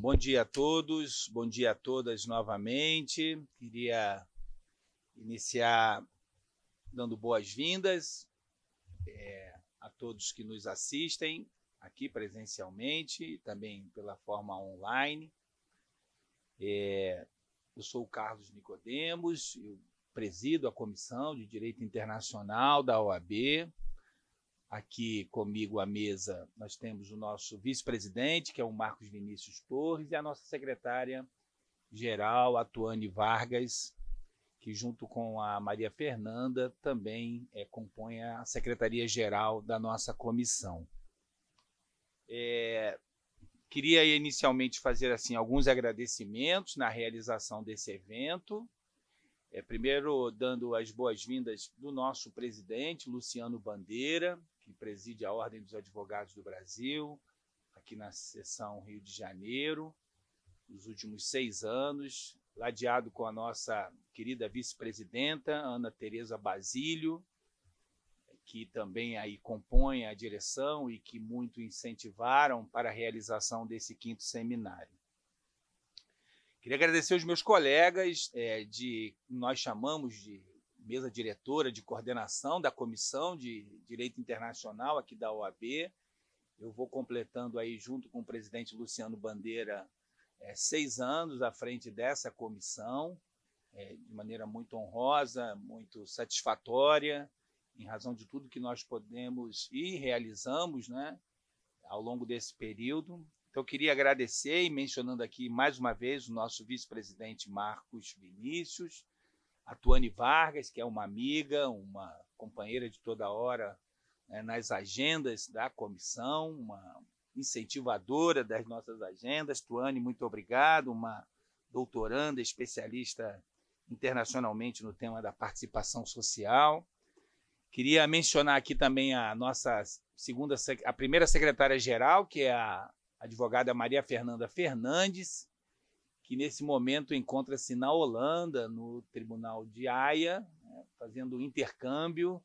Bom, bom dia a todos, bom dia a todas novamente. Queria iniciar dando boas-vindas é, a todos que nos assistem aqui presencialmente e também pela forma online. É, eu sou o Carlos Nicodemos, eu presido a Comissão de Direito Internacional da OAB, Aqui comigo à mesa nós temos o nosso vice-presidente, que é o Marcos Vinícius Torres, e a nossa secretária geral, a Tuane Vargas, que junto com a Maria Fernanda também é, compõe a secretaria geral da nossa comissão. É, queria inicialmente fazer assim alguns agradecimentos na realização desse evento. É, primeiro, dando as boas-vindas do nosso presidente, Luciano Bandeira, que preside a Ordem dos Advogados do Brasil, aqui na seção Rio de Janeiro, nos últimos seis anos, ladeado com a nossa querida vice-presidenta, Ana Tereza Basílio, que também aí compõe a direção e que muito incentivaram para a realização desse quinto seminário. Queria agradecer os meus colegas é, de nós chamamos de mesa diretora de coordenação da Comissão de Direito Internacional aqui da OAB. Eu vou completando aí, junto com o presidente Luciano Bandeira, é, seis anos à frente dessa comissão, é, de maneira muito honrosa, muito satisfatória, em razão de tudo que nós podemos e realizamos né, ao longo desse período. Então, eu queria agradecer e mencionando aqui mais uma vez o nosso vice-presidente Marcos Vinícius, a Tuane Vargas, que é uma amiga, uma companheira de toda hora né, nas agendas da comissão, uma incentivadora das nossas agendas. Tuane, muito obrigado, uma doutoranda, especialista internacionalmente no tema da participação social. Queria mencionar aqui também a nossa segunda, a primeira secretária geral, que é a advogada Maria Fernanda Fernandes, que nesse momento encontra-se na Holanda, no Tribunal de Haia, né, fazendo intercâmbio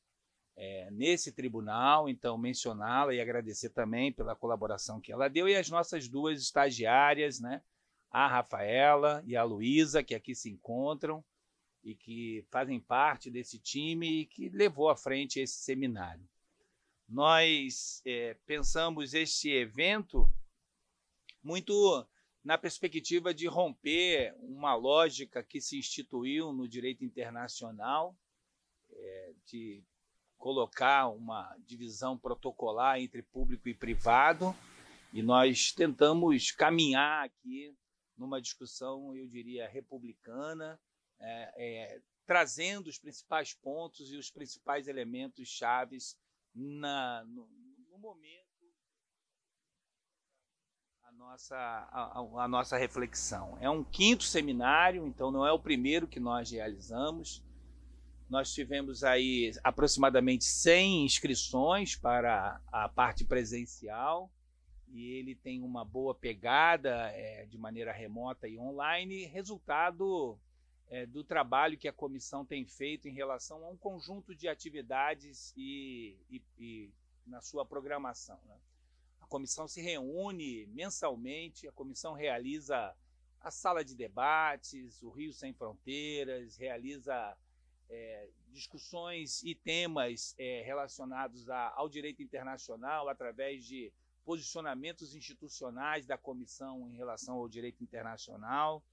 é, nesse tribunal. Então, mencioná-la e agradecer também pela colaboração que ela deu e as nossas duas estagiárias, né, a Rafaela e a Luísa, que aqui se encontram e que fazem parte desse time e que levou à frente esse seminário. Nós é, pensamos este evento muito na perspectiva de romper uma lógica que se instituiu no direito internacional, é, de colocar uma divisão protocolar entre público e privado, e nós tentamos caminhar aqui numa discussão, eu diria, republicana, é, é, trazendo os principais pontos e os principais elementos chaves na, no, no momento nossa, a, a nossa reflexão. É um quinto seminário, então não é o primeiro que nós realizamos. Nós tivemos aí aproximadamente 100 inscrições para a parte presencial e ele tem uma boa pegada é, de maneira remota e online, resultado é, do trabalho que a comissão tem feito em relação a um conjunto de atividades e, e, e na sua programação. Né? comissão se reúne mensalmente, a comissão realiza a sala de debates, o Rio Sem Fronteiras, realiza é, discussões e temas é, relacionados a, ao direito internacional através de posicionamentos institucionais da comissão em relação ao direito internacional.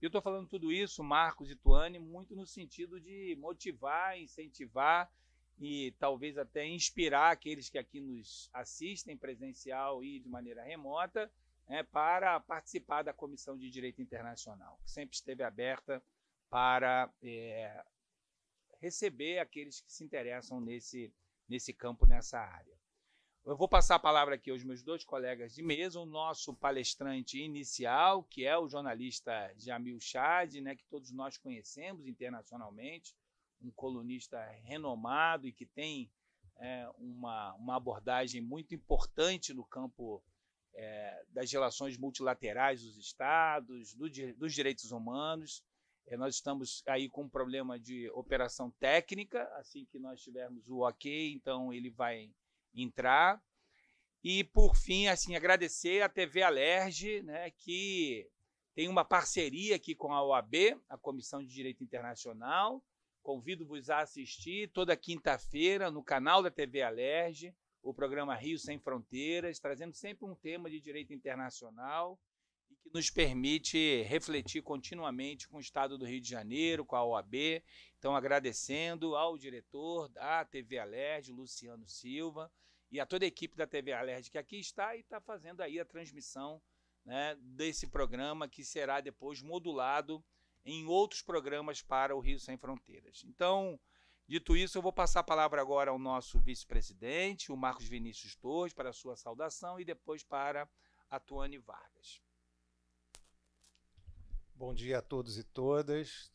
Eu estou falando tudo isso, Marcos e Tuane, muito no sentido de motivar, incentivar e talvez até inspirar aqueles que aqui nos assistem presencial e de maneira remota né, para participar da Comissão de Direito Internacional, que sempre esteve aberta para é, receber aqueles que se interessam nesse, nesse campo, nessa área. Eu vou passar a palavra aqui aos meus dois colegas de mesa, o nosso palestrante inicial, que é o jornalista Jamil Chad, né, que todos nós conhecemos internacionalmente, um colunista renomado e que tem é, uma, uma abordagem muito importante no campo é, das relações multilaterais dos Estados, do, dos direitos humanos. É, nós estamos aí com um problema de operação técnica, assim que nós tivermos o ok, então ele vai entrar. E, por fim, assim agradecer a TV Alerge, né, que tem uma parceria aqui com a OAB, a Comissão de Direito Internacional, Convido-vos a assistir toda quinta-feira no canal da TV Alerge, o programa Rio Sem Fronteiras, trazendo sempre um tema de direito internacional e que nos permite refletir continuamente com o Estado do Rio de Janeiro, com a OAB. Então, agradecendo ao diretor da TV Alerge, Luciano Silva, e a toda a equipe da TV Alerj que aqui está e está fazendo aí a transmissão né, desse programa que será depois modulado em outros programas para o Rio Sem Fronteiras. Então, dito isso, eu vou passar a palavra agora ao nosso vice-presidente, o Marcos Vinícius Torres, para a sua saudação e depois para a Tuane Vargas. Bom dia a todos e todas.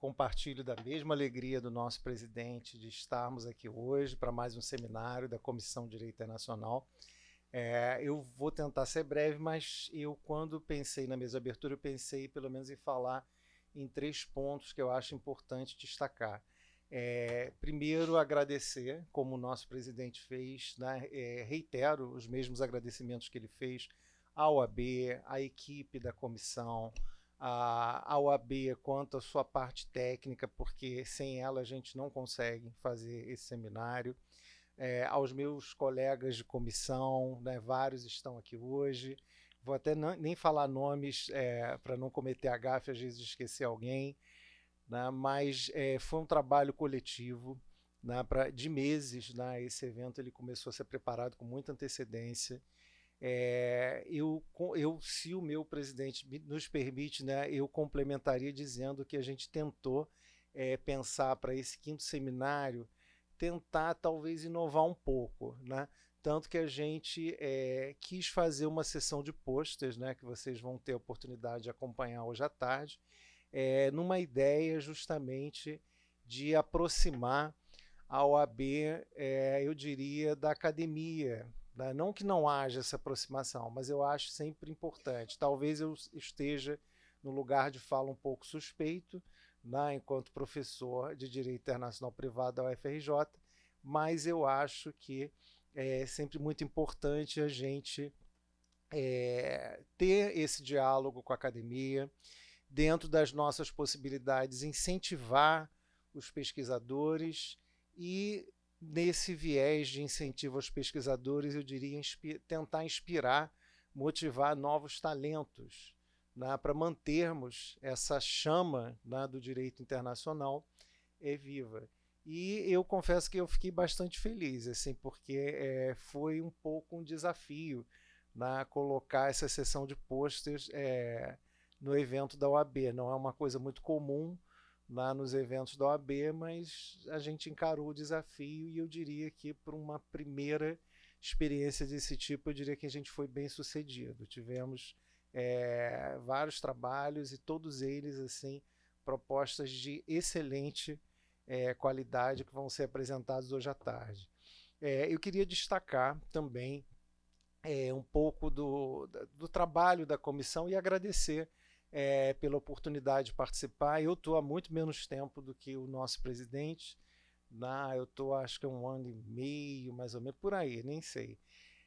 Compartilho da mesma alegria do nosso presidente de estarmos aqui hoje para mais um seminário da Comissão de Direito Internacional. É, eu vou tentar ser breve, mas eu, quando pensei na mesa de abertura, eu pensei pelo menos em falar em três pontos que eu acho importante destacar. É, primeiro, agradecer, como o nosso presidente fez, né, é, reitero os mesmos agradecimentos que ele fez à OAB, à equipe da comissão, à, AB OAB quanto à sua parte técnica, porque sem ela a gente não consegue fazer esse seminário. É, aos meus colegas de comissão, né, vários estão aqui hoje, Vou até não, nem falar nomes é, eh, para não cometer a gafe, às vezes esquecer alguém, né? mas é, foi um trabalho coletivo né? pra, de meses. Né? Esse evento ele começou a ser preparado com muita antecedência. É, eu, eu, se o meu presidente nos permite, né, eu complementaria dizendo que a gente tentou é, pensar para esse quinto seminário, tentar talvez inovar um pouco, né? Tanto que a gente é, quis fazer uma sessão de posters, né, que vocês vão ter a oportunidade de acompanhar hoje à tarde, é, numa ideia justamente de aproximar a OAB, é, eh, eu diria, da academia. Né? Não que não haja essa aproximação, mas eu acho sempre importante. Talvez eu esteja no lugar de fala um pouco suspeito, né, enquanto professor de Direito Internacional Privado da UFRJ, mas eu acho que é sempre muito importante a gente é, ter esse diálogo com a academia, dentro das nossas possibilidades, incentivar os pesquisadores e, nesse viés de incentivo aos pesquisadores, eu diria tentar inspirar, motivar novos talentos né, para mantermos essa chama né, do direito internacional é viva. E eu confesso que eu fiquei bastante feliz, assim, porque é, foi um pouco um desafio na né, colocar essa sessão de posters é, no evento da OAB. Não é uma coisa muito comum lá né, nos eventos da OAB, mas a gente encarou o desafio e eu diria que para uma primeira experiência desse tipo, eu diria que a gente foi bem sucedido. Tivemos é, vários trabalhos e todos eles assim propostas de excelente é, qualidade que vão ser apresentados hoje à tarde. É, eu queria destacar também é, um pouco do, do trabalho da comissão e agradecer é, pela oportunidade de participar. Eu estou há muito menos tempo do que o nosso presidente. Na, né? eu estou acho que um ano e meio, mais ou menos, por aí, nem sei.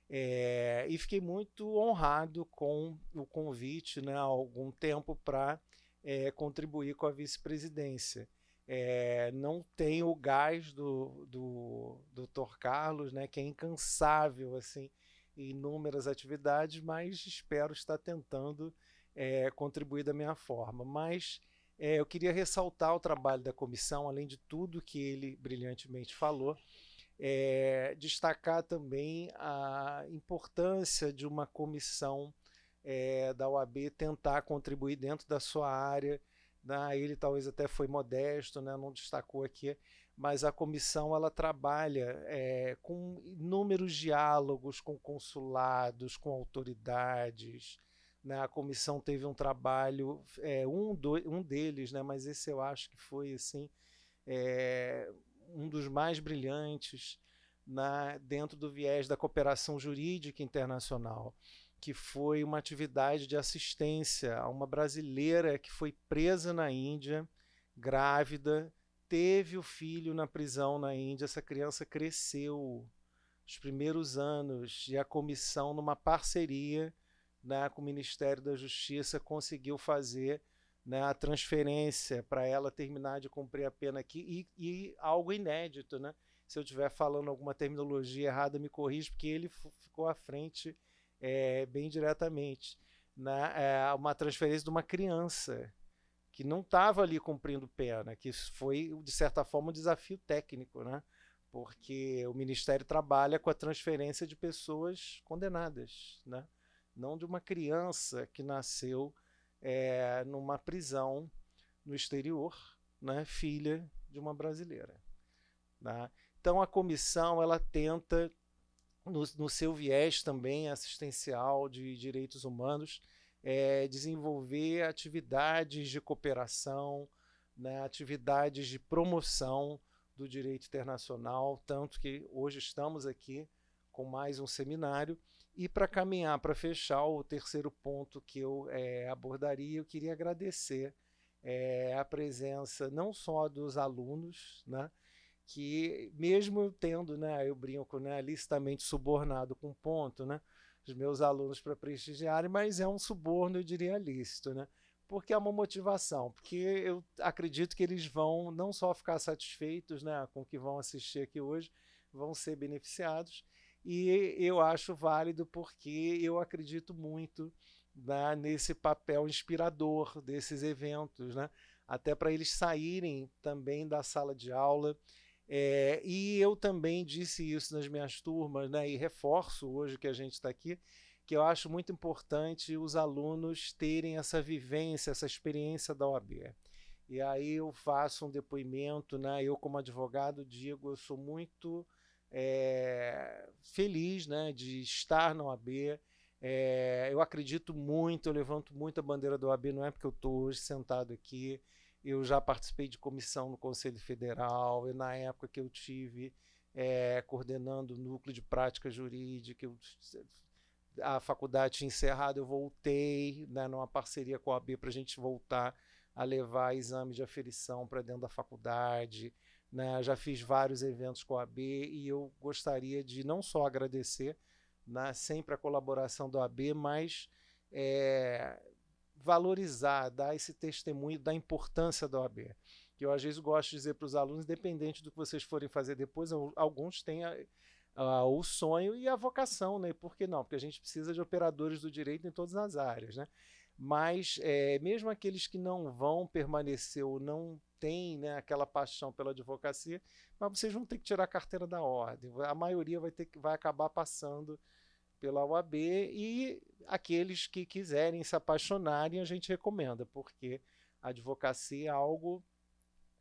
É, e fiquei muito honrado com o convite né, há algum tempo para é, contribuir com a vice-presidência é, não tem o gás do, do, do Dr. Carlos, né, que é incansável assim, em inúmeras atividades, mas espero estar tentando é, contribuir da minha forma. Mas é, eu queria ressaltar o trabalho da comissão, além de tudo que ele brilhantemente falou, é, destacar também a importância de uma comissão é, da OAB tentar contribuir dentro da sua área né? ele talvez até foi modesto, né? não destacou aqui, mas a comissão ela trabalha é, com inúmeros diálogos com consulados, com autoridades. Né? A comissão teve um trabalho, é, um, do, um deles, né? mas esse eu acho que foi assim é, um dos mais brilhantes na, né, dentro do viés da cooperação jurídica internacional que foi uma atividade de assistência a uma brasileira que foi presa na Índia, grávida, teve o filho na prisão na Índia, essa criança cresceu os primeiros anos e a comissão, numa parceria né, com o Ministério da Justiça, conseguiu fazer né, a transferência para ela terminar de cumprir a pena aqui e, e algo inédito, né? Se eu estiver falando alguma terminologia errada, me corrija, porque ele ficou à frente é, bem diretamente. Na, né? é, uma transferência de uma criança que não estava ali cumprindo pena, que foi, de certa forma, um desafio técnico, né? porque o Ministério trabalha com a transferência de pessoas condenadas, né? não de uma criança que nasceu é, numa prisão no exterior, né? filha de uma brasileira. Né? Então a comissão ela tenta no, no seu viés também assistencial de direitos humanos, é, desenvolver atividades de cooperação, né, atividades de promoção do direito internacional, tanto que hoje estamos aqui com mais um seminário. E para caminhar, para fechar o terceiro ponto que eu é, abordaria, eu queria agradecer é, a presença não só dos alunos, né, que mesmo eu tendo, né, eu brinco, né, licitamente subornado com ponto, né, os meus alunos para prestigiarem, mas é um suborno, eu diria, lícito, né, porque é uma motivação, porque eu acredito que eles vão não só ficar satisfeitos, né, com o que vão assistir aqui hoje, vão ser beneficiados, e eu acho válido porque eu acredito muito né, nesse papel inspirador desses eventos, né, até para eles saírem também da sala de aula, é, e eu também disse isso nas minhas turmas, né, e reforço hoje que a gente está aqui, que eu acho muito importante os alunos terem essa vivência, essa experiência da OAB. E aí eu faço um depoimento, né, eu como advogado digo, eu sou muito é, feliz né, de estar na OAB, é, eh, eu acredito muito, eu levanto muito a bandeira da OAB, não é porque eu estou hoje sentado aqui, eu já participei de comissão no Conselho Federal, e na época que eu tive é, coordenando o núcleo de prática jurídica, eu, a faculdade tinha encerrado, eu voltei né, numa parceria com a OAB para a gente voltar a levar exame de aferição para dentro da faculdade. Né, já fiz vários eventos com a OAB e eu gostaria de não só agradecer né, sempre a colaboração do OAB, mas é, valorizar, dar esse testemunho da importância da OAB. Que eu às vezes gosto de dizer para os alunos, independente do que vocês forem fazer depois, alguns têm a, a, o sonho e a vocação, né? Por que não? Porque a gente precisa de operadores do direito em todas as áreas, né? Mas é, mesmo aqueles que não vão permanecer ou não têm né, aquela paixão pela advocacia, mas vocês vão ter que tirar a carteira da ordem. A maioria vai, ter, vai acabar passando pela UAB e aqueles que quiserem se apaixonarem, a gente recomenda, porque a advocacia é algo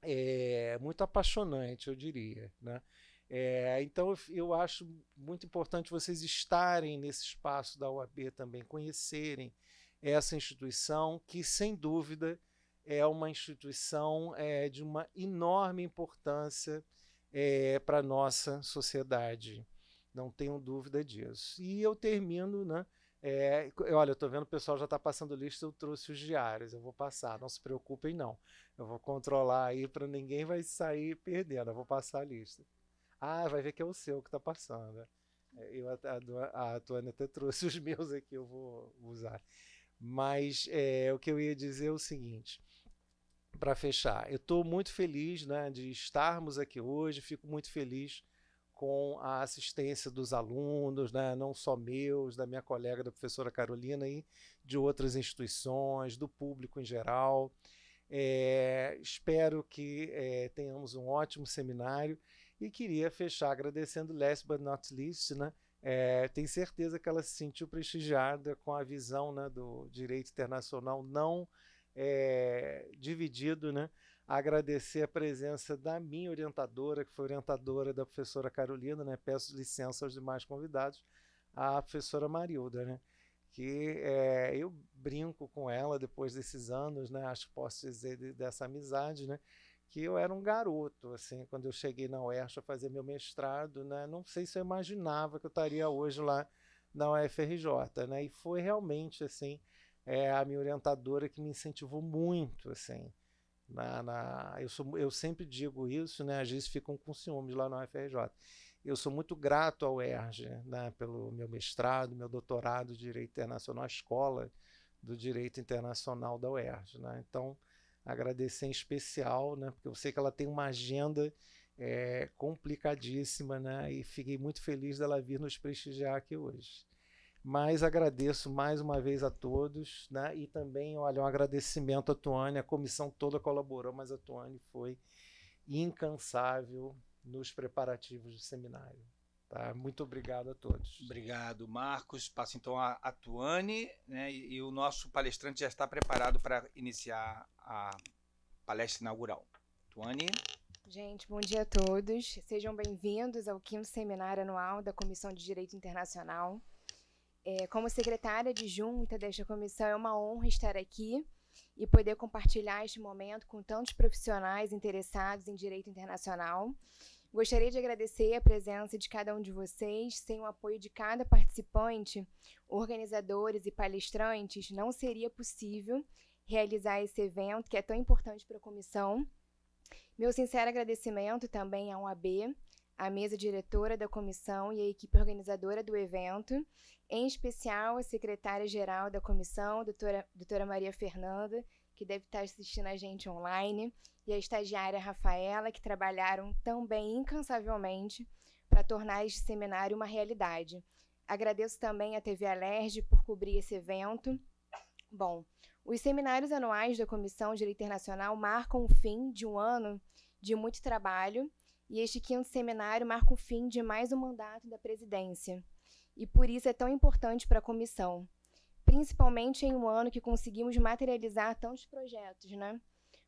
é, muito apaixonante, eu diria. Né? É, então, eu, acho muito importante vocês estarem nesse espaço da UAB também, conhecerem essa instituição, que sem dúvida é uma instituição é, de uma enorme importância é, para a nossa sociedade. Não tenho dúvida disso. E eu termino, né? É, olha, eu estou vendo o pessoal já está passando lista, eu trouxe os diários, eu vou passar, não se preocupem não. Eu vou controlar aí para ninguém vai sair perdendo, eu vou passar a lista. Ah, vai ver que é o seu que está passando. É, eu, a, a, a Tuane até trouxe os meus aqui, eu vou usar. Mas é, o que eu ia dizer é o seguinte, para fechar, eu estou muito feliz né, de estarmos aqui hoje, fico muito feliz com a assistência dos alunos, né, não só meus, da minha colega, da professora Carolina, e de outras instituições, do público em geral. É, espero que é, tenhamos um ótimo seminário e queria fechar agradecendo, last but not least, né, é, tenho certeza que ela se sentiu prestigiada com a visão né, do direito internacional não é, dividido, né, agradecer a presença da minha orientadora, que foi orientadora da professora Carolina, né? Peço licença aos demais convidados, a professora Marilda, né? Que é, eu brinco com ela depois desses anos, né? Acho que posso dizer de, dessa amizade, né? Que eu era um garoto, assim, quando eu cheguei na UERJ a fazer meu mestrado, né? Não sei se eu imaginava que eu estaria hoje lá na UFRJ, né? E foi realmente, assim, é, a minha orientadora que me incentivou muito, assim, na, na, eu, sou, eu sempre digo isso, né? Às vezes ficam com ciúmes lá na UFRJ. Eu sou muito grato ao ERJ né? pelo meu mestrado, meu doutorado de Direito Internacional, a escola do Direito Internacional da UERJ. Né? Então, agradecer em especial, né? porque eu sei que ela tem uma agenda é, complicadíssima né? e fiquei muito feliz dela vir nos prestigiar aqui hoje. Mas agradeço mais uma vez a todos, né? E também, olha, um agradecimento à Tuane, a comissão toda colaborou, mas a Tuane foi incansável nos preparativos do seminário. Tá? Muito obrigado a todos. Obrigado, Marcos. Passo então a, a Tuane, né? E, e o nosso palestrante já está preparado para iniciar a palestra inaugural. Tuane. Gente, bom dia a todos. Sejam bem-vindos ao quinto seminário anual da Comissão de Direito Internacional. É, como secretária de junta desta comissão, é uma honra estar aqui e poder compartilhar este momento com tantos profissionais interessados em direito internacional. Gostaria de agradecer a presença de cada um de vocês. Sem o apoio de cada participante, organizadores e palestrantes, não seria possível realizar esse evento que é tão importante para a comissão. Meu sincero agradecimento também à UAB, à mesa diretora da comissão e à equipe organizadora do evento, em especial a secretária-geral da comissão, doutora, doutora Maria Fernanda, que deve estar assistindo a gente online, e a estagiária Rafaela, que trabalharam também incansavelmente para tornar este seminário uma realidade. Agradeço também à TV Alerj por cobrir esse evento. Bom, os seminários anuais da Comissão de Direito Internacional marcam o fim de um ano de muito trabalho, e este quinto seminário marca o fim de mais um mandato da presidência e por isso é tão importante para a comissão, principalmente em um ano que conseguimos materializar tantos projetos, né?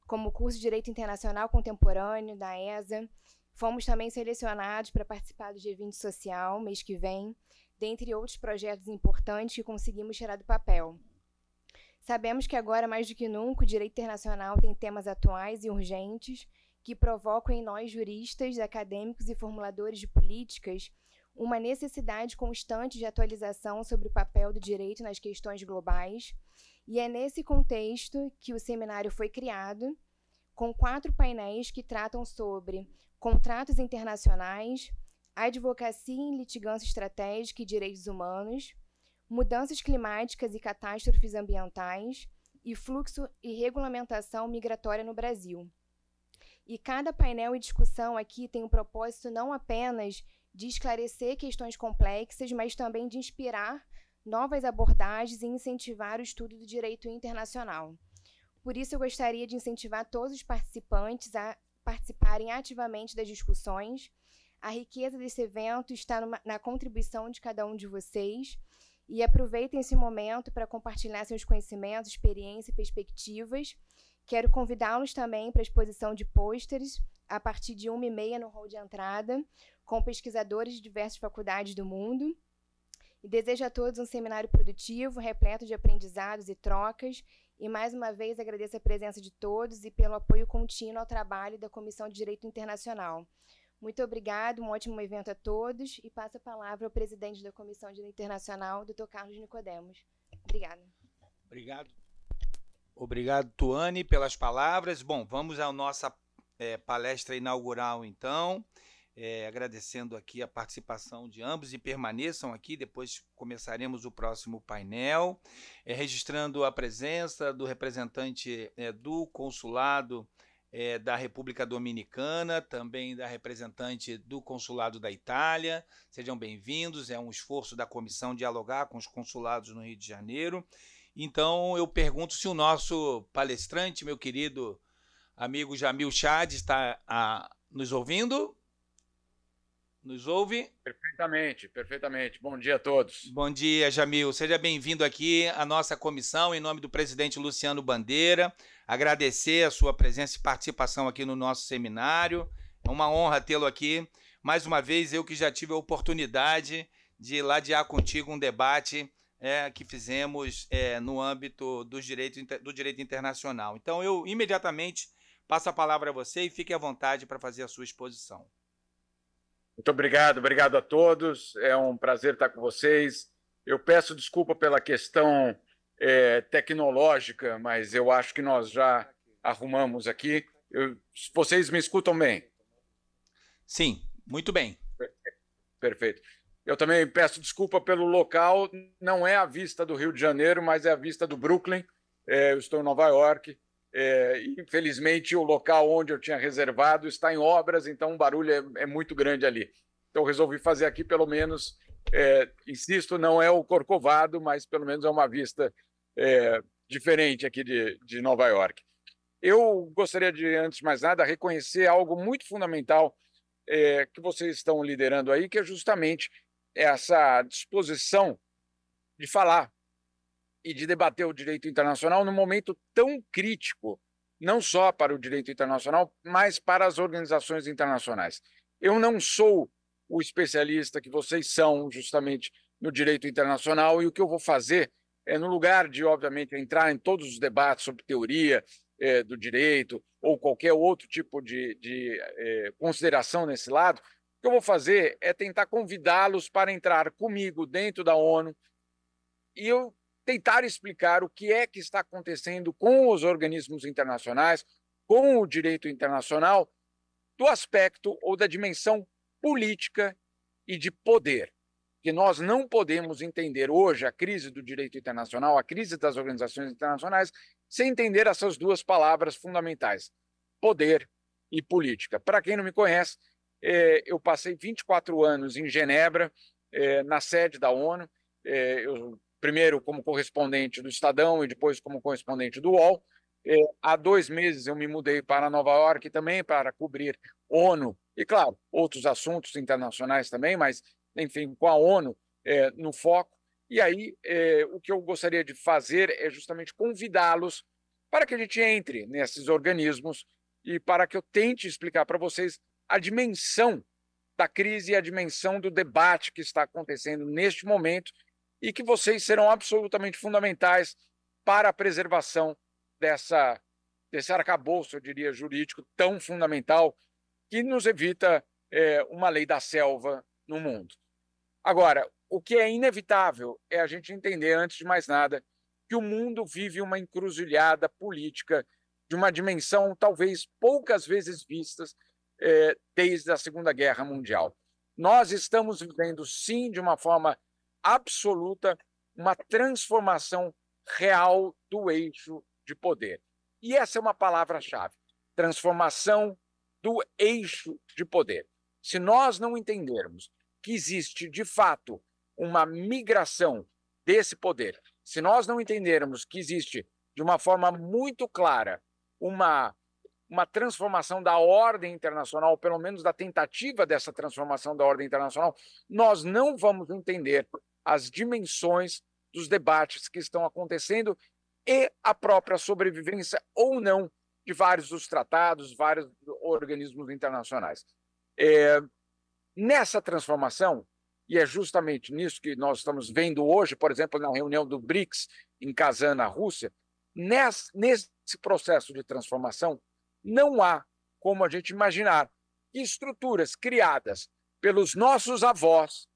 como o curso de Direito Internacional Contemporâneo da ESA. Fomos também selecionados para participar do G20 Social mês que vem, dentre outros projetos importantes que conseguimos tirar do papel. Sabemos que agora, mais do que nunca, o direito internacional tem temas atuais e urgentes que provocam em nós, juristas, acadêmicos e formuladores de políticas, uma necessidade constante de atualização sobre o papel do direito nas questões globais, e é nesse contexto que o seminário foi criado, com quatro painéis que tratam sobre contratos internacionais, advocacia em litigância estratégica e direitos humanos, mudanças climáticas e catástrofes ambientais e fluxo e regulamentação migratória no Brasil. E cada painel e discussão aqui tem o um propósito não apenas de esclarecer questões complexas, mas também de inspirar novas abordagens e incentivar o estudo do direito internacional. Por isso, eu gostaria de incentivar todos os participantes a participarem ativamente das discussões. A riqueza desse evento está numa, na contribuição de cada um de vocês. E aproveitem esse momento para compartilhar seus conhecimentos, experiência e perspectivas. Quero convidá-los também para a exposição de pôsteres a partir de uma e meia no hall de entrada, com pesquisadores de diversas faculdades do mundo. E desejo a todos um seminário produtivo, repleto de aprendizados e trocas. E mais uma vez agradeço a presença de todos e pelo apoio contínuo ao trabalho da Comissão de Direito Internacional. Muito obrigado, um ótimo evento a todos e passo a palavra ao presidente da Comissão de Direito Internacional, Dr. Carlos Nicodemos. Obrigada. Obrigado. Obrigado, Tuane, pelas palavras. Bom, vamos à nossa é, palestra inaugural, então. É, agradecendo aqui a participação de ambos e permaneçam aqui, depois começaremos o próximo painel, é, registrando a presença do representante é, do consulado é, da República Dominicana, também da representante do consulado da Itália. Sejam bem-vindos, é um esforço da comissão dialogar com os consulados no Rio de Janeiro. Então eu pergunto se o nosso palestrante, meu querido amigo Jamil Chad está a, ah, nos ouvindo. Nos ouve? Perfeitamente, perfeitamente. Bom dia a todos. Bom dia, Jamil. Seja bem-vindo aqui à nossa comissão, em nome do presidente Luciano Bandeira. Agradecer a sua presença e participação aqui no nosso seminário. É uma honra tê-lo aqui. Mais uma vez, eu que já tive a oportunidade de ladear contigo um debate é, que fizemos é, no âmbito dos direitos do direito internacional. Então, eu imediatamente Passo a palavra a você e fique à vontade para fazer a sua exposição. Muito obrigado, obrigado a todos. É um prazer estar com vocês. Eu peço desculpa pela questão é, tecnológica, mas eu acho que nós já arrumamos aqui. Eu, vocês me escutam bem? Sim, muito bem. Perfeito. Eu também peço desculpa pelo local. Não é a vista do Rio de Janeiro, mas é a vista do Brooklyn. É, eu estou em Nova York é, infelizmente, o local onde eu tinha reservado está em obras, então o barulho é, é muito grande ali. Então, resolvi fazer aqui, pelo menos, é, insisto, não é o Corcovado, mas pelo menos é uma vista é, diferente aqui de, de Nova York. Eu gostaria de, antes de mais nada, reconhecer algo muito fundamental é, que vocês estão liderando aí, que é justamente essa disposição de falar e de debater o direito internacional num momento tão crítico, não só para o direito internacional, mas para as organizações internacionais. Eu não sou o especialista que vocês são, justamente, no direito internacional, e o que eu vou fazer é, no lugar de, obviamente, entrar em todos os debates sobre teoria é, do direito ou qualquer outro tipo de, de é, consideração nesse lado, o que eu vou fazer é tentar convidá-los para entrar comigo dentro da ONU e eu tentar explicar o que é que está acontecendo com os organismos internacionais, com o direito internacional, do aspecto ou da dimensão política e de poder. Que nós não podemos entender hoje a crise do direito internacional, a crise das organizações internacionais, sem entender essas duas palavras fundamentais: poder e política. Para quem não me conhece, é, eu passei 24 anos em Genebra, é, na sede da ONU. É, eu primeiro como correspondente do Estadão e depois como correspondente do UOL. É, há dois meses eu me mudei para Nova York também para cobrir ONU e, claro, outros assuntos internacionais também, mas, enfim, com a ONU é, no foco. E aí, é, o que eu gostaria de fazer é justamente convidá-los para que a gente entre nesses organismos e para que eu tente explicar para vocês a dimensão da crise e a dimensão do debate que está acontecendo neste momento e que vocês serão absolutamente fundamentais para a preservação dessa, desse arcabouço, eu diria, jurídico tão fundamental que nos evita é, uma lei da selva no mundo. Agora, o que é inevitável é a gente entender, antes de mais nada, que o mundo vive uma encruzilhada política de uma dimensão talvez poucas vezes vistas é, desde a Segunda Guerra Mundial. Nós estamos vivendo, sim, de uma forma absoluta, uma transformação real do eixo de poder. E essa é uma palavra-chave: transformação do eixo de poder. Se nós não entendermos que existe, de fato, uma migração desse poder, se nós não entendermos que existe, de uma forma muito clara, uma, uma transformação da ordem internacional, ou pelo menos da tentativa dessa transformação da ordem internacional, nós não vamos entender as dimensões dos debates que estão acontecendo e a própria sobrevivência ou não de vários dos tratados, vários organismos internacionais. É, nessa transformação, e é justamente nisso que nós estamos vendo hoje, por exemplo, na reunião do BRICS em Kazan, na Rússia, nesse, nesse processo de transformação, não há como a gente imaginar estruturas criadas pelos nossos avós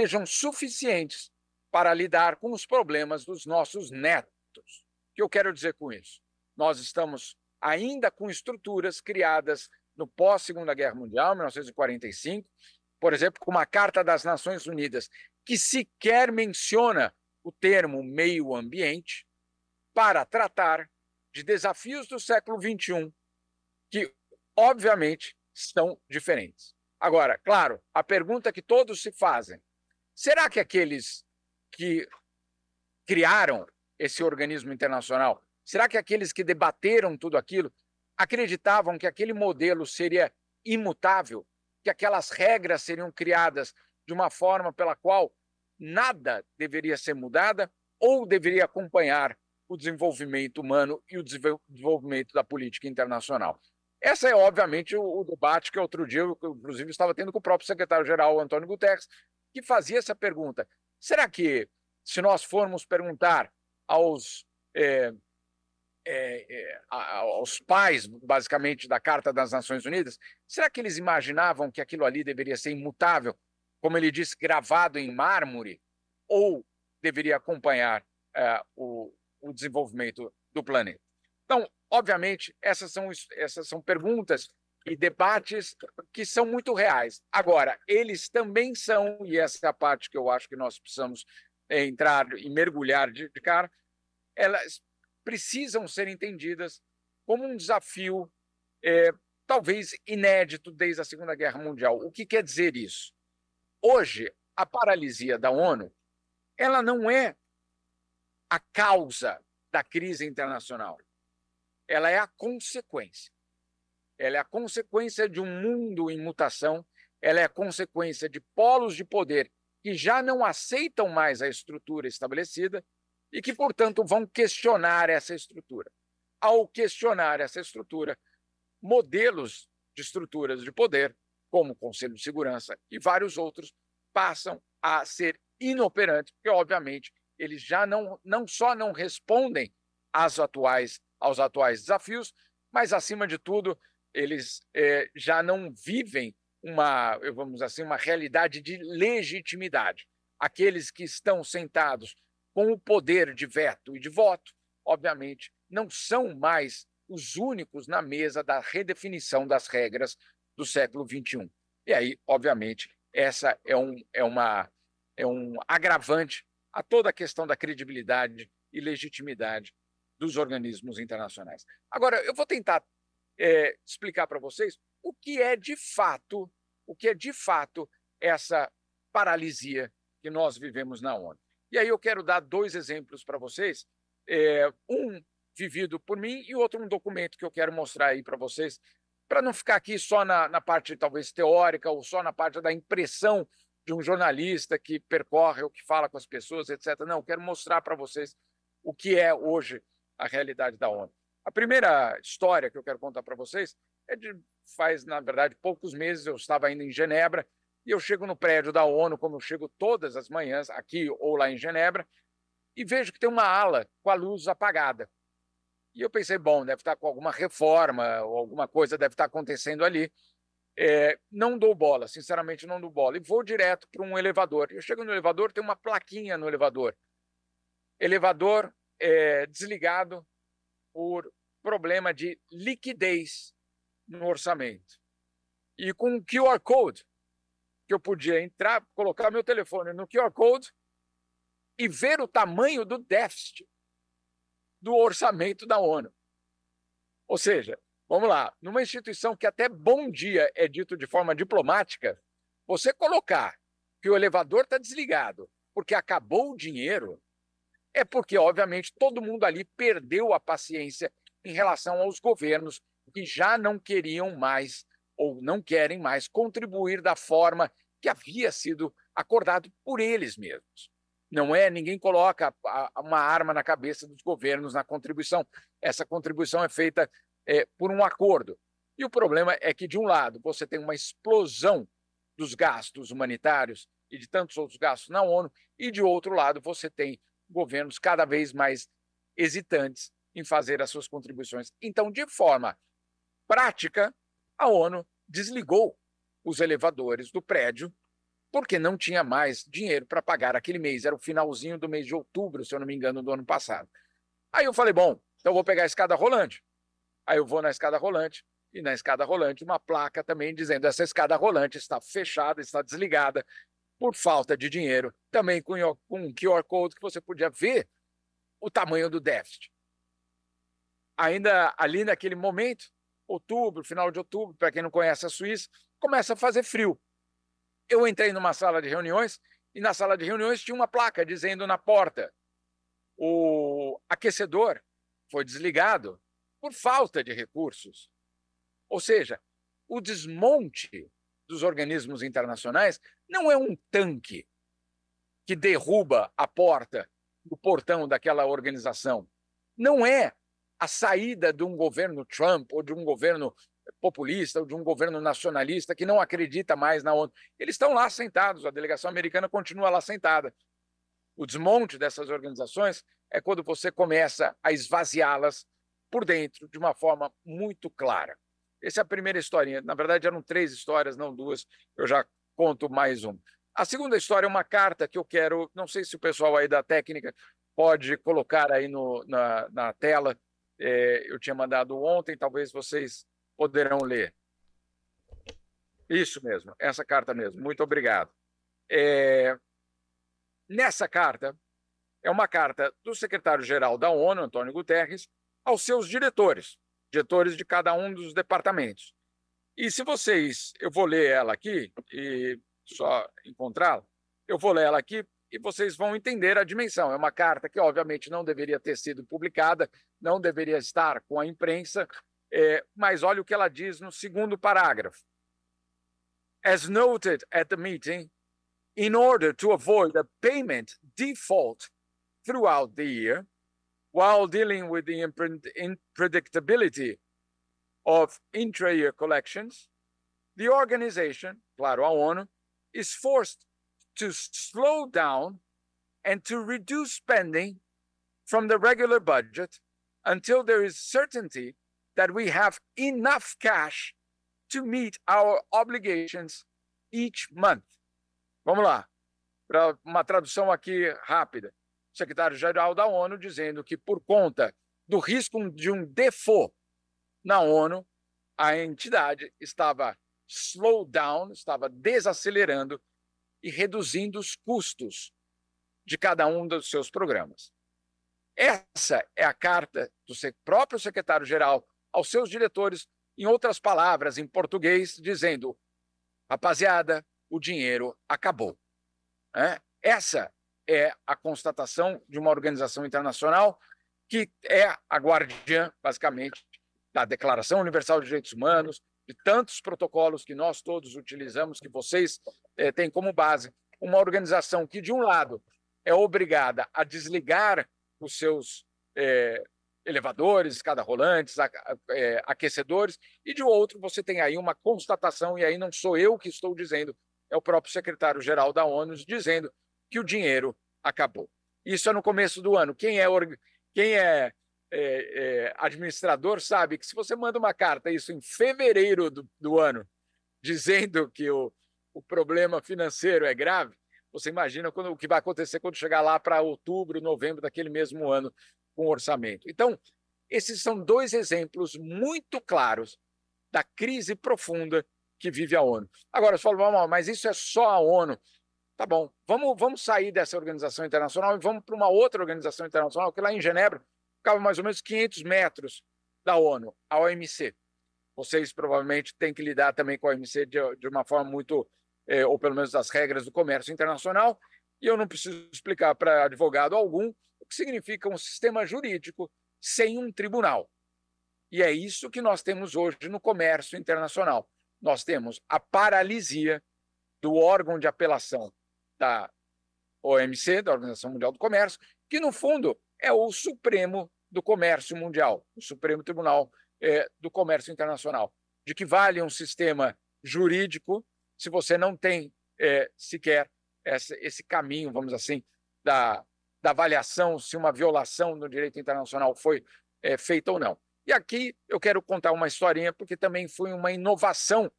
sejam suficientes para lidar com os problemas dos nossos netos. O que eu quero dizer com isso? Nós estamos ainda com estruturas criadas no pós-Segunda Guerra Mundial, 1945, por exemplo, com uma Carta das Nações Unidas, que sequer menciona o termo meio ambiente, para tratar de desafios do século XXI, que, obviamente, são diferentes. Agora, claro, a pergunta que todos se fazem: Será que aqueles que criaram esse organismo internacional, será que aqueles que debateram tudo aquilo acreditavam que aquele modelo seria imutável, que aquelas regras seriam criadas de uma forma pela qual nada deveria ser mudada ou deveria acompanhar o desenvolvimento humano e o desenvolvimento da política internacional. Essa é, obviamente, o, debate que outro dia, eu, inclusive, estava tendo com o próprio secretário-geral, Antônio Guterres, que fazia essa pergunta. Será que, se nós formos perguntar aos, é, é, é, aos pais, basicamente, da Carta das Nações Unidas, será que eles imaginavam que aquilo ali deveria ser imutável, como ele disse, gravado em mármore, ou deveria acompanhar é, o, o desenvolvimento do planeta? Então, obviamente, essas são, essas são perguntas e debates que são muito reais. Agora, eles também são, e essa é a parte que eu acho que nós precisamos eh, entrar e mergulhar de, cara, elas precisam ser entendidas como um desafio é, talvez inédito desde a Segunda Guerra Mundial. O que quer dizer isso? Hoje, a paralisia da ONU ela não é a causa da crise internacional, ela é a consequência ela é a consequência de um mundo em mutação, ela é a consequência de polos de poder que já não aceitam mais a estrutura estabelecida e que, portanto, vão questionar essa estrutura. Ao questionar essa estrutura, modelos de estruturas de poder, como o Conselho de Segurança e vários outros, passam a ser inoperantes, porque, obviamente, eles já não, não só não respondem às atuais, aos atuais desafios, mas, acima de tudo, eles é, já não vivem uma, vamos assim, uma realidade de legitimidade. Aqueles que estão sentados com o poder de veto e de voto, obviamente, não são mais os únicos na mesa da redefinição das regras do século XXI. E aí, obviamente, essa é, um, é, uma, é um agravante a toda a questão da credibilidade e legitimidade dos organismos internacionais. Agora, eu vou tentar é, explicar para vocês o que é de fato, o que é de fato essa paralisia que nós vivemos na ONU. E aí eu quero dar dois exemplos para vocês, é, um vivido por mim e outro um documento que eu quero mostrar aí para vocês, para não ficar aqui só na, na parte talvez teórica ou só na parte da impressão de um jornalista que percorre ou que fala com as pessoas, etc. Não, eu quero mostrar para vocês o que é hoje a realidade da ONU. A primeira história que eu quero contar para vocês é de faz, na verdade, poucos meses. Eu estava ainda em Genebra e eu chego no prédio da ONU, como eu chego todas as manhãs, aqui ou lá em Genebra, e vejo que tem uma ala com a luz apagada. E eu pensei, bom, deve estar tá com alguma reforma ou alguma coisa deve estar tá acontecendo ali. É, não dou bola, sinceramente não dou bola. E vou direto para um elevador. Eu chego no elevador, tem uma plaquinha no elevador. Elevador é, desligado por problema de liquidez no orçamento. E com o QR Code, que eu podia entrar, colocar meu telefone no QR Code e ver o tamanho do déficit do orçamento da ONU. Ou seja, vamos lá, numa instituição que até bom dia é dito de forma diplomática, você colocar que o elevador está desligado porque acabou o dinheiro, é porque, obviamente, todo mundo ali perdeu a paciência em relação aos governos que já não queriam mais ou não querem mais contribuir da forma que havia sido acordado por eles mesmos. Não é ninguém coloca uma arma na cabeça dos governos na contribuição. Essa contribuição é feita é, por um acordo. E o problema é que, de um lado, você tem uma explosão dos gastos humanitários e de tantos outros gastos na ONU, e de outro lado, você tem governos cada vez mais hesitantes em fazer as suas contribuições. Então, de forma prática, a ONU desligou os elevadores do prédio porque não tinha mais dinheiro para pagar aquele mês. Era o finalzinho do mês de outubro, se eu não me engano, do ano passado. Aí eu falei, bom, então vou pegar a escada rolante. Aí eu vou na escada rolante e na escada rolante uma placa também dizendo essa escada rolante está fechada, está desligada por falta de dinheiro, também com um QR Code que você podia ver o tamanho do déficit. Ainda ali naquele momento, outubro, final de outubro, para quem não conhece a Suíça, começa a fazer frio. Eu entrei numa sala de reuniões e na sala de reuniões tinha uma placa dizendo na porta: o aquecedor foi desligado por falta de recursos. Ou seja, o desmonte dos organismos internacionais não é um tanque que derruba a porta, o portão daquela organização. Não é a saída de um governo Trump ou de um governo populista ou de um governo nacionalista que não acredita mais na ONU. Eles estão lá sentados, a delegação americana continua lá sentada. O desmonte dessas organizações é quando você começa a esvaziá-las por dentro de uma forma muito clara. Essa é a primeira historinha. Na verdade, eram três histórias, não duas. Eu já conto mais uma. A segunda história é uma carta que eu quero. Não sei se o pessoal aí da técnica pode colocar aí no, na, na tela. É, eu tinha mandado ontem, talvez vocês poderão ler. Isso mesmo, essa carta mesmo. Muito obrigado. É, nessa carta, é uma carta do secretário-geral da ONU, Antônio Guterres, aos seus diretores, diretores de cada um dos departamentos. E se vocês, eu vou ler ela aqui e só encontrá-la, eu vou ler ela aqui e vocês vão entender a dimensão. É uma carta que, obviamente, não deveria ter sido publicada, não deveria estar com a imprensa, é, mas olha o que ela diz no segundo parágrafo. As noted at the meeting, in order to avoid a payment default throughout the year, while dealing with the unpredictability of intra-year collections, the organization, claro a ONU, is forced to slow down and to reduce spending from the regular budget until there is certainty that we have enough cash to meet our obligations each month. Vamos lá, para uma tradução aqui rápida. secretário-geral da ONU, dizendo que, por conta do risco de um default na ONU, a entidade estava slow down, estava desacelerando e reduzindo os custos de cada um dos seus programas. Essa é a carta do próprio secretário-geral aos seus diretores, em outras palavras, em português, dizendo: rapaziada, o dinheiro acabou. É? Essa é a constatação de uma organização internacional que é a guardiã, basicamente, da Declaração Universal de Direitos Humanos, de tantos protocolos que nós todos utilizamos, que vocês é, têm como base. Uma organização que, de um lado, é obrigada a desligar os seus é, elevadores, escada rolantes, a, é, aquecedores, e de outro, você tem aí uma constatação, e aí não sou eu que estou dizendo, é o próprio secretário-geral da ONU dizendo que o dinheiro acabou. Isso é no começo do ano. Quem é, quem é, é, é administrador sabe que se você manda uma carta, isso em fevereiro do, do ano, dizendo que o, o problema financeiro é grave, você imagina quando, o que vai acontecer quando chegar lá para outubro, novembro daquele mesmo ano com orçamento. Então, esses são dois exemplos muito claros da crise profunda que vive a ONU. Agora, você fala, mas isso é só a ONU tá bom, vamos, vamos sair dessa organização internacional e vamos para uma outra organização internacional, que lá em Genebra ficava mais ou menos 500 metros da ONU, a OMC. Vocês provavelmente têm que lidar também com a OMC de, de uma forma muito, eh, ou pelo menos das regras do comércio internacional, e eu não preciso explicar para advogado algum o que significa um sistema jurídico sem um tribunal. E é isso que nós temos hoje no comércio internacional. Nós temos a paralisia do órgão de apelação da OMC, da Organização Mundial do Comércio, que no fundo é o Supremo do Comércio Mundial, o Supremo Tribunal é, do Comércio Internacional. De que vale um sistema jurídico se você não tem é, sequer esse, esse caminho, vamos assim, da, da avaliação se uma violação no direito internacional foi é, feita ou não. E aqui eu quero contar uma historinha, porque também foi uma inovação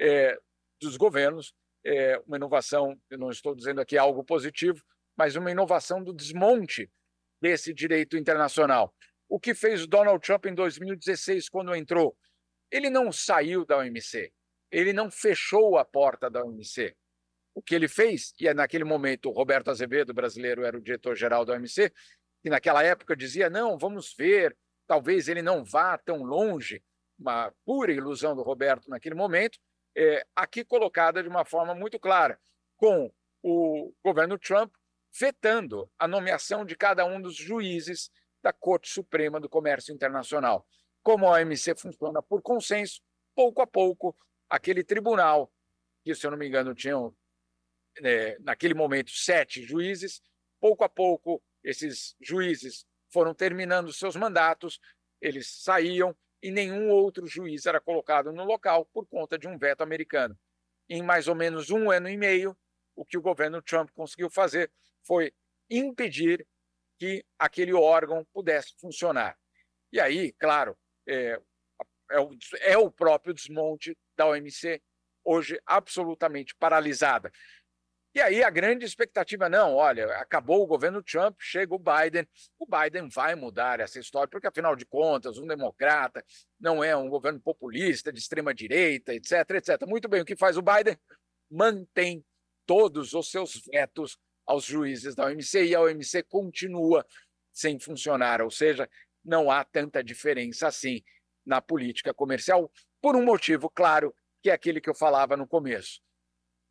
é, dos governos é, uma inovação, eu não estou dizendo aqui algo positivo, mas uma inovação do desmonte desse direito internacional. O que fez Donald Trump em 2016, quando entrou? Ele não saiu da OMC, ele não fechou a porta da OMC. O que ele fez, e é naquele momento o Roberto Azevedo, brasileiro, era o diretor-geral da OMC, e naquela época dizia: não, vamos ver, talvez ele não vá tão longe, uma pura ilusão do Roberto naquele momento, é, aqui colocada de uma forma muito clara, com o governo Trump vetando a nomeação de cada um dos juízes da Corte Suprema do Comércio Internacional. Como a OMC funciona por consenso, pouco a pouco, aquele tribunal, que se eu não me engano tinham, é, naquele momento, sete juízes, pouco a pouco esses juízes foram terminando seus mandatos, eles saíam e nenhum outro juiz era colocado no local por conta de um veto americano. Em mais ou menos um ano e meio, o que o governo Trump conseguiu fazer foi impedir que aquele órgão pudesse funcionar. E aí, claro, é, é, o, é o próprio desmonte da OMC, hoje absolutamente paralisada. E aí a grande expectativa, não, olha, acabou o governo Trump, chega o Biden, o Biden vai mudar essa história, porque afinal de contas, um democrata não é um governo populista, de extrema direita, etc, etc. Muito bem, o que faz o Biden? Mantém todos os seus vetos aos juízes da OMC e a OMC continua sem funcionar, ou seja, não há tanta diferença assim na política comercial, por um motivo claro, que é aquele que eu falava no começo: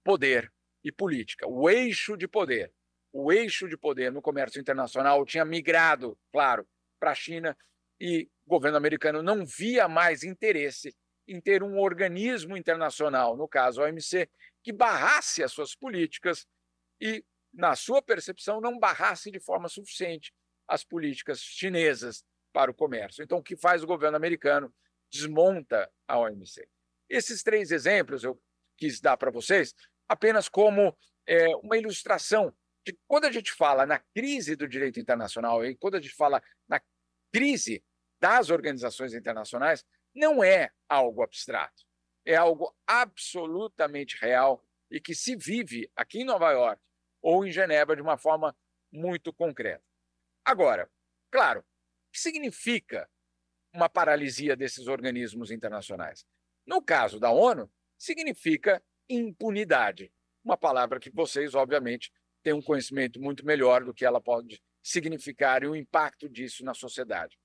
poder e política, o eixo de poder. O eixo de poder no comércio internacional tinha migrado, claro, para a China e o governo americano não via mais interesse em ter um organismo internacional, no caso a OMC, que barrasse as suas políticas e, na sua percepção, não barrasse de forma suficiente as políticas chinesas para o comércio. Então, o que faz o governo americano? Desmonta a OMC. Esses três exemplos eu quis dar para vocês apenas como é, uma ilustração de quando a gente fala na crise do direito internacional e quando a gente fala na crise das organizações internacionais, não é algo abstrato, é algo absolutamente real e que se vive aqui em Nova York ou em Genebra de uma forma muito concreta. Agora, claro, o que significa uma paralisia desses organismos internacionais? No caso da ONU, significa impunidade. Uma palavra que vocês, obviamente, têm um conhecimento muito melhor do que ela pode significar e o impacto disso na sociedade.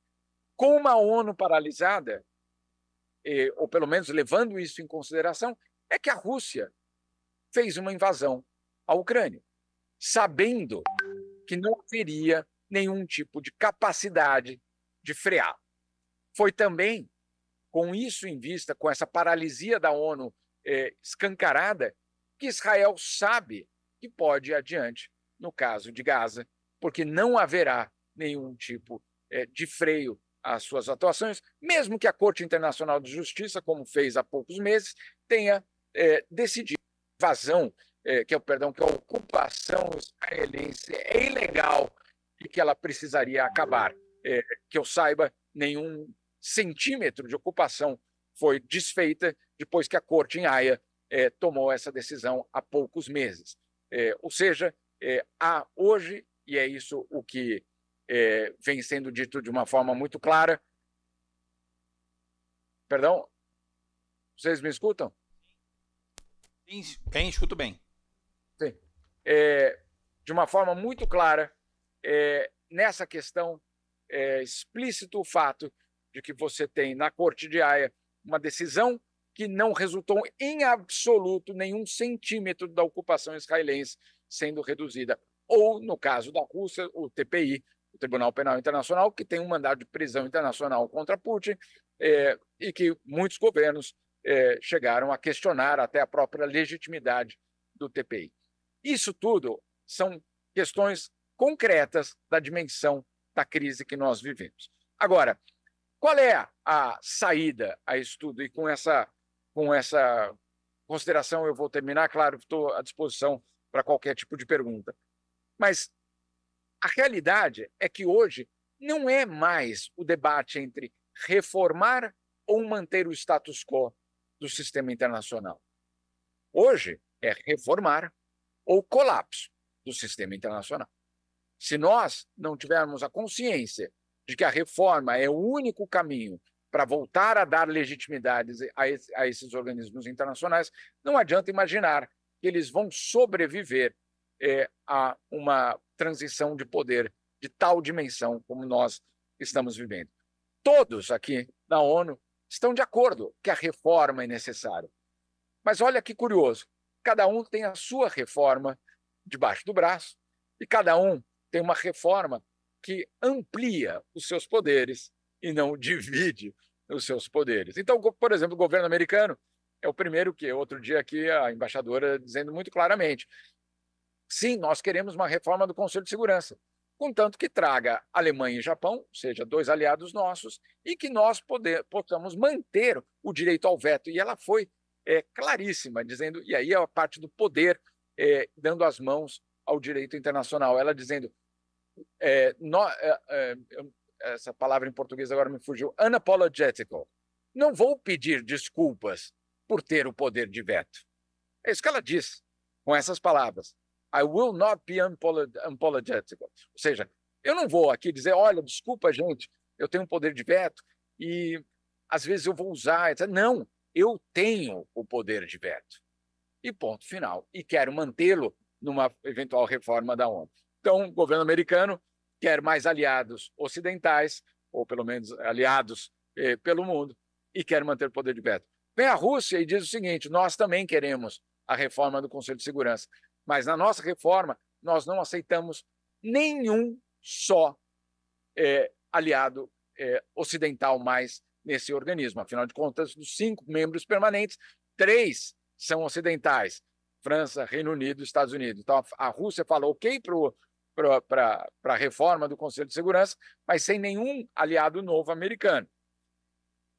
Com uma ONU paralisada, ou pelo menos levando isso em consideração, é que a Rússia fez uma invasão à Ucrânia, sabendo que não teria nenhum tipo de capacidade de frear. Foi também com isso em vista, com essa paralisia da ONU é, escancarada que Israel sabe que pode ir adiante no caso de Gaza, porque não haverá nenhum tipo é, de freio às suas atuações, mesmo que a Corte Internacional de Justiça, como fez há poucos meses, tenha é, decidido invasão, é, que é o perdão, que a ocupação israelense é ilegal e que ela precisaria acabar. É, que eu saiba, nenhum centímetro de ocupação foi desfeita depois que a corte em Haia é, tomou essa decisão há poucos meses. É, ou seja, é, há hoje, e é isso o que vem sendo dito de uma forma muito clara. Perdão? Vocês me escutam? Bem, bem escuto bem. Sim. É, de uma forma muito clara, é, nessa questão, é explícito o fato de que você tem na Corte de Haia uma decisão que não resultou em absoluto nenhum centímetro da ocupação israelense sendo reduzida. Ou, no caso da Rússia, o TPI, o Tribunal Penal Internacional, que tem um mandado de prisão internacional contra Putin é, e que muitos governos é, chegaram a questionar até a própria legitimidade do TPI. Isso tudo são questões concretas da dimensão da crise que nós vivemos. Agora, qual é a saída a isso tudo? E com essa com essa consideração, eu vou terminar. Claro, estou à disposição para qualquer tipo de pergunta. Mas a realidade é que hoje não é mais o debate entre reformar ou manter o status quo do sistema internacional. Hoje é reformar ou colapso do sistema internacional. Se nós não tivermos a consciência de que a reforma é o único caminho para voltar a dar legitimidade a, esse, a esses organismos internacionais, não adianta imaginar que eles vão sobreviver é, a uma transição de poder de tal dimensão como nós estamos vivendo. Todos aqui na ONU estão de acordo que a reforma é necessária. Mas olha que curioso, cada um tem a sua reforma debaixo do braço e cada um tem uma reforma que amplia os seus poderes e não divide os seus poderes. Então, por exemplo, o governo americano é o primeiro que, outro dia aqui, a embaixadora dizendo muito claramente: sim, nós queremos uma reforma do Conselho de Segurança, contanto que traga Alemanha e Japão, ou seja, dois aliados nossos, e que nós poder, possamos manter o direito ao veto. E ela foi é, claríssima, dizendo, e aí é a parte do poder, é, dando as mãos ao direito internacional, ela dizendo. É, no, essa palavra em português agora me fugiu, unapologetical. Não vou pedir desculpas por ter o poder de veto. É isso que ela diz com essas palavras. I will not be unapologetical. Ou seja, eu não vou aqui dizer, olha, desculpa, gente, eu tenho um poder de veto e às vezes eu vou usar. Etc. Não, eu tenho o poder de veto. E ponto final. E quero mantê-lo numa eventual reforma da ONU. Então, o governo americano quer mais aliados ocidentais, ou pelo menos aliados eh, pelo mundo, e quer manter o poder de veto. Vem a Rússia e diz o seguinte: nós também queremos a reforma do Conselho de Segurança, mas na nossa reforma nós não aceitamos nenhum só eh, aliado eh, ocidental mais nesse organismo. Afinal de contas, dos cinco membros permanentes, três são ocidentais: França, Reino Unido, Estados Unidos. Então a Rússia fala ok para o para a reforma do Conselho de Segurança, mas sem nenhum aliado novo americano.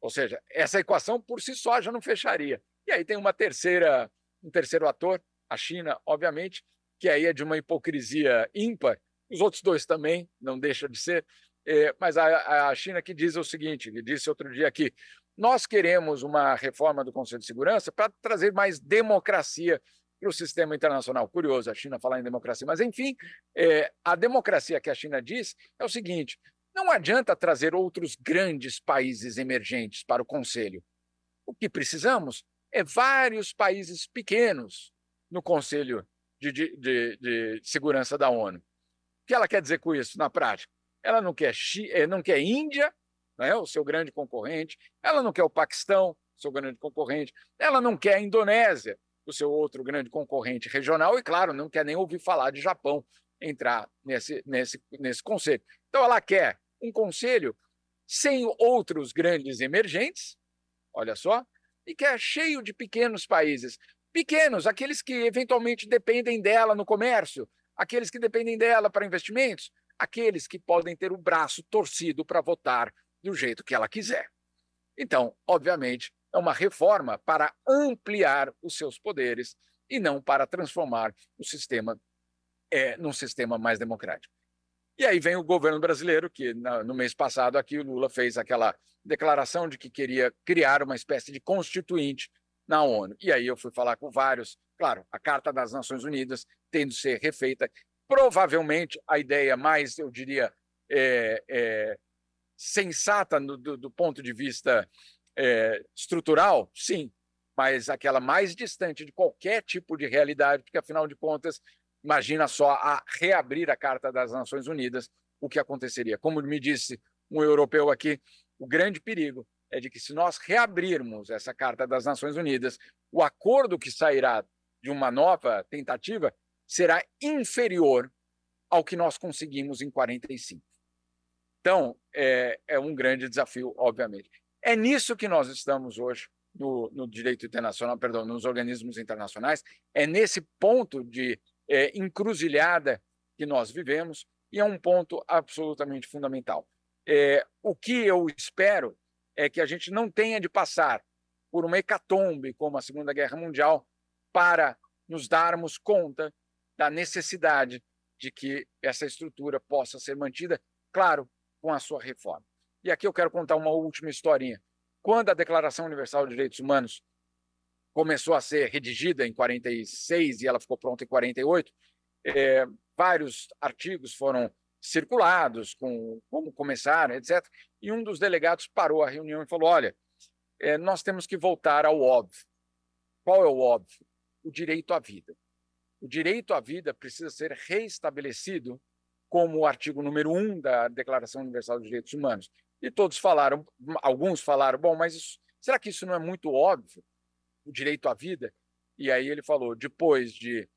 Ou seja, essa equação por si só já não fecharia. E aí tem uma terceira, um terceiro ator, a China, obviamente, que aí é de uma hipocrisia ímpar. Os outros dois também, não deixa de ser. É, mas a, a China que diz o seguinte, que disse outro dia aqui, nós queremos uma reforma do Conselho de Segurança para trazer mais democracia para o sistema internacional. Curioso, a China falar em democracia. Mas, enfim, é, a democracia que a China diz é o seguinte: não adianta trazer outros grandes países emergentes para o Conselho. O que precisamos é vários países pequenos no Conselho de, de, de, de Segurança da ONU. O que ela quer dizer com isso na prática? Ela não quer, é, não quer Índia, não é? o seu grande concorrente, ela não quer o Paquistão, seu grande concorrente, ela não quer a Indonésia, o seu outro grande concorrente regional, e, claro, não quer nem ouvir falar de Japão entrar nesse, nesse, nesse conselho. Então, ela quer um conselho sem outros grandes emergentes, olha só, e que é cheio de pequenos países. Pequenos, aqueles que eventualmente dependem dela no comércio, aqueles que dependem dela para investimentos, aqueles que podem ter o braço torcido para votar do jeito que ela quiser. Então, obviamente, é uma reforma para ampliar os seus poderes e não para transformar o sistema é, num sistema mais democrático. E aí vem o governo brasileiro, que no mês passado aqui o Lula fez aquela declaração de que queria criar uma espécie de constituinte na ONU. E aí eu fui falar com vários, claro, a Carta das Nações Unidas tendo ser refeita. Provavelmente a ideia mais, eu diria, é, é, sensata no, do, do, ponto de vista é, estrutural, sim, mas aquela mais distante de qualquer tipo de realidade, porque afinal de contas, imagina só a reabrir a Carta das Nações Unidas, o que aconteceria. Como me disse um europeu aqui, o grande perigo é de que se nós reabrirmos essa Carta das Nações Unidas, o acordo que sairá de uma nova tentativa será inferior ao que nós conseguimos em 45. Então, é, é um grande desafio, obviamente. É nisso que nós estamos hoje no, no direito internacional, perdão, nos organismos internacionais. É nesse ponto de é, encruzilhada que nós vivemos e é um ponto absolutamente fundamental. É, o que eu espero é que a gente não tenha de passar por uma hecatombe como a Segunda Guerra Mundial para nos darmos conta da necessidade de que essa estrutura possa ser mantida, claro, com a sua reforma. E aqui eu quero contar uma última historinha. Quando a Declaração Universal de Direitos Humanos começou a ser redigida em 46 e ela ficou pronta em 48, é, vários artigos foram circulados com como começaram, etc. E um dos delegados parou a reunião e falou: olha, é, nós temos que voltar ao óbvio. Qual é o óbvio? O direito à vida. O direito à vida precisa ser reestabelecido como o artigo número 1 da Declaração Universal dos Direitos Humanos. E todos falaram, alguns falaram, bom, mas isso, será que isso não é muito óbvio? O direito à vida? E aí ele falou, depois de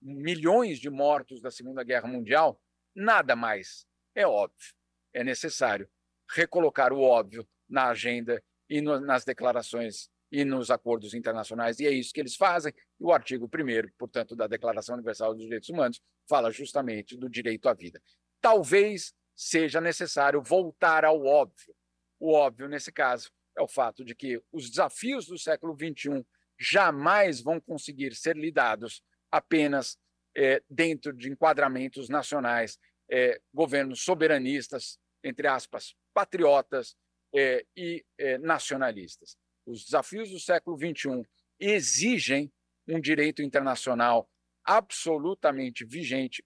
milhões de mortos da Segunda Guerra Mundial, nada mais é óbvio. É necessário recolocar o óbvio na agenda e no, nas declarações e nos acordos internacionais, e é isso que eles fazem. E o artigo 1, portanto, da Declaração Universal dos Direitos Humanos, fala justamente do direito à vida. Talvez seja necessário voltar ao óbvio. O óbvio, nesse caso, é o fato de que os desafios do século XXI jamais vão conseguir ser lidados apenas é, dentro de enquadramentos nacionais, é, governos soberanistas, entre aspas, patriotas é, e nacionalistas. Os desafios do século XXI exigem um direito internacional absolutamente vigente,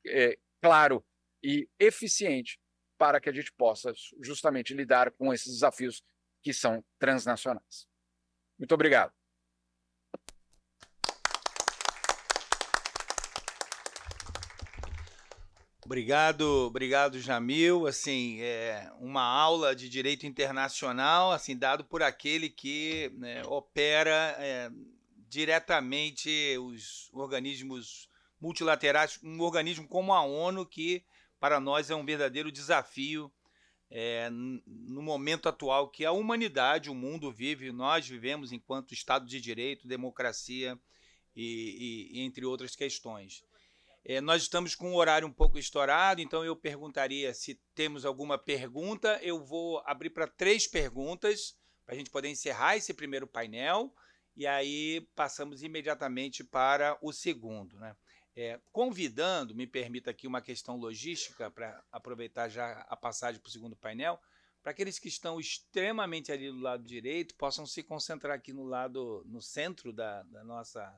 claro e eficiente para que a gente possa justamente lidar com esses desafios que são transnacionais. Muito obrigado. Obrigado, obrigado, Jamil. Assim, é uma aula de direito internacional, assim, dado por aquele que né, opera é, diretamente os organismos multilaterais, um organismo como a ONU que para nós é um verdadeiro desafio é, no momento atual que a humanidade, o mundo vive, nós vivemos enquanto Estado de Direito, democracia e, e entre outras questões. É, nós estamos com o horário um pouco estourado, então eu perguntaria se temos alguma pergunta. Eu vou abrir para três perguntas para a gente poder encerrar esse primeiro painel e aí passamos imediatamente para o segundo, né? É, convidando, me permita aqui uma questão logística, para aproveitar já a passagem para o segundo painel, para aqueles que estão extremamente ali do lado direito possam se concentrar aqui no lado, no centro da, da nossa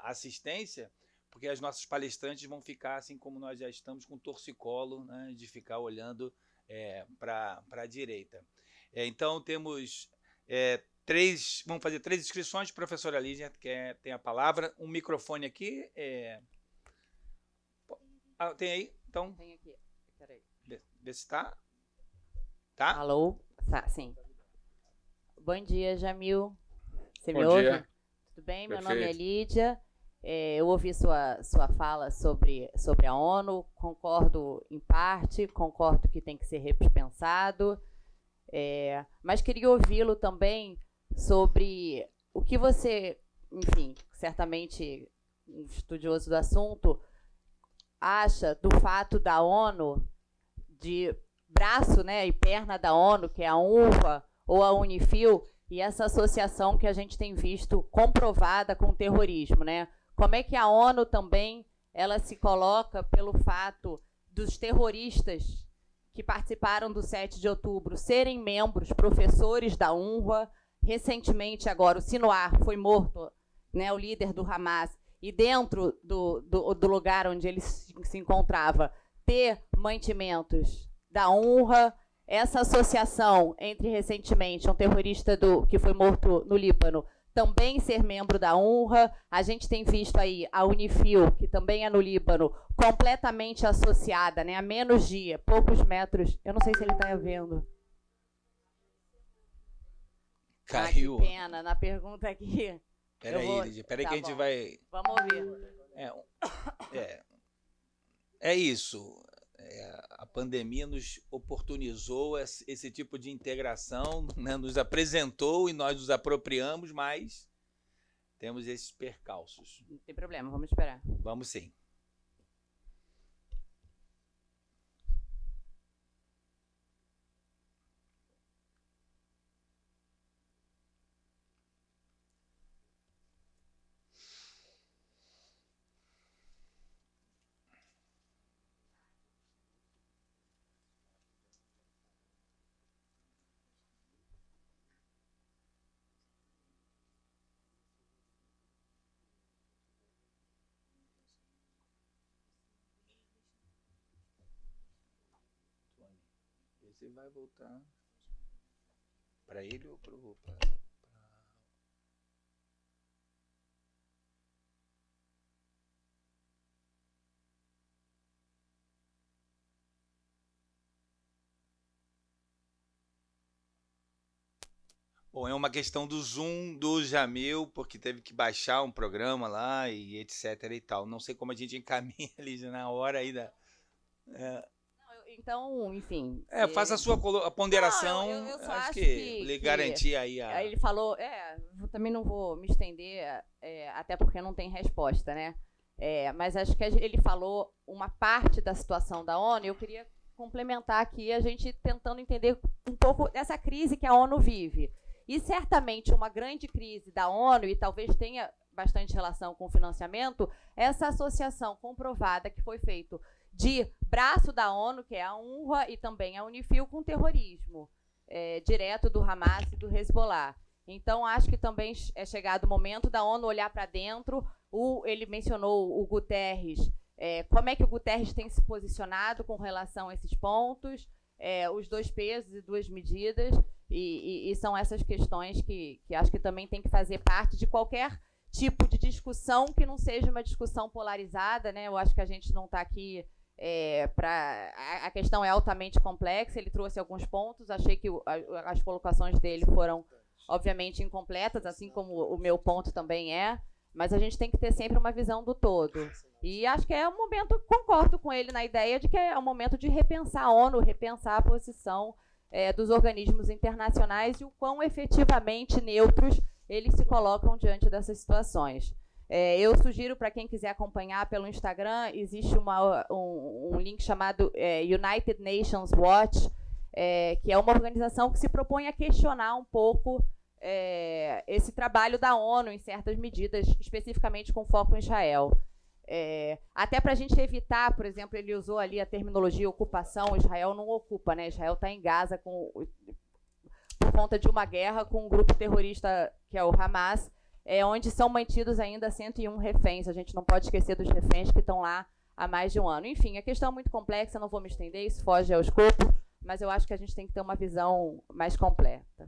assistência, porque as nossas palestrantes vão ficar assim como nós já estamos, com torcicolo, né, de ficar olhando é, para a direita. É, então, temos é, três, vamos fazer três inscrições. Professora Lídia quer, tem a palavra. Um microfone aqui. É... Ah, tem aí? Então. Tem aqui. Peraí. Vê, vê se tá. Tá? Alô? Tá, sim. Bom dia, Jamil. Você Bom me ouve? Dia. Tudo bem? Perfeito. Meu nome é Lídia. É, eu ouvi sua, sua fala sobre, sobre a ONU, concordo em parte, concordo que tem que ser repensado, é, mas queria ouvi-lo também sobre o que você, enfim, certamente um estudioso do assunto, acha do fato da ONU, de braço né, e perna da ONU, que é a UNRWA ou a Unifil, e essa associação que a gente tem visto comprovada com o terrorismo. Né? Como é que a ONU também ela se coloca pelo fato dos terroristas que participaram do 7 de outubro serem membros, professores da UNRWA, Recentemente, agora, o Sinuar foi morto, né, o líder do Hamas, e dentro do, do, do lugar onde ele se encontrava, ter mantimentos da honra, essa associação entre recentemente um terrorista do, que foi morto no Líbano também ser membro da honra. A gente tem visto aí a Unifil, que também é no Líbano, completamente associada, né, a menos dia, poucos metros. Eu não sei se ele está vendo. Tá Caiu. Ah, pena, na pergunta aqui. Peraí, vou... Lidia, peraí tá que bom. a gente vai. Vamos ouvir. É, é, é isso. É, a pandemia nos oportunizou esse, esse tipo de integração, né? nos apresentou e nós nos apropriamos, mas temos esses percalços. Não tem problema, vamos esperar. Vamos sim. você vai voltar para ele ou para o pra... Bom, é uma questão do Zoom do Jamil, porque teve que baixar um programa lá e etc e tal. Não sei como a gente encaminha ali na hora aí da. É... Então, enfim. É, faça a sua a ponderação. Não, eu, eu acho, que, que, que garantir aí a. Aí ele falou, é, também não vou me estender, é, até porque não tem resposta, né? É, mas acho que ele falou uma parte da situação da ONU. Eu queria complementar aqui a gente tentando entender um pouco dessa crise que a ONU vive. E certamente uma grande crise da ONU, e talvez tenha bastante relação com o financiamento, é essa associação comprovada que foi feita de braço da ONU, que é a UNRWA e também a Unifil, com terrorismo é, direto do Hamas e do Hezbollah. Então, acho que também é chegado o momento da ONU olhar para dentro. O, ele mencionou o Guterres. É, como é que o Guterres tem se posicionado com relação a esses pontos? É, os dois pesos e duas medidas. E, e, e, são essas questões que, que acho que também tem que fazer parte de qualquer tipo de discussão que não seja uma discussão polarizada. Né? Eu acho que a gente não está aqui é, pra, a, questão é altamente complexa, ele trouxe alguns pontos, achei que as colocações dele foram, obviamente, incompletas, assim como o meu ponto também é, mas a gente tem que ter sempre uma visão do todo. E acho que é um momento, concordo com ele na ideia de que é um momento de repensar a ONU, repensar a posição é, dos organismos internacionais e o quão efetivamente neutros eles se colocam diante dessas situações. É, eu sugiro para quem quiser acompanhar pelo Instagram, existe uma, um, um, link chamado é, United Nations Watch, é, que é uma organização que se propõe a questionar um pouco é, esse trabalho da ONU em certas medidas, especificamente com foco em Israel. É, até para a gente evitar, por exemplo, ele usou ali a terminologia ocupação, Israel não ocupa, né? Israel está em Gaza com, por conta de uma guerra com um grupo terrorista que é o Hamas, é, onde são mantidos ainda 101 reféns. A gente não pode esquecer dos reféns que estão lá há mais de um ano. Enfim, a questão é muito complexa, não vou me estender, isso foge ao escopo, mas eu acho que a gente tem que ter uma visão mais completa.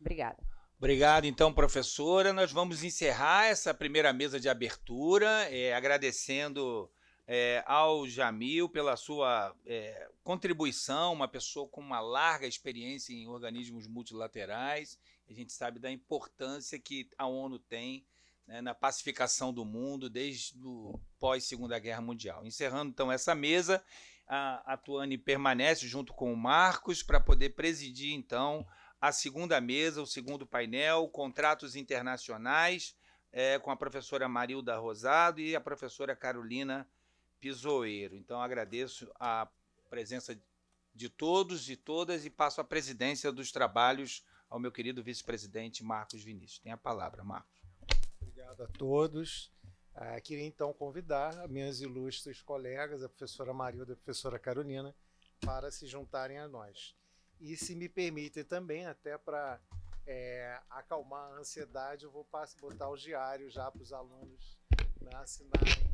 Obrigada. Obrigado, então, professora. Nós vamos encerrar essa primeira mesa de abertura, é, agradecendo é, ao Jamil pela sua é, contribuição, uma pessoa com uma larga experiência em organismos multilaterais. A gente sabe da importância que a ONU tem né, na pacificação do mundo desde o pós-Segunda Guerra Mundial. Encerrando então essa mesa, a, a Tuane permanece junto com o Marcos para poder presidir então a segunda mesa, o segundo painel, contratos internacionais, é, com a professora Marilda Rosado e a professora Carolina Pisoeiro. Então agradeço a presença de todos e todas e passo a presidência dos trabalhos ao meu querido vice-presidente Marcos Vinícius. Tem a palavra, Marcos. Obrigado a todos. Ah, queria então convidar minhas ilustres colegas, a professora Marilda e a professora Carolina, para se juntarem a nós. E se me permitem também, até para é, acalmar a ansiedade, eu vou botar o diário já para os alunos né, assinarem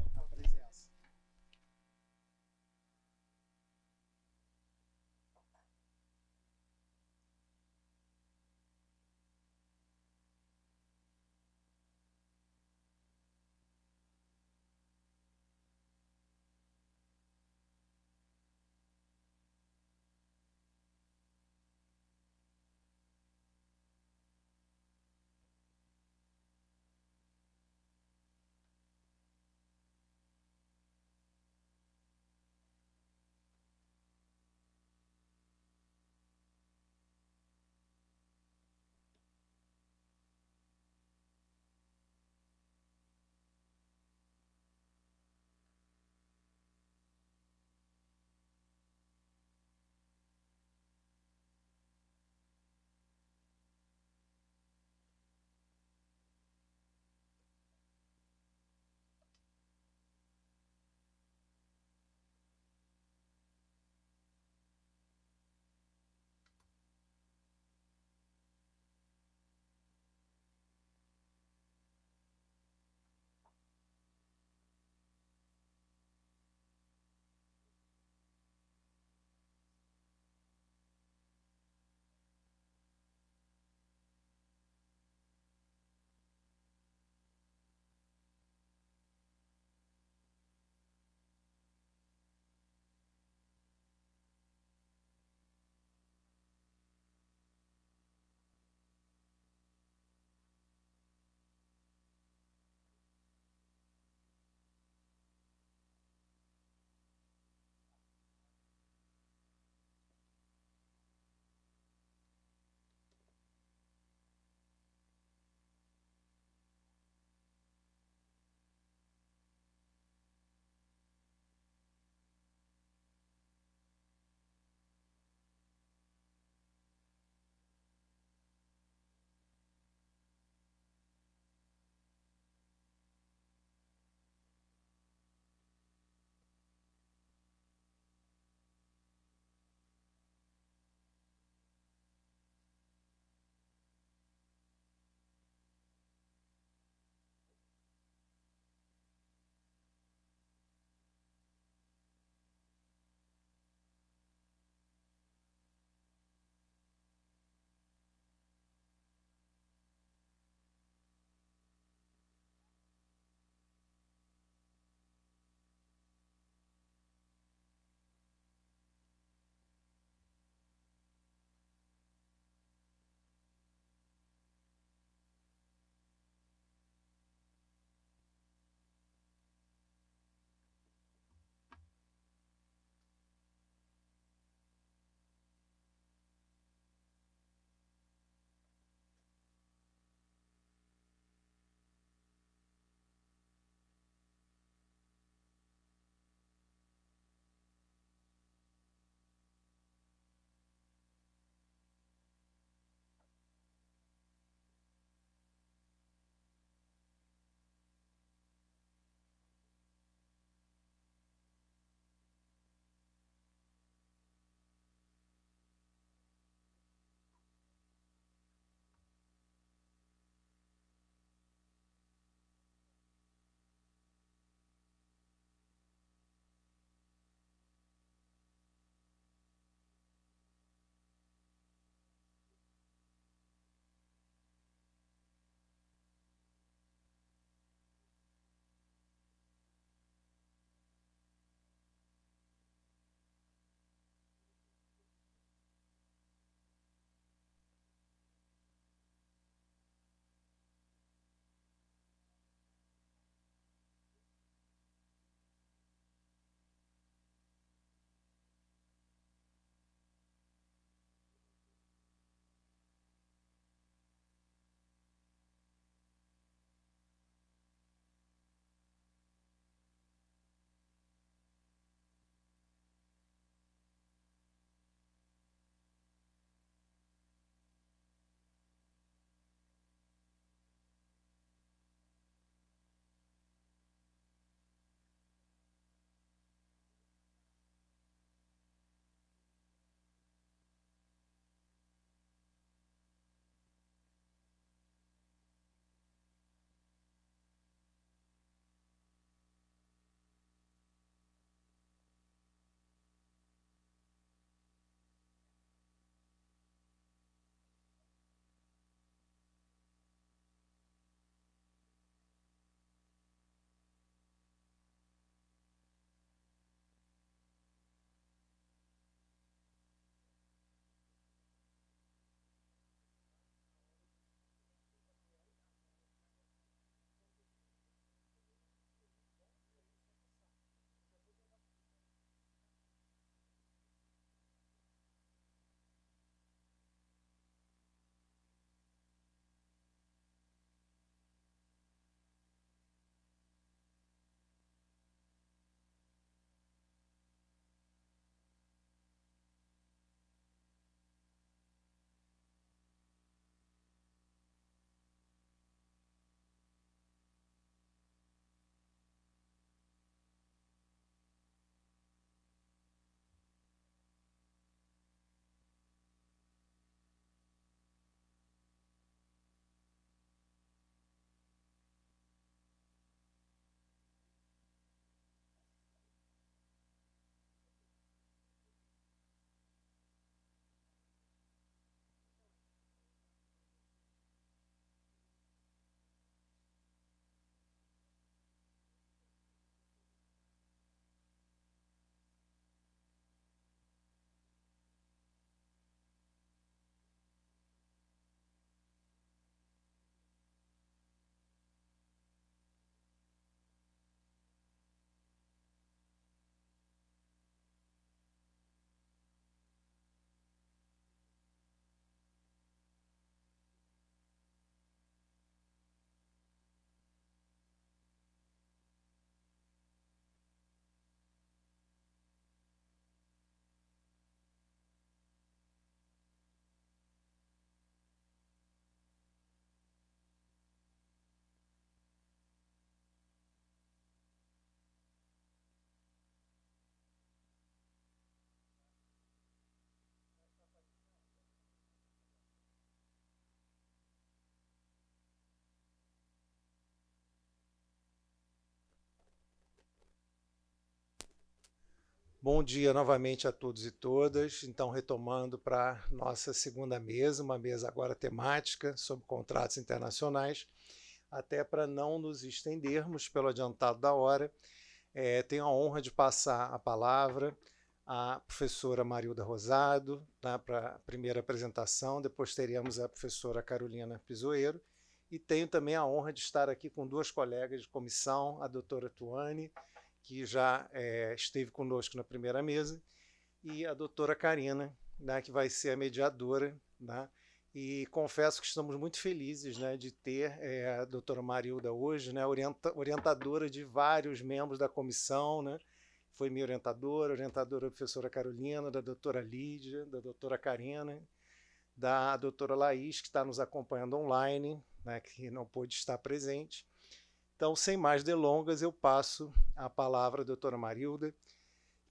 Bom dia novamente a todos e todas. Então, retomando para nossa segunda mesa, uma mesa agora temática sobre contratos internacionais, até para não nos estendermos pelo adiantado da hora, é, tenho a honra de passar a palavra à professora Marilda Rosado né, para a primeira apresentação, depois teremos a professora Carolina Pisoeiro, e tenho também a honra de estar aqui com duas colegas de comissão, a doutora Tuane que já é, esteve conosco na primeira mesa, e a doutora Karina, né, que vai ser a mediadora. Né? E confesso que estamos muito felizes né, de ter é, a doutora Marilda hoje, né, orienta, orientadora de vários membros da comissão. Né? Foi minha orientadora, orientadora da professora Carolina, da doutora Lídia, da doutora Karina, da doutora Laís, que está nos acompanhando online, né, que não pôde estar presente. Então, sem mais delongas, eu passo a palavra à doutora Marilda,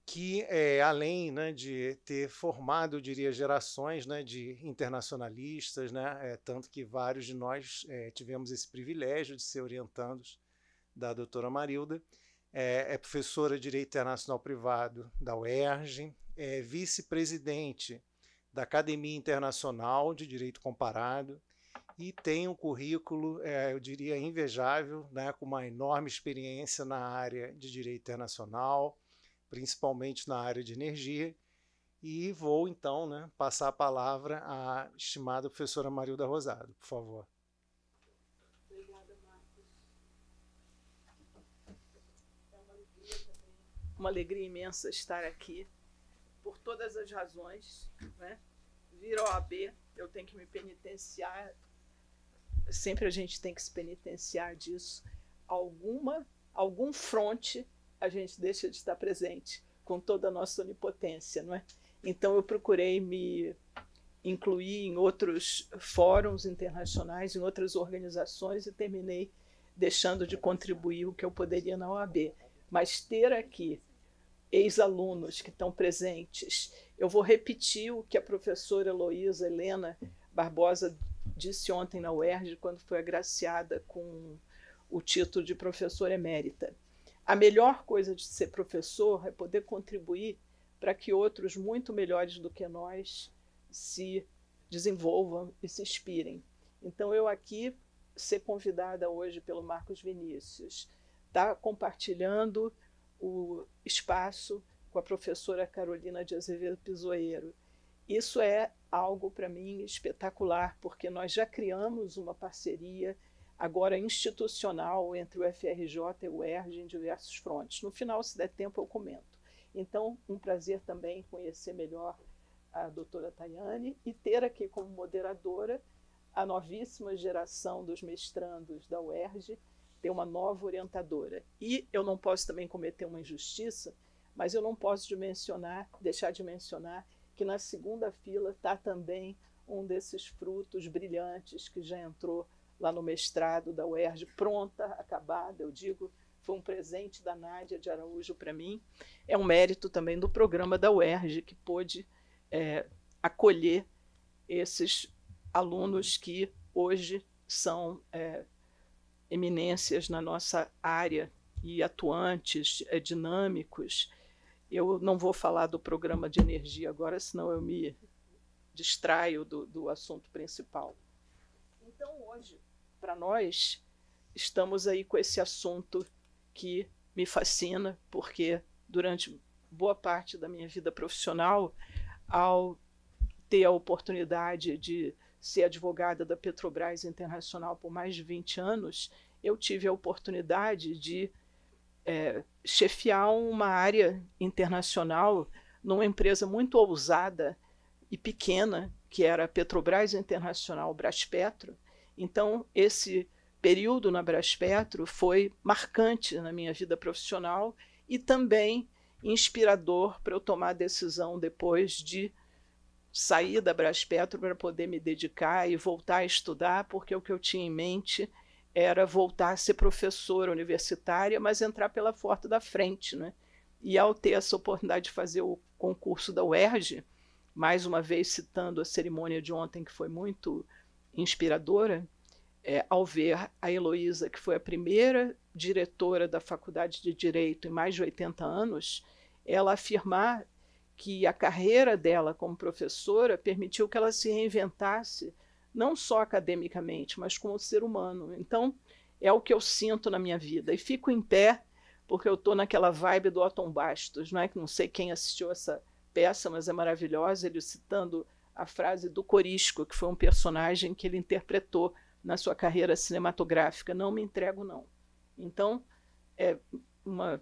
que, é, além né, de ter formado, eu diria, gerações né, de internacionalistas, né, é, tanto que vários de nós é, tivemos esse privilégio de ser orientandos da doutora Marilda, é, é professora de Direito Internacional Privado da UERJ, é vice-presidente da Academia Internacional de Direito Comparado, e tem um currículo, é, eu diria, invejável, né, com uma enorme experiência na área de direito internacional, principalmente na área de energia. E vou então né, passar a palavra à estimada professora Marilda Rosado, por favor. Obrigada, Marcos. É uma alegria também. Uma alegria imensa estar aqui, por todas as razões. Né? Vir ao AB, eu tenho que me penitenciar sempre a gente tem que se penitenciar disso. Alguma, algum fronte a gente deixa de estar presente com toda a nossa onipotência, não é? Então eu procurei me incluir em outros fóruns internacionais, em outras organizações e terminei deixando de contribuir o que eu poderia na OAB. Mas ter aqui ex-alunos que estão presentes, eu vou repetir o que a professora Heloísa Helena Barbosa disse ontem na UERJ, quando foi agraciada com o título de professora emérita. A melhor coisa de ser professor é poder contribuir para que outros muito melhores do que nós se desenvolvam e se inspirem. Então, eu aqui, ser convidada hoje pelo Marcos Vinícius, está compartilhando o espaço com a professora Carolina de Azevedo Pisoeiro. Isso é algo para mim espetacular, porque nós já criamos uma parceria agora institucional entre o FRJ e o ERJ em diversos frontes. No final, se der tempo, eu comento. Então, um prazer também conhecer melhor a doutora Tayane e ter aqui como moderadora a novíssima geração dos mestrandos da UERJ, ter uma nova orientadora. E eu não posso também cometer uma injustiça, mas eu não posso de mencionar, deixar de mencionar que na segunda fila está também um desses frutos brilhantes que já entrou lá no mestrado da UERJ, pronta, acabada, eu digo, foi um presente da Nádia de Araújo para mim. É um mérito também do programa da UERJ, que pôde é, acolher esses alunos que hoje são é, eminências na nossa área e atuantes, é, dinâmicos eu não vou falar do programa de energia agora, senão eu me distraio do, do assunto principal. Então, hoje, para nós, estamos aí com esse assunto que me fascina, porque durante boa parte da minha vida profissional, ao ter a oportunidade de ser advogada da Petrobras Internacional por mais de 20 anos, eu tive a oportunidade de é, chefiar uma área internacional numa empresa muito ousada e pequena, que era a Petrobras Internacional Braspetro. Então, esse período na Braspetro foi marcante na minha vida profissional e também inspirador para eu tomar a decisão depois de sair da Braspetro para poder me dedicar e voltar a estudar, porque é o que eu tinha em mente era voltar a ser professora universitária, mas entrar pela porta da frente, né? E ao ter essa oportunidade de fazer o concurso da UERJ, mais uma vez citando a cerimônia de ontem, que foi muito inspiradora, é, ao ver a Heloísa, que foi a primeira diretora da Faculdade de Direito em mais de 80 anos, ela afirmar que a carreira dela como professora permitiu que ela se reinventasse não só academicamente, mas como ser humano. Então, é o que eu sinto na minha vida. E fico em pé, porque eu estou naquela vibe do Otton Bastos, não é? Não sei quem assistiu essa peça, mas é maravilhosa, ele citando a frase do Corisco, que foi um personagem que ele interpretou na sua carreira cinematográfica. Não me entrego, não. Então, é uma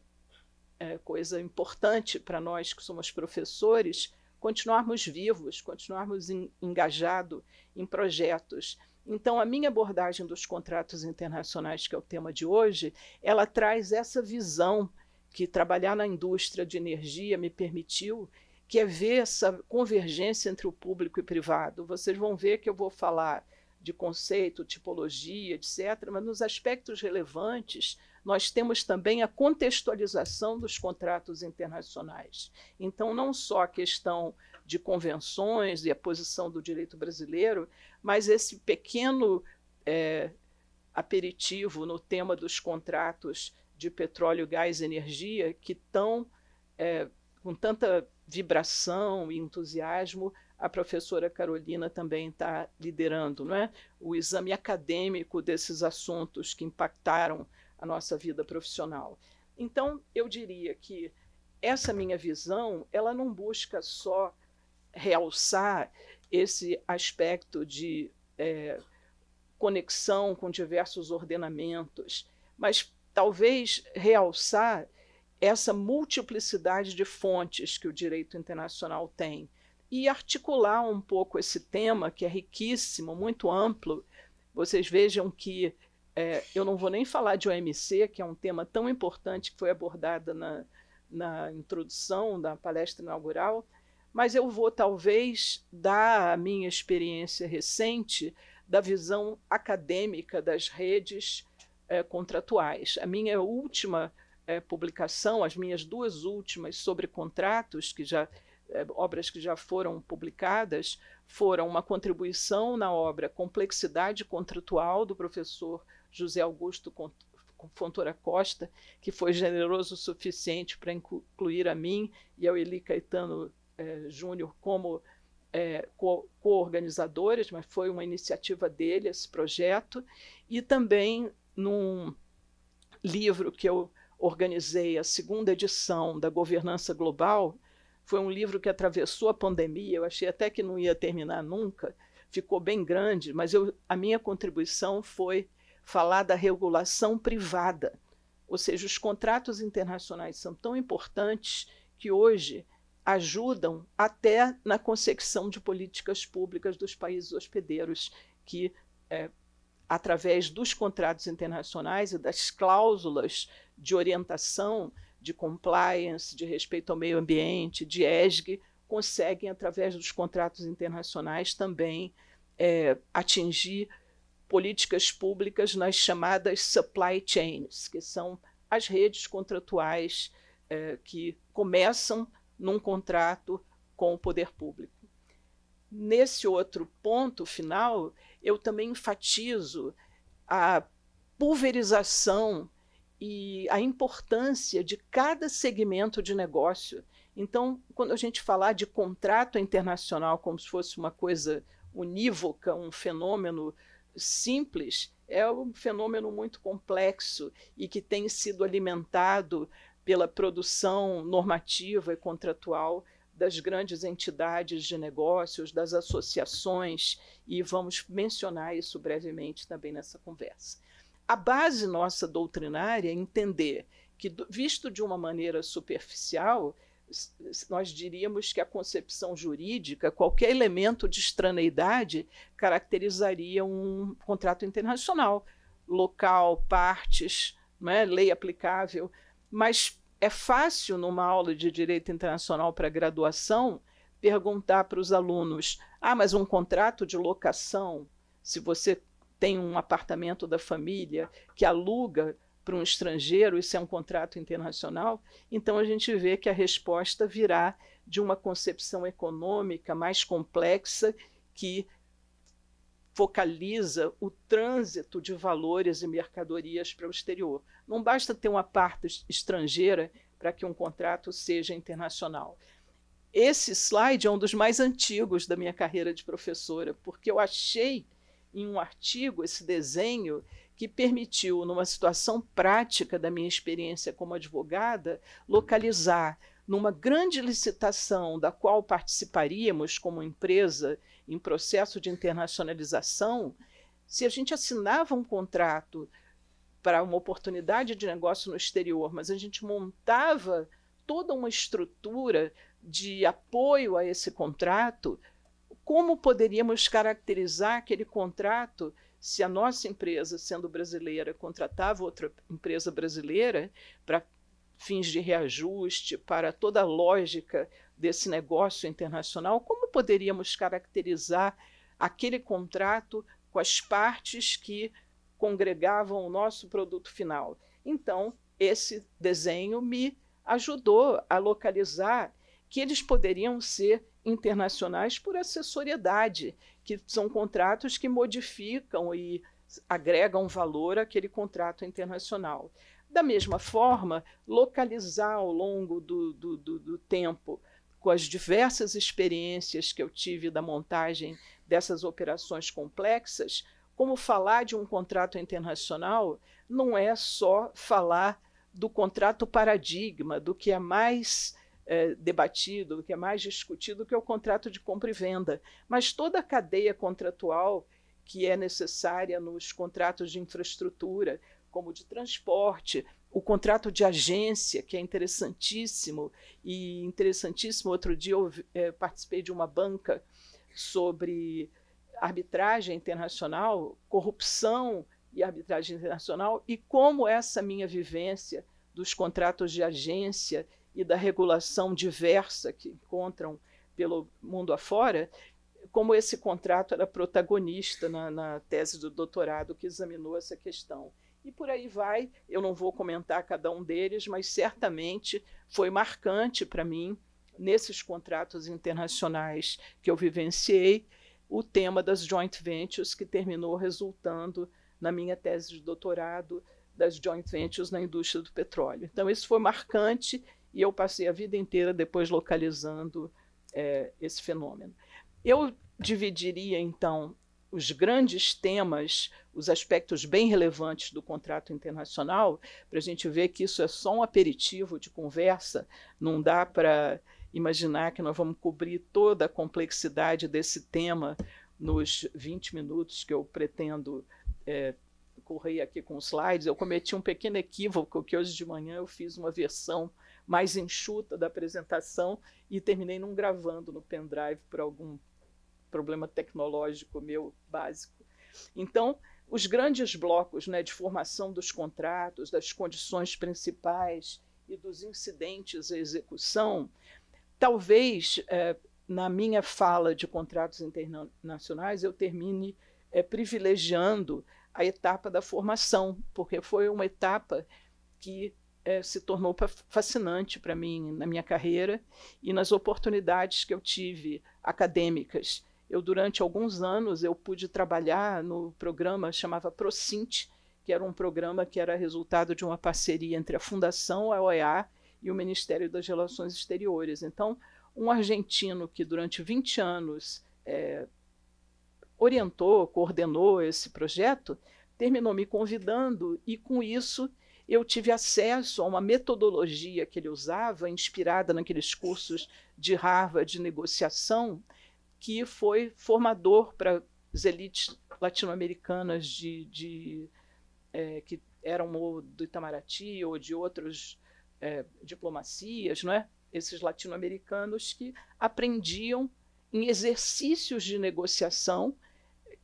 é, coisa importante para nós que somos professores continuarmos vivos, continuarmos engajados em projetos. Então, a minha abordagem dos contratos internacionais, que é o tema de hoje, ela traz essa visão que trabalhar na indústria de energia me permitiu, que é ver essa convergência entre o público e o privado. Vocês vão ver que eu vou falar de conceito, tipologia, etc., mas nos aspectos relevantes, nós temos também a contextualização dos contratos internacionais. Então, não só a questão de convenções e a posição do direito brasileiro, mas esse pequeno é, aperitivo no tema dos contratos de petróleo, gás e energia que estão é, com tanta vibração e entusiasmo a professora Carolina também está liderando, não é? O exame acadêmico desses assuntos que impactaram a nossa vida profissional. Então, eu diria que essa minha visão, ela não busca só realçar esse aspecto de é, conexão com diversos ordenamentos, mas talvez realçar essa multiplicidade de fontes que o direito internacional tem e articular um pouco esse tema que é riquíssimo, muito amplo. Vocês vejam que é, eu não vou nem falar de OMC, que é um tema tão importante que foi abordado na, na introdução da palestra inaugural, mas eu vou talvez dar a minha experiência recente da visão acadêmica das redes é, contratuais. A minha última é, publicação, as minhas duas últimas sobre contratos, que já é, obras que já foram publicadas, foram uma contribuição na obra Complexidade Contratual do professor José Augusto Fontoura Costa, que foi generoso o suficiente para incluir a mim e ao Eli Caetano eh, Júnior como eh, co-organizadores, mas foi uma iniciativa dele esse projeto, e também num livro que eu organizei, a segunda edição da Governança Global, foi um livro que atravessou a pandemia, eu achei até que não ia terminar nunca, ficou bem grande, mas eu, a minha contribuição foi falar da regulação privada. Ou seja, os contratos internacionais são tão importantes que hoje ajudam até na consecução de políticas públicas dos países hospedeiros, que, é, através dos contratos internacionais e das cláusulas de orientação, de compliance, de respeito ao meio ambiente, de ESG, conseguem, através dos contratos internacionais, também é, atingir políticas públicas nas chamadas supply chains, que são as redes contratuais eh, que começam num contrato com o poder público. Nesse outro ponto final, eu também enfatizo a pulverização e a importância de cada segmento de negócio. Então, quando a gente falar de contrato internacional como se fosse uma coisa unívoca, um fenômeno simples é um fenômeno muito complexo e que tem sido alimentado pela produção normativa e contratual das grandes entidades de negócios, das associações, e vamos mencionar isso brevemente também nessa conversa. A base nossa doutrinária é entender que, visto de uma maneira superficial, nós diríamos que a concepção jurídica, qualquer elemento de estraneidade, caracterizaria um contrato internacional, local, partes, né, lei aplicável. Mas é fácil, numa aula de direito internacional para graduação, perguntar para os alunos: ah, mas um contrato de locação, se você tem um apartamento da família que aluga para um estrangeiro, isso é um contrato internacional, então a gente vê que a resposta virá de uma concepção econômica mais complexa que focaliza o trânsito de valores e mercadorias para o exterior. Não basta ter uma parte estrangeira para que um contrato seja internacional. Esse slide é um dos mais antigos da minha carreira de professora, porque eu achei em um artigo esse desenho que permitiu, numa situação prática da minha experiência como advogada, localizar numa grande licitação da qual participaríamos como empresa em processo de internacionalização, se a gente assinava um contrato para uma oportunidade de negócio no exterior, mas a gente montava toda uma estrutura de apoio a esse contrato, como poderíamos caracterizar aquele contrato se a nossa empresa, sendo brasileira, contratava outra empresa brasileira para fins de reajuste, para toda a lógica desse negócio internacional, como poderíamos caracterizar aquele contrato com as partes que congregavam o nosso produto final? Então, esse desenho me ajudou a localizar que eles poderiam ser internacionais por acessoriedade, que são contratos que modificam e agregam valor àquele contrato internacional. Da mesma forma, localizar ao longo do, do, do, do tempo, com as diversas experiências que eu tive da montagem dessas operações complexas, como falar de um contrato internacional não é só falar do contrato paradigma, do que é mais é, debatido, o que é mais discutido, que é o contrato de compra e venda. Mas toda a cadeia contratual que é necessária nos contratos de infraestrutura, como de transporte, o contrato de agência, que é interessantíssimo, e interessantíssimo, outro dia eu é, participei de uma banca sobre arbitragem internacional, corrupção e arbitragem internacional, e como essa minha vivência dos contratos de agência e da regulação diversa que encontram pelo mundo afora, como esse contrato era protagonista na, na tese do doutorado que examinou essa questão. E por aí vai, eu não vou comentar cada um deles, mas certamente foi marcante para mim, nesses contratos internacionais que eu vivenciei, o tema das joint ventures, que terminou resultando na minha tese de doutorado das joint ventures na indústria do petróleo. Então, isso foi marcante e eu passei a vida inteira depois localizando é, esse fenômeno. Eu dividiria, então, os grandes temas, os aspectos bem relevantes do contrato internacional, para a gente ver que isso é só um aperitivo de conversa, não dá para imaginar que nós vamos cobrir toda a complexidade desse tema nos 20 minutos que eu pretendo é, correr aqui com os slides. Eu cometi um pequeno equívoco que hoje de manhã eu fiz uma versão mais enxuta da apresentação e terminei não gravando no pendrive por algum problema tecnológico meu básico. Então, os grandes blocos né, de formação dos contratos, das condições principais e dos incidentes à execução, talvez é, na minha fala de contratos internacionais eu termine é, privilegiando a etapa da formação, porque foi uma etapa que é, se tornou fascinante para mim na minha carreira e nas oportunidades que eu tive acadêmicas. Eu durante alguns anos eu pude trabalhar no programa chamava Procint, que era um programa que era resultado de uma parceria entre a Fundação a OEA e o Ministério das Relações Exteriores. Então, um argentino que durante 20 anos é, orientou, coordenou esse projeto, terminou me convidando e com isso eu tive acesso a uma metodologia que ele usava, inspirada naqueles cursos de Harvard de negociação, que foi formador para as elites latino-americanas de, de é, que eram ou do Itamaraty ou de outras é, diplomacias, não é? esses latino-americanos que aprendiam em exercícios de negociação,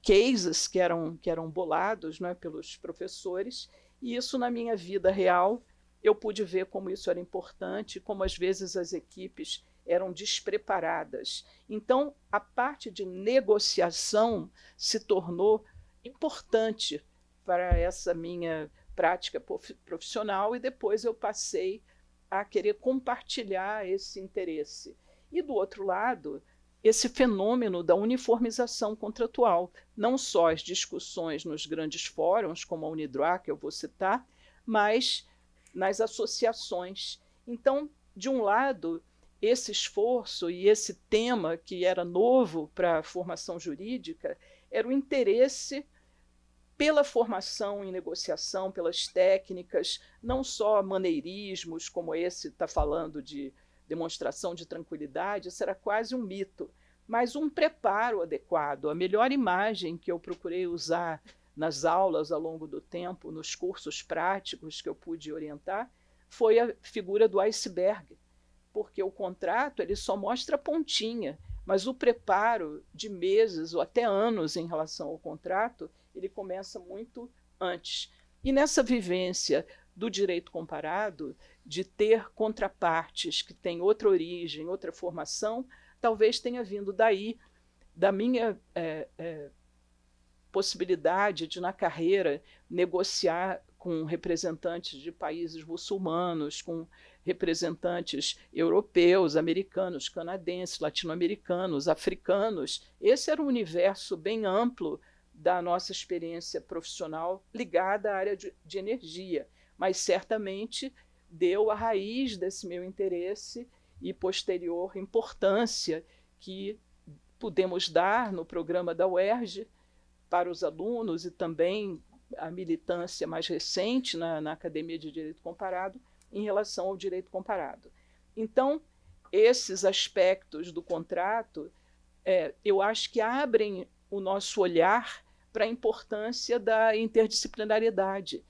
cases que eram, que eram bolados não é, pelos professores, e isso na minha vida real, eu pude ver como isso era importante, como às vezes as equipes eram despreparadas. Então, a parte de negociação se tornou importante para essa minha prática profissional e depois eu passei a querer compartilhar esse interesse. E do outro lado, esse fenômeno da uniformização contratual, não só as discussões nos grandes fóruns, como a Unidroa, que eu vou citar, mas nas associações. Então, de um lado, esse esforço e esse tema que era novo para a formação jurídica era o interesse pela formação em negociação, pelas técnicas, não só maneirismos, como esse está falando de demonstração de tranquilidade, isso era quase um mito, mas um preparo adequado. A melhor imagem que eu procurei usar nas aulas ao longo do tempo, nos cursos práticos que eu pude orientar, foi a figura do iceberg, porque o contrato ele só mostra a pontinha, mas o preparo de meses ou até anos em relação ao contrato, ele começa muito antes. E nessa vivência do direito comparado, de ter contrapartes que têm outra origem, outra formação, talvez tenha vindo daí, da minha é, é, possibilidade de, na carreira, negociar com representantes de países muçulmanos, com representantes europeus, americanos, canadenses, latino-americanos, africanos. Esse era um universo bem amplo da nossa experiência profissional ligada à área de, de energia mas certamente deu a raiz desse meu interesse e posterior importância que pudemos dar no programa da UERJ para os alunos e também a militância mais recente na, na Academia de Direito Comparado em relação ao direito comparado. Então, esses aspectos do contrato, é, eu acho que abrem o nosso olhar para a importância da interdisciplinariedade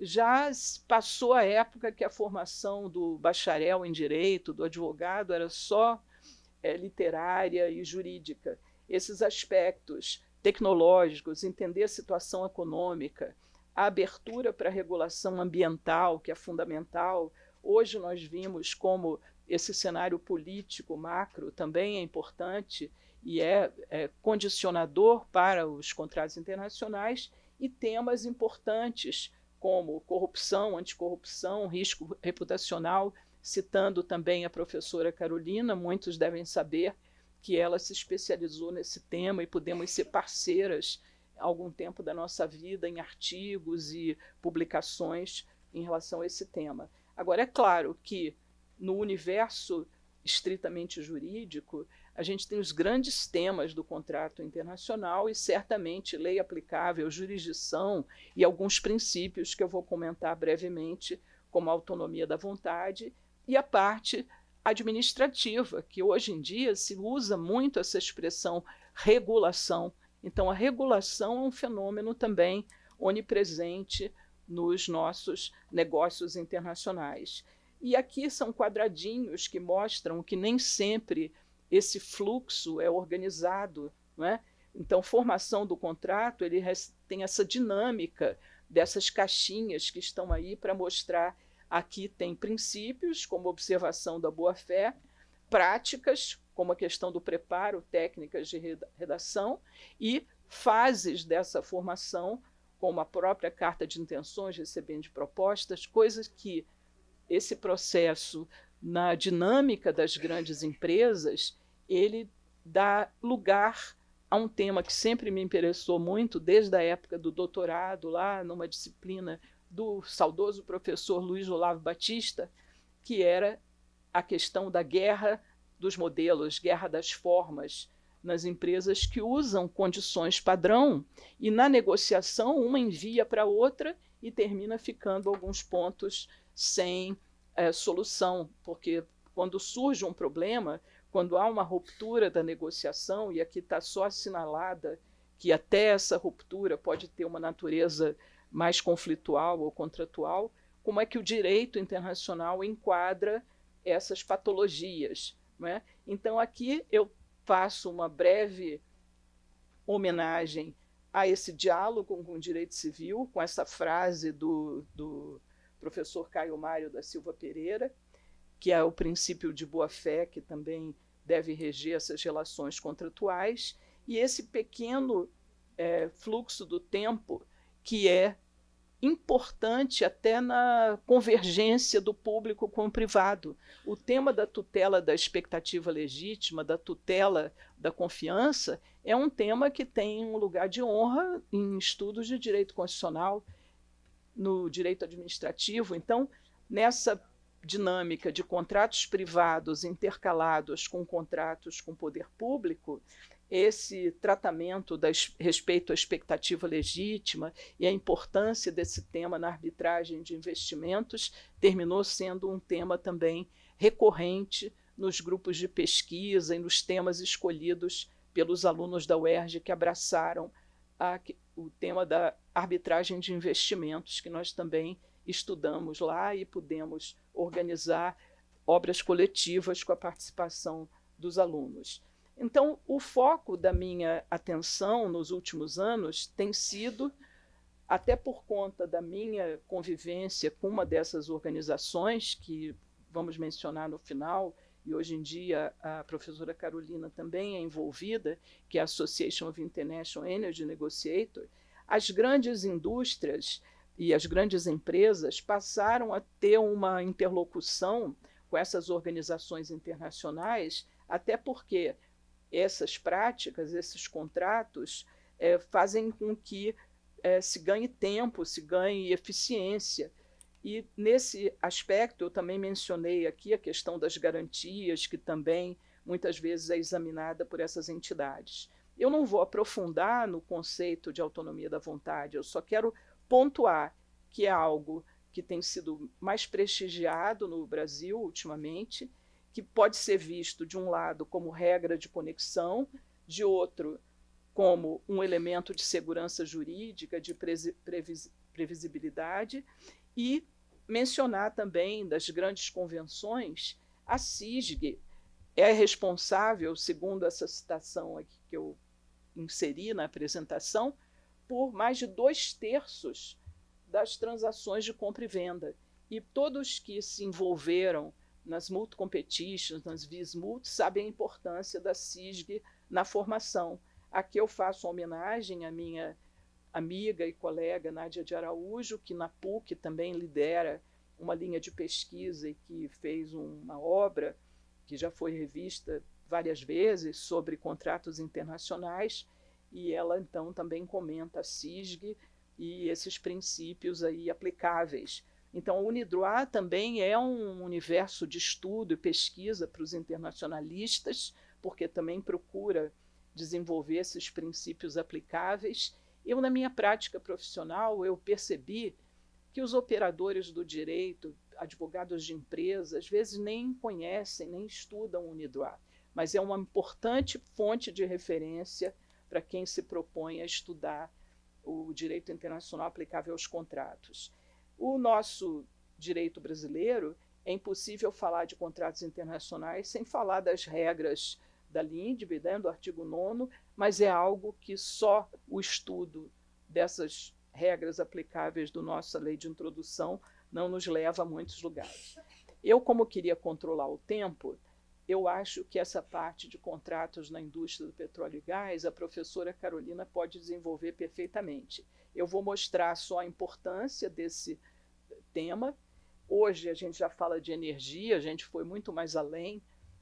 já passou a época que a formação do bacharel em direito, do advogado, era só é, literária e jurídica. Esses aspectos tecnológicos, entender a situação econômica, a abertura para a regulação ambiental, que é fundamental. Hoje nós vimos como esse cenário político macro também é importante e é, é condicionador para os contratos internacionais e temas importantes como corrupção, anticorrupção, risco reputacional, citando também a professora Carolina, muitos devem saber que ela se especializou nesse tema e podemos ser parceiras algum tempo da nossa vida em artigos e publicações em relação a esse tema. Agora, é claro que no universo estritamente jurídico, a gente tem os grandes temas do contrato internacional e certamente lei aplicável, jurisdição e alguns princípios que eu vou comentar brevemente, como a autonomia da vontade e a parte administrativa, que hoje em dia se usa muito essa expressão regulação. Então, a regulação é um fenômeno também onipresente nos nossos negócios internacionais. E aqui são quadradinhos que mostram que nem sempre esse fluxo é organizado, não é? Então, formação do contrato, ele tem essa dinâmica dessas caixinhas que estão aí para mostrar aqui tem princípios, como observação da boa-fé, práticas, como a questão do preparo, técnicas de redação e fases dessa formação, como a própria carta de intenções, recebendo propostas, coisas que esse processo na dinâmica das grandes empresas ele dá lugar a um tema que sempre me interessou muito, desde a época do doutorado, lá numa disciplina do saudoso professor Luiz Olavo Batista, que era a questão da guerra dos modelos, guerra das formas nas empresas que usam condições padrão e na negociação uma envia para outra e termina ficando alguns pontos sem é, solução, porque quando surge um problema, quando há uma ruptura da negociação, e aqui está só assinalada que até essa ruptura pode ter uma natureza mais conflitual ou contratual, como é que o direito internacional enquadra essas patologias? É? Então, aqui eu faço uma breve homenagem a esse diálogo com o direito civil, com essa frase do, do professor Caio Mário da Silva Pereira, que é o princípio de boa-fé, que também deve reger essas relações contratuais, e esse pequeno é, fluxo do tempo que é importante até na convergência do público com o privado. O tema da tutela da expectativa legítima, da tutela da confiança, é um tema que tem um lugar de honra em estudos de direito constitucional, no direito administrativo. Então, nessa dinâmica de contratos privados intercalados com contratos com poder público, esse tratamento respeito à expectativa legítima e a importância desse tema na arbitragem de investimentos terminou sendo um tema também recorrente nos grupos de pesquisa e nos temas escolhidos pelos alunos da UERJ que abraçaram a, o tema da arbitragem de investimentos, que nós também estudamos lá e pudemos organizar obras coletivas com a participação dos alunos. Então, o foco da minha atenção nos últimos anos tem sido, até por conta da minha convivência com uma dessas organizações, que vamos mencionar no final, e hoje em dia a professora Carolina também é envolvida, que é a Association of International Energy Negotiators. as grandes indústrias e as grandes empresas passaram a ter uma interlocução com essas organizações internacionais, até porque essas práticas, esses contratos, é, fazem com que é, se ganhe tempo, se ganhe eficiência. E nesse aspecto, eu também mencionei aqui a questão das garantias, que também muitas vezes é examinada por essas entidades. Eu não vou aprofundar no conceito de autonomia da vontade, eu só quero pontuar que é algo que tem sido mais prestigiado no Brasil ultimamente, que pode ser visto de um lado como regra de conexão, de outro como um elemento de segurança jurídica, de previsibilidade, e mencionar também das grandes convenções, a CISG é responsável, segundo essa citação aqui que eu inseri na apresentação, por mais de dois terços das transações de compra e venda. E todos que se envolveram nas multi competitions, nas vismult, sabem a importância da CISG na formação. Aqui eu faço homenagem à minha amiga e colega Nádia de Araújo, que na PUC também lidera uma linha de pesquisa e que fez uma obra que já foi revista várias vezes sobre contratos internacionais e ela então também comenta a CISG e esses princípios aí aplicáveis. Então, o Unidroit também é um universo de estudo e pesquisa para os internacionalistas, porque também procura desenvolver esses princípios aplicáveis. Eu, na minha prática profissional, eu percebi que os operadores do direito, advogados de empresas, às vezes nem conhecem, nem estudam o Unidroit, mas é uma importante fonte de referência para quem se propõe a estudar o direito internacional aplicável aos contratos. O nosso direito brasileiro é impossível falar de contratos internacionais sem falar das regras da LINDB, né, do artigo 9, mas é algo que só o estudo dessas regras aplicáveis do nossa lei de introdução não nos leva a muitos lugares. Eu, como queria controlar o tempo, eu acho que essa parte de contratos na indústria do petróleo e gás, a professora Carolina pode desenvolver perfeitamente. Eu vou mostrar só a importância desse tema. Hoje a gente já fala de energia, a gente foi muito mais além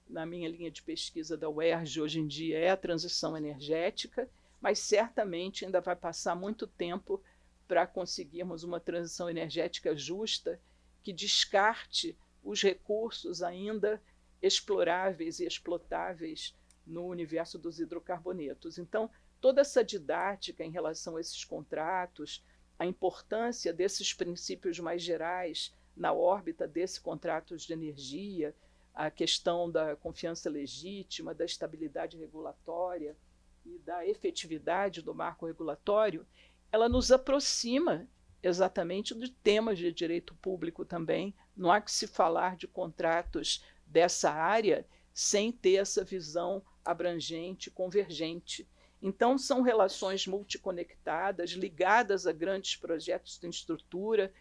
na minha linha de pesquisa da UERJ, hoje em dia é a transição energética, mas certamente ainda vai passar muito tempo para conseguirmos uma transição energética justa que descarte os recursos ainda exploráveis e explotáveis no universo dos hidrocarbonetos. Então, toda essa didática em relação a esses contratos, a importância desses princípios mais gerais na órbita desse contratos de energia, a questão da confiança legítima, da estabilidade regulatória e da efetividade do marco regulatório, ela nos aproxima exatamente de temas de direito público também. Não há que se falar de contratos dessa área sem ter essa visão abrangente, convergente. Então, são relações multiconectadas, ligadas a grandes projetos de estrutura.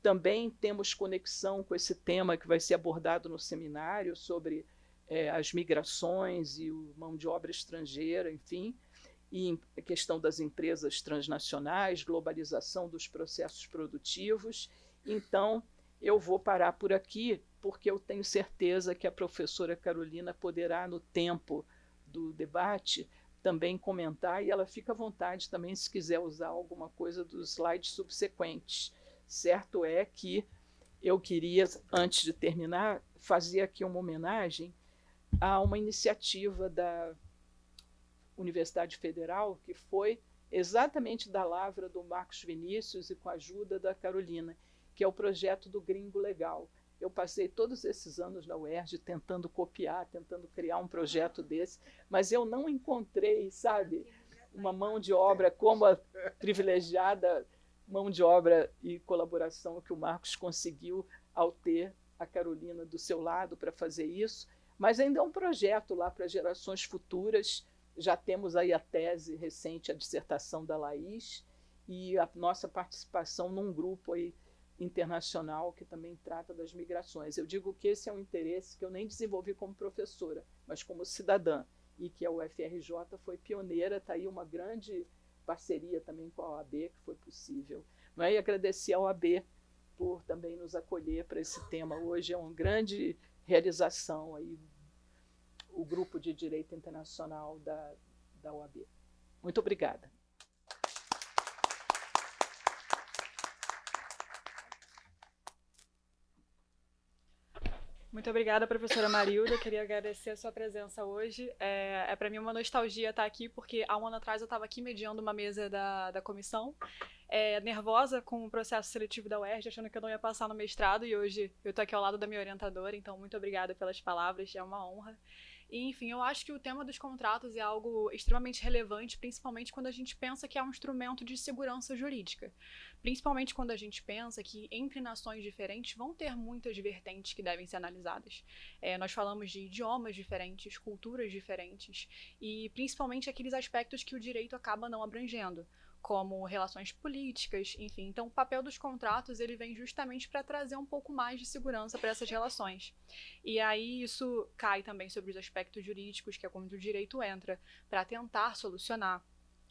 Também temos conexão com esse tema que vai ser abordado no seminário sobre é, as migrações e o mão de obra estrangeira, enfim, e a questão das empresas transnacionais, globalização dos processos produtivos. Então, eu vou parar por aqui, porque eu tenho certeza que a professora Carolina poderá, no tempo do debate, também comentar e ela fica à vontade também se quiser usar alguma coisa dos slides subsequentes. Certo é que eu queria, antes de terminar, fazer aqui uma homenagem a uma iniciativa da Universidade Federal, que foi exatamente da lavra do Marcos Vinícius e com a ajuda da Carolina, que é o projeto do Gringo Legal. Eu passei todos esses anos na UERJ tentando copiar, tentando criar um projeto desse, mas eu não encontrei, sabe, uma mão de obra como a privilegiada mão de obra e colaboração que o Marcos conseguiu ao ter a Carolina do seu lado para fazer isso. Mas ainda é um projeto lá para gerações futuras. Já temos aí a tese recente, a dissertação da Laís, e a nossa participação num grupo aí internacional que também trata das migrações. Eu digo que esse é um interesse que eu nem desenvolvi como professora, mas como cidadã, e que a UFRJ foi pioneira, está aí uma grande parceria também com a OAB que foi possível. Né, e agradecer à OAB por também nos acolher para esse tema. Hoje é uma grande realização aí o grupo de direito internacional da, da OAB. Muito obrigada. Muito obrigada, professora Marilda. Eu queria agradecer a sua presença hoje. É, é para mim uma nostalgia estar tá aqui, porque há um ano atrás eu estava aqui mediando uma mesa da, da comissão, é, nervosa com o processo seletivo da UERJ, achando que eu não ia passar no mestrado, e hoje eu estou aqui ao lado da minha orientadora, então muito obrigada pelas palavras, é uma honra. E, enfim, eu acho que o tema dos contratos é algo extremamente relevante, principalmente quando a gente pensa que é um instrumento de segurança jurídica. Principalmente quando a gente pensa que entre nações diferentes vão ter muitas vertentes que devem ser analisadas. É, nós falamos de idiomas diferentes, culturas diferentes e principalmente aqueles aspectos que o direito acaba não abrangendo como relações políticas, enfim. Então, o papel dos contratos ele vem justamente para trazer um pouco mais de segurança para essas relações. E aí isso cai também sobre os aspectos jurídicos, que é quando o direito entra para tentar solucionar,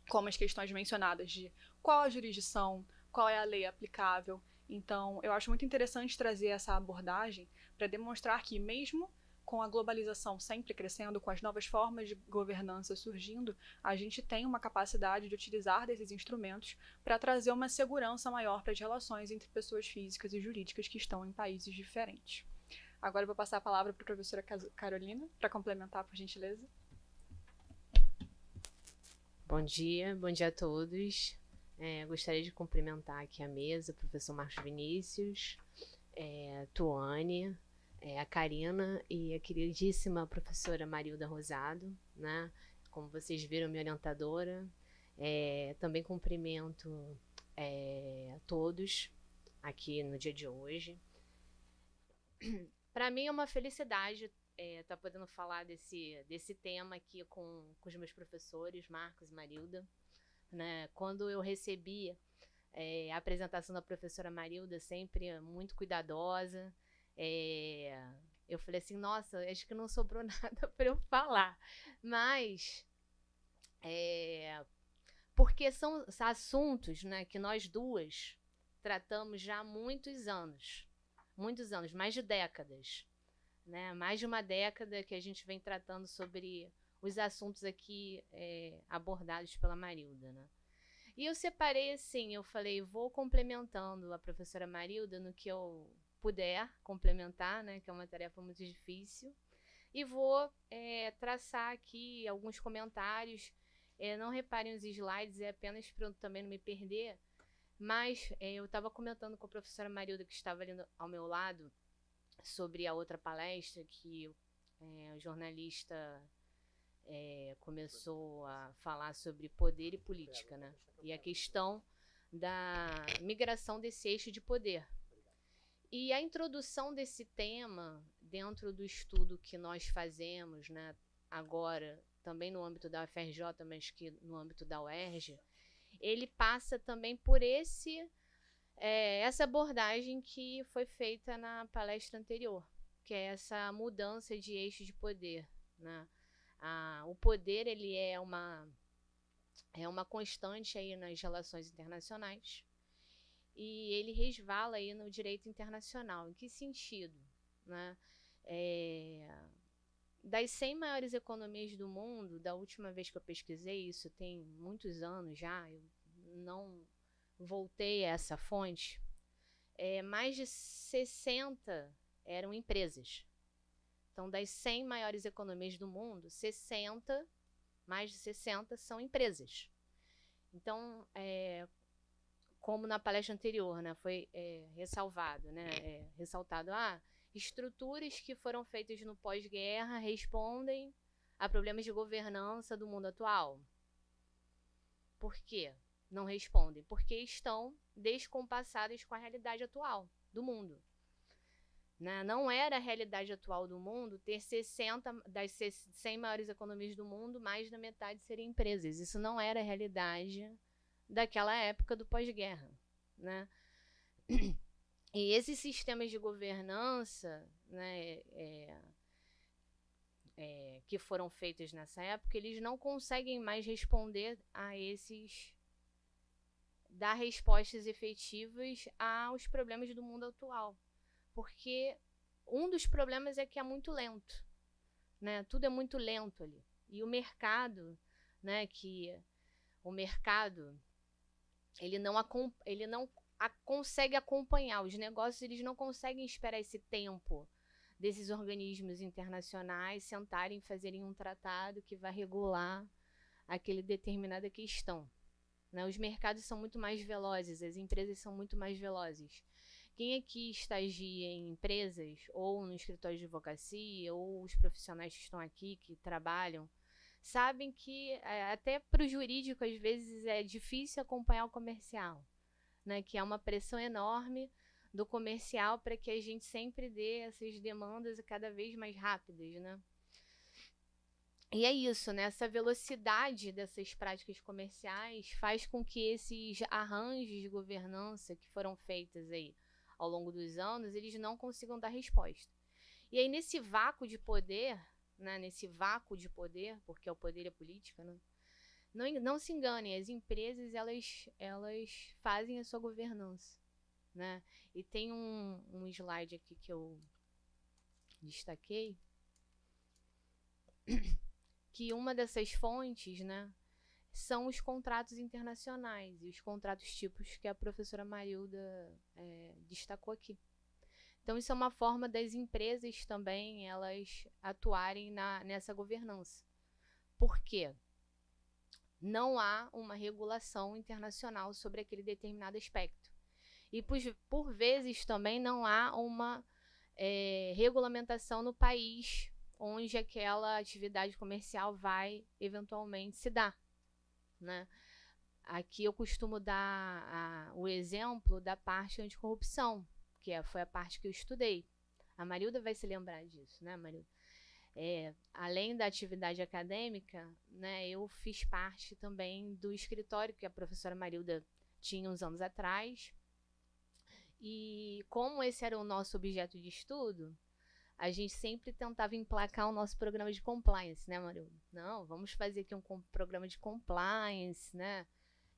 como as questões mencionadas de qual a jurisdição, qual é a lei aplicável. Então, eu acho muito interessante trazer essa abordagem para demonstrar que mesmo com a globalização sempre crescendo, com as novas formas de governança surgindo, a gente tem uma capacidade de utilizar desses instrumentos para trazer uma segurança maior para as relações entre pessoas físicas e jurídicas que estão em países diferentes. Agora eu vou passar a palavra para a professora Carolina para complementar, por gentileza. Bom dia, bom dia a todos. É, gostaria de cumprimentar aqui a mesa, o professor Marcos Vinícius, é, Tuane, é, a Karina e a queridíssima professora Marilda Rosado, né? Como vocês viram, minha orientadora. É, também cumprimento é, a todos aqui no dia de hoje. Para mim é uma felicidade estar é, tá podendo falar desse, desse tema aqui com, com os meus professores, Marcos e Marilda. Né? Quando eu recebi é, a apresentação da professora Marilda, sempre muito cuidadosa, é, eu falei assim, nossa, acho que não sobrou nada para eu falar. Mas, é, porque são assuntos né, que nós duas tratamos já há muitos anos. Muitos anos, mais de décadas. Né? Mais de uma década que a gente vem tratando sobre os assuntos aqui é, abordados pela Marilda, né? E eu separei assim, eu falei, vou complementando a professora Marilda no que eu puder complementar, né, que é uma tarefa muito difícil. E vou é, traçar aqui alguns comentários. É, não reparem os slides, é apenas para eu também não me perder. Mas é, eu estava comentando com a professora Marilda, que estava ali no, ao meu lado, sobre a outra palestra que é, o jornalista é, começou a falar sobre poder e política, né? E a questão da migração desse eixo de poder. E a introdução desse tema dentro do estudo que nós fazemos, né, agora, também no âmbito da UFRJ, mas que no âmbito da UERJ, ele passa também por esse é, essa abordagem que foi feita na palestra anterior, que é essa mudança de eixo de poder, né? a o poder ele é uma é uma constante aí nas relações internacionais e ele resvala aí no direito internacional. Em que sentido? Né? É, das 100 maiores economias do mundo, da última vez que eu pesquisei isso, tem muitos anos já, eu não voltei a essa fonte, é, mais de 60 eram empresas. Então, das 100 maiores economias do mundo, 60, mais de 60 são empresas. Então, é, como na palestra anterior, né, foi é, ressalvado, né, é, ressaltado, ah, estruturas que foram feitas no pós-guerra respondem a problemas de governança do mundo atual. Por quê? Não respondem, porque estão descompassadas com a realidade atual do mundo. Né? Não era a realidade atual do mundo ter 60 das 100 maiores economias do mundo, mais da metade serem empresas. Isso não era a realidade daquela época do pós-guerra, né? E esses sistemas de governança, né, é, é, é, que foram feitos nessa época, eles não conseguem mais responder a esses dar respostas efetivas aos problemas do mundo atual, porque um dos problemas é que é muito lento, né? Tudo é muito lento ali e o mercado, né? Que o mercado ele não, ele não consegue acompanhar. Os negócios eles não conseguem esperar esse tempo desses organismos internacionais sentarem e fazerem um tratado que vai regular aquele determinada questão. Né? Os mercados são muito mais velozes, as empresas são muito mais velozes. Quem aqui é estagia em empresas ou no escritório de advocacia ou os profissionais que estão aqui que trabalham sabem que é, até para o jurídico às vezes é difícil acompanhar o comercial, né? Que é uma pressão enorme do comercial para que a gente sempre dê essas demandas cada vez mais rápidas, né? E é isso, né? Essa velocidade dessas práticas comerciais faz com que esses arranjos de governança que foram feitos aí ao longo dos anos, eles não consigam dar resposta. E aí nesse vácuo de poder, né, nesse vácuo de poder, porque é o poder é política, né? Não, não se enganem, as empresas elas, elas fazem a sua governança, né? E tem um, um slide aqui que eu destaquei que uma dessas fontes, né, são os contratos internacionais e os contratos tipos que a professora Marilda é, destacou aqui. Então, isso é uma forma das empresas também elas atuarem na, nessa governança. Por quê? Não há uma regulação internacional sobre aquele determinado aspecto. E, por, por vezes, também não há uma é, regulamentação no país onde aquela atividade comercial vai eventualmente se dar. Né? Aqui eu costumo dar a, o exemplo da parte anticorrupção, que é, foi a parte que eu estudei. A Marilda vai se lembrar disso, né, Marilda? É, além da atividade acadêmica, né, eu fiz parte também do escritório que a professora Marilda tinha uns anos atrás. E como esse era o nosso objeto de estudo, a gente sempre tentava emplacar o nosso programa de compliance, né, Marilda? Não, vamos fazer aqui um programa de compliance, né?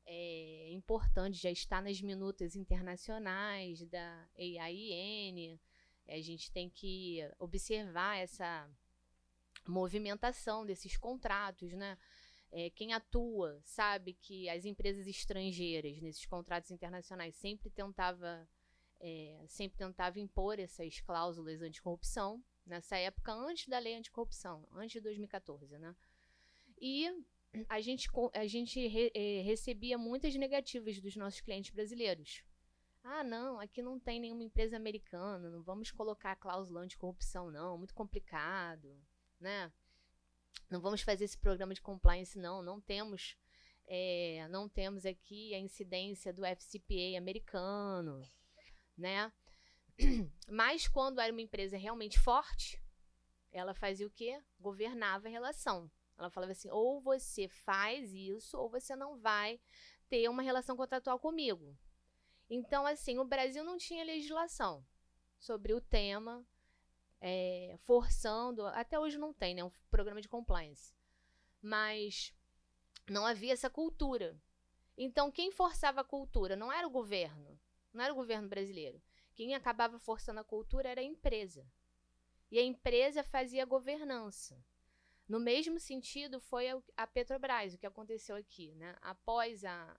é, importante, já está nas minutas internacionais da EIN. É, a gente tem que observar essa movimentação desses contratos, né? É, quem atua sabe que as empresas estrangeiras nesses contratos internacionais sempre tentava é, sempre tentava impor essas cláusulas anticorrupção nessa época antes da lei anticorrupção, antes de 2014, né? E a gente, a gente re, eh, recebia muitas negativas dos nossos clientes brasileiros. Ah, não, aqui não tem nenhuma empresa americana, não vamos colocar cláusula anticorrupção, não, muito complicado, né? Não vamos fazer esse programa de compliance, não, não temos, é, não temos aqui a incidência do FCPA americano, né? Mas quando era uma empresa realmente forte, ela fazia o quê? Governava a relação. Ela falava assim: ou você faz isso, ou você não vai ter uma relação contratual comigo. Então, assim, o Brasil não tinha legislação sobre o tema, é, forçando. Até hoje não tem, né? Um programa de compliance. Mas não havia essa cultura. Então, quem forçava a cultura não era o governo, não era o governo brasileiro. Quem acabava forçando a cultura era a empresa. E a empresa fazia a governança. No mesmo sentido, foi a Petrobras, o que aconteceu aqui. Né? Após a,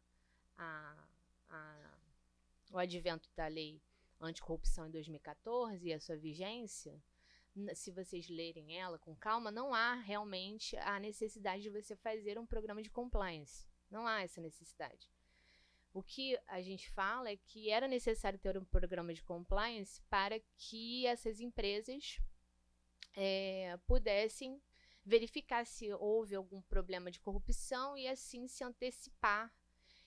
a, a, o advento da lei anticorrupção em 2014 e a sua vigência, se vocês lerem ela com calma, não há realmente a necessidade de você fazer um programa de compliance. Não há essa necessidade. O que a gente fala é que era necessário ter um programa de compliance para que essas empresas é, pudessem verificar se houve algum problema de corrupção e assim se antecipar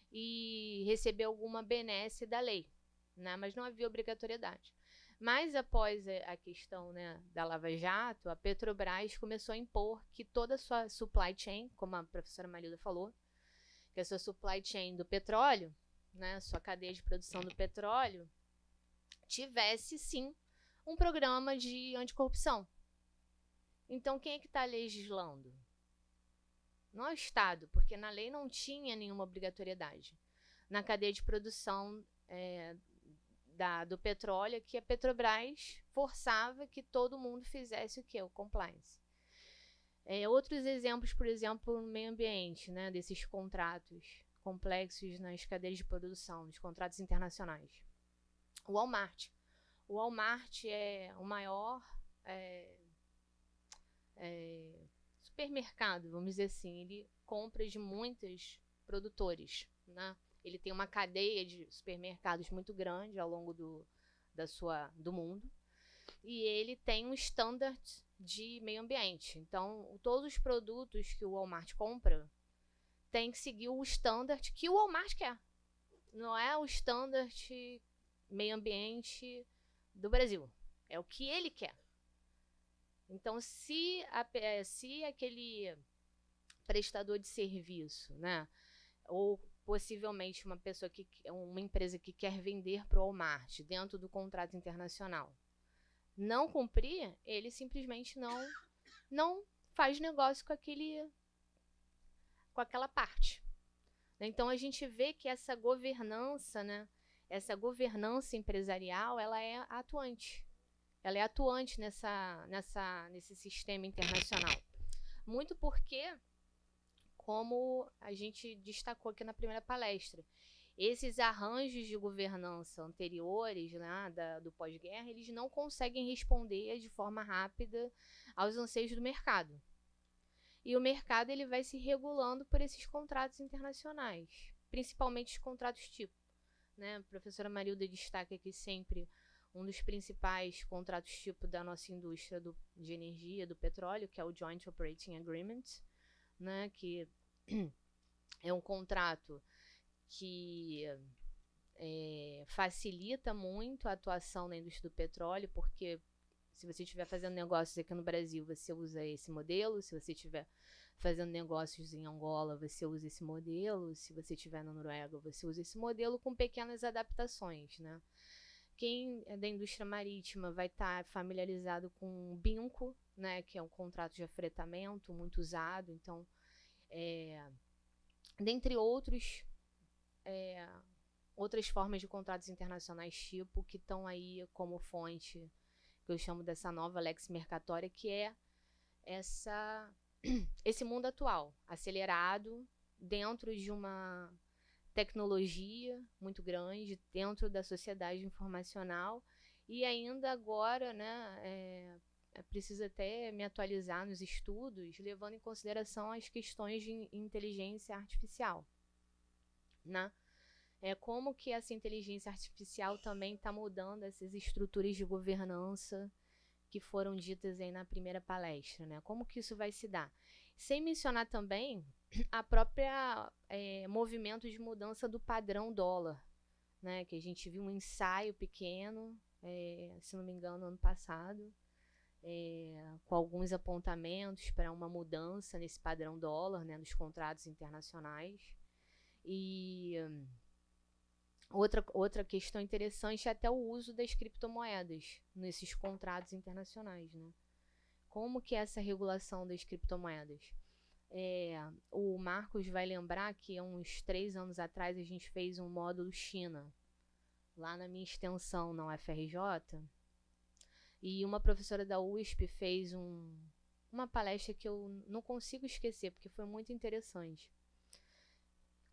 e receber alguma benesse da lei, né? Mas não havia obrigatoriedade. Mas após a questão né, da Lava Jato, a Petrobras começou a impor que toda a sua supply chain, como a professora Marilda falou, que a sua supply chain do petróleo, né, sua cadeia de produção do petróleo, tivesse sim um programa de anticorrupção, então, quem é que está legislando? Não é o Estado, porque na lei não tinha nenhuma obrigatoriedade. Na cadeia de produção é, da, do petróleo, que a Petrobras forçava que todo mundo fizesse o que? O compliance. É, outros exemplos, por exemplo, no meio ambiente, né, desses contratos complexos nas cadeias de produção, dos contratos internacionais. O Walmart. O Walmart é o maior é, é, supermercado, vamos dizer assim, ele compra de muitos produtores, né? Ele tem uma cadeia de supermercados muito grande ao longo do, da sua, do mundo e ele tem um estándar de meio ambiente. Então, todos os produtos que o Walmart compra tem que seguir o estándar que o Walmart quer. Não é o de meio ambiente do Brasil. É o que ele quer. Então, se, a, eh, se aquele prestador de serviço, né, ou possivelmente uma pessoa que uma empresa que quer vender para o Walmart dentro do contrato internacional, não cumprir, ele simplesmente não não faz negócio com aquele com aquela parte. Né? Então a gente vê que essa governança, né, essa governança empresarial, ela é atuante ela é atuante nessa, nessa, nesse sistema internacional. Muito porque, como a gente destacou aqui na primeira palestra, esses arranjos de governança anteriores, né, da, do pós-guerra, eles não conseguem responder de forma rápida aos anseios do mercado. E o mercado ele vai se regulando por esses contratos internacionais, principalmente os contratos tipo. Né? A professora Marilda destaca aqui sempre um dos principais contratos tipo da nossa indústria do, de energia, do petróleo, que é o Joint Operating Agreement, né, que é um contrato que é, facilita muito a atuação na indústria do petróleo, porque se você estiver fazendo negócios aqui no Brasil, você usa esse modelo, se você estiver fazendo negócios em Angola, você usa esse modelo, se você estiver na Noruega, você usa esse modelo com pequenas adaptações, né? Quem é da indústria marítima vai estar tá familiarizado com o BINCO, né, que é um contrato de afretamento muito usado. Então, é, dentre outros, é, outras formas de contratos internacionais tipo que estão aí como fonte, que eu chamo dessa nova lex mercatória, que é essa, esse mundo atual, acelerado, dentro de uma tecnologia muito grande dentro da sociedade informacional e ainda agora, né, é, é, preciso até me atualizar nos estudos, levando em consideração as questões de inteligência artificial, né? É como que essa inteligência artificial também está mudando essas estruturas de governança que foram ditas aí na primeira palestra, né? Como que isso vai se dar? Sem mencionar também a própria é, movimento de mudança do padrão dólar, né? Que a gente viu um ensaio pequeno, é, se não me engano, ano passado, é, com alguns apontamentos para uma mudança nesse padrão dólar, né? Nos contratos internacionais. E outra, outra questão interessante é até o uso das criptomoedas nesses contratos internacionais, né? Como que é essa regulação das criptomoedas? É, o Marcos vai lembrar que uns três anos atrás a gente fez um módulo China, lá na minha extensão na UFRJ. E uma professora da USP fez um, uma palestra que eu não consigo esquecer, porque foi muito interessante.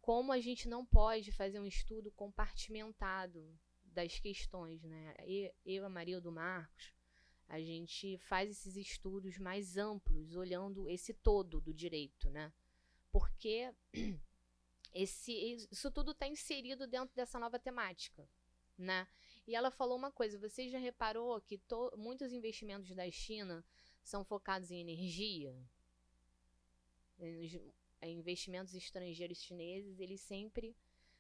Como a gente não pode fazer um estudo compartimentado das questões, né? Eu, eu a Maria do Marcos, a gente faz esses estudos mais amplos, olhando esse todo do direito, né? Porque esse, isso tudo está inserido dentro dessa nova temática, né? E ela falou uma coisa: você já reparou que to, muitos investimentos da China são focados em energia? Investimentos estrangeiros chineses, eles sempre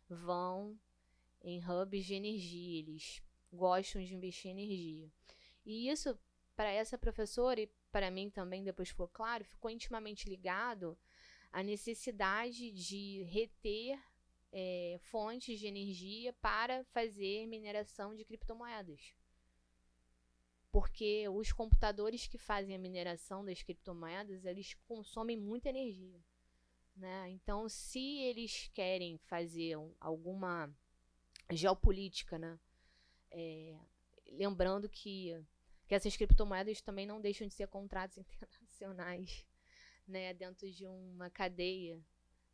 vão em hubs de energia, eles gostam de investir em energia. E isso, para essa professora e para mim também, depois ficou claro, ficou intimamente ligado à necessidade de reter é, fontes de energia para fazer mineração de criptomoedas. Porque os computadores que fazem a mineração das criptomoedas, eles consomem muita energia. Né? Então, se eles querem fazer alguma geopolítica, né? É, lembrando que, que essas criptomoedas também não deixam de ser contratos internacionais, né? Dentro de uma cadeia,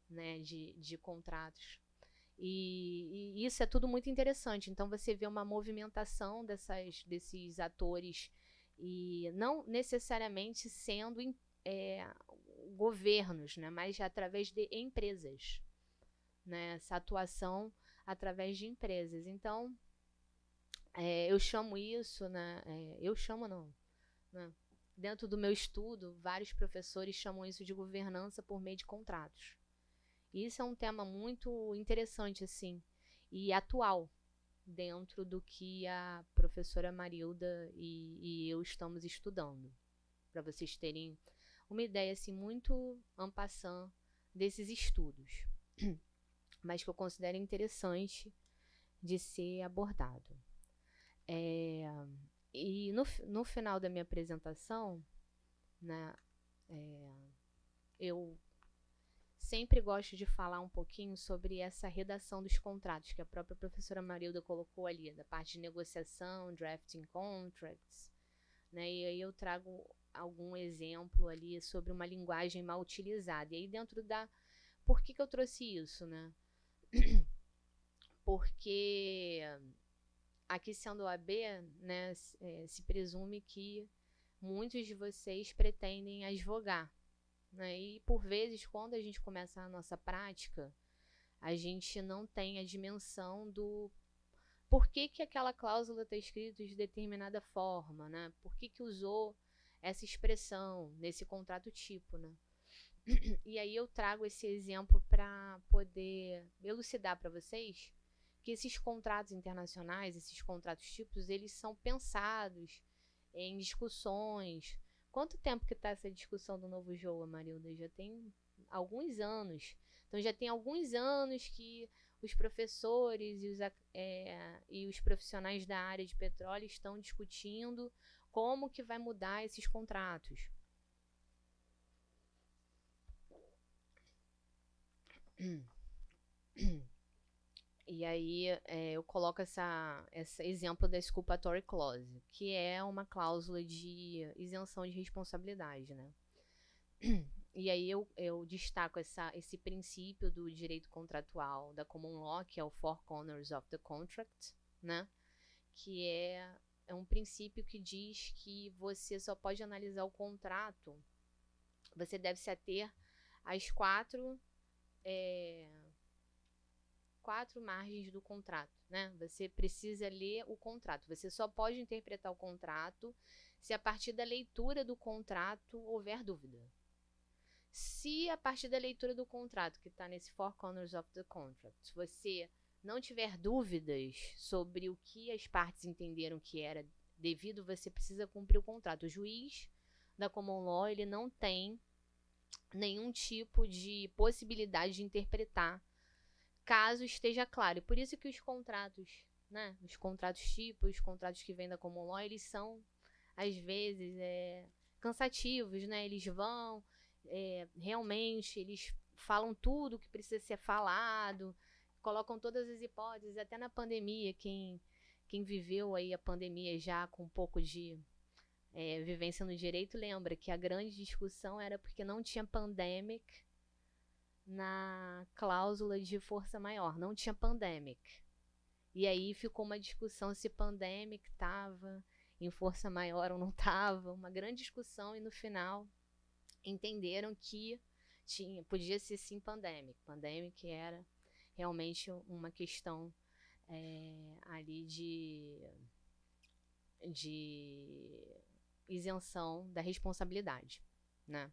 né? De, de contratos. E, e isso é tudo muito interessante. Então você vê uma movimentação dessas, desses atores e não necessariamente sendo é, governos, né? Mas através de empresas, né? Essa atuação através de empresas. Então é, eu chamo isso, né? É, eu chamo não. Né? Dentro do meu estudo, vários professores chamam isso de governança por meio de contratos. Isso é um tema muito interessante, assim, e atual dentro do que a professora Marilda e, e eu estamos estudando, para vocês terem uma ideia assim muito ampassã desses estudos, mas que eu considero interessante de ser abordado. É, e no, no final da minha apresentação, né, é, eu sempre gosto de falar um pouquinho sobre essa redação dos contratos que a própria professora Marilda colocou ali, da parte de negociação, drafting contracts, né? E aí eu trago algum exemplo ali sobre uma linguagem mal utilizada. E aí dentro da por que, que eu trouxe isso, né? Porque aqui sendo OAB, né, se, é, se presume que muitos de vocês pretendem advogar. Né? E por vezes, quando a gente começa a nossa prática, a gente não tem a dimensão do por que, que aquela cláusula está escrita de determinada forma, né? Por que, que usou essa expressão nesse contrato tipo, né? E aí eu trago esse exemplo para poder elucidar para vocês porque esses contratos internacionais, esses contratos tipos, eles são pensados em discussões. Quanto tempo que está essa discussão do novo jogo, Marilda? Já tem alguns anos. Então já tem alguns anos que os professores e os, é, e os profissionais da área de petróleo estão discutindo como que vai mudar esses contratos. E aí é, eu coloco essa, esse exemplo da exculpatory clause, que é uma cláusula de isenção de responsabilidade, né? E aí eu, eu destaco essa, esse princípio do direito contratual da common law, que é o four corners of the contract, né? Que é, é um princípio que diz que você só pode analisar o contrato, você deve se ater às quatro... É, quatro margens do contrato, né? Você precisa ler o contrato. Você só pode interpretar o contrato se a partir da leitura do contrato houver dúvida. Se a partir da leitura do contrato, que está nesse Four Corners of the Contract, você não tiver dúvidas sobre o que as partes entenderam que era devido, você precisa cumprir o contrato. O juiz da common law, ele não tem nenhum tipo de possibilidade de interpretar caso esteja claro. E por isso que os contratos, né? Os contratos tipo, os contratos que vêm da Common Law, eles são, às vezes, é, cansativos, né? Eles vão, é, realmente, eles falam tudo que precisa ser falado, colocam todas as hipóteses, até na pandemia, quem, quem viveu aí a pandemia já com um pouco de é, vivência no direito lembra que a grande discussão era porque não tinha pandemic na cláusula de força maior, não tinha pandemic. E aí ficou uma discussão se pandemic estava em força maior ou não estava, uma grande discussão e no final entenderam que tinha, podia ser sim pandemic. Pandemic era realmente uma questão é, ali de, de isenção da responsabilidade, né?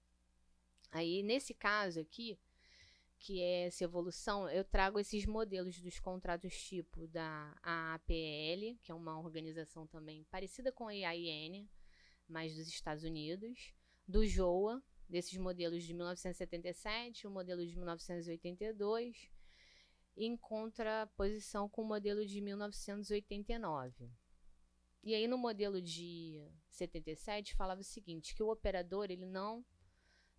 Aí nesse caso aqui, que é essa evolução, eu trago esses modelos dos contratos tipo da APL, que é uma organização também parecida com a AIN, mas dos Estados Unidos, do JOA, desses modelos de 1977, o modelo de 1982, em contraposição com o modelo de 1989. E aí no modelo de 77 falava o seguinte, que o operador ele não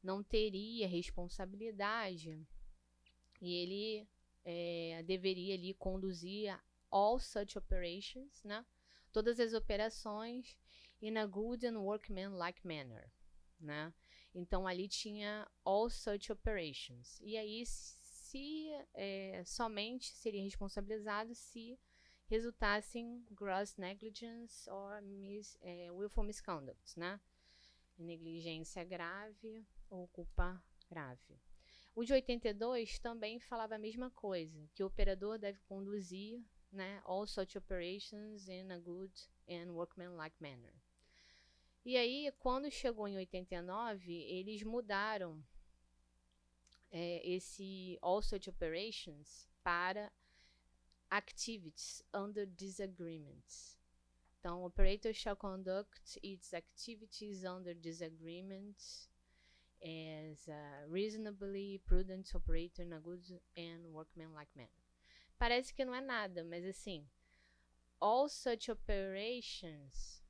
não teria responsabilidade e ele é, deveria ali conduzir all such operations, né? Todas as operações in a good and workmanlike manner, né? Então ali tinha all such operations. E aí se é, somente seria responsabilizado se resultassem gross negligence or mis, é, willful misconduct, né? Negligência grave ou culpa grave. O de 82 também falava a mesma coisa, que o operador deve conduzir né, all such operations in a good and workmanlike manner. E aí, quando chegou em 89, eles mudaram é, esse all such operations para activities under disagreements. Então, operator shall conduct its activities under disagreements as a reasonably prudent operator in a good and workmanlike manner. Parece que não é nada, mas assim, all such operations,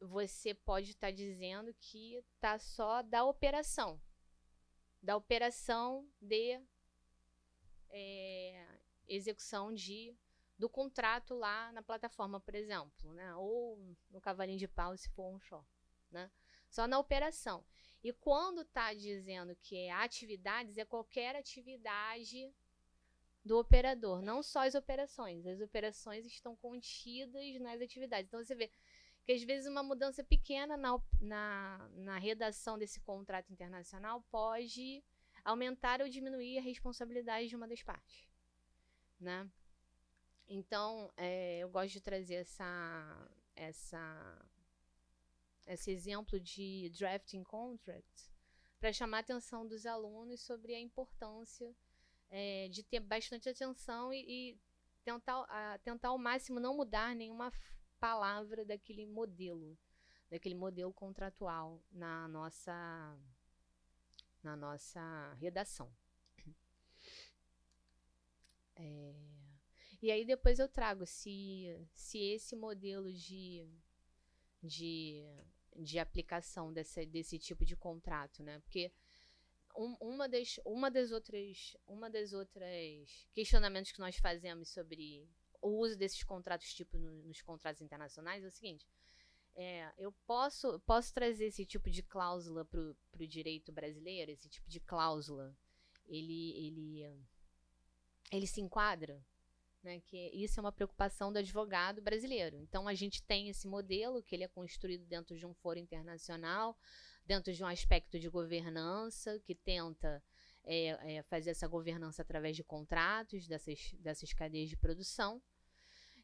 você pode estar tá dizendo que tá só da operação, da operação de é, execução de do contrato lá na plataforma, por exemplo, né? Ou no cavalinho de pau se for um show, né? Só na operação. E quando está dizendo que é atividades, é qualquer atividade do operador, não só as operações. As operações estão contidas nas atividades. Então você vê que às vezes uma mudança pequena na, na, na redação desse contrato internacional pode aumentar ou diminuir a responsabilidade de uma das partes, né? Então, é, eu gosto de trazer essa, essa esse exemplo de drafting contract, para chamar a atenção dos alunos sobre a importância é, de ter bastante atenção e, e tentar, a, tentar ao máximo não mudar nenhuma palavra daquele modelo, daquele modelo contratual na nossa, na nossa redação. É, e aí depois eu trago se, se esse modelo de, de de aplicação desse, desse tipo de contrato, né? Porque um, uma, das, uma das outras uma das outras questionamentos que nós fazemos sobre o uso desses contratos tipo no, nos contratos internacionais é o seguinte é, eu posso posso trazer esse tipo de cláusula para o direito brasileiro esse tipo de cláusula ele ele ele se enquadra né, que isso é uma preocupação do advogado brasileiro. Então, a gente tem esse modelo que ele é construído dentro de um foro internacional, dentro de um aspecto de governança que tenta é, é, fazer essa governança através de contratos dessas, dessas cadeias de produção.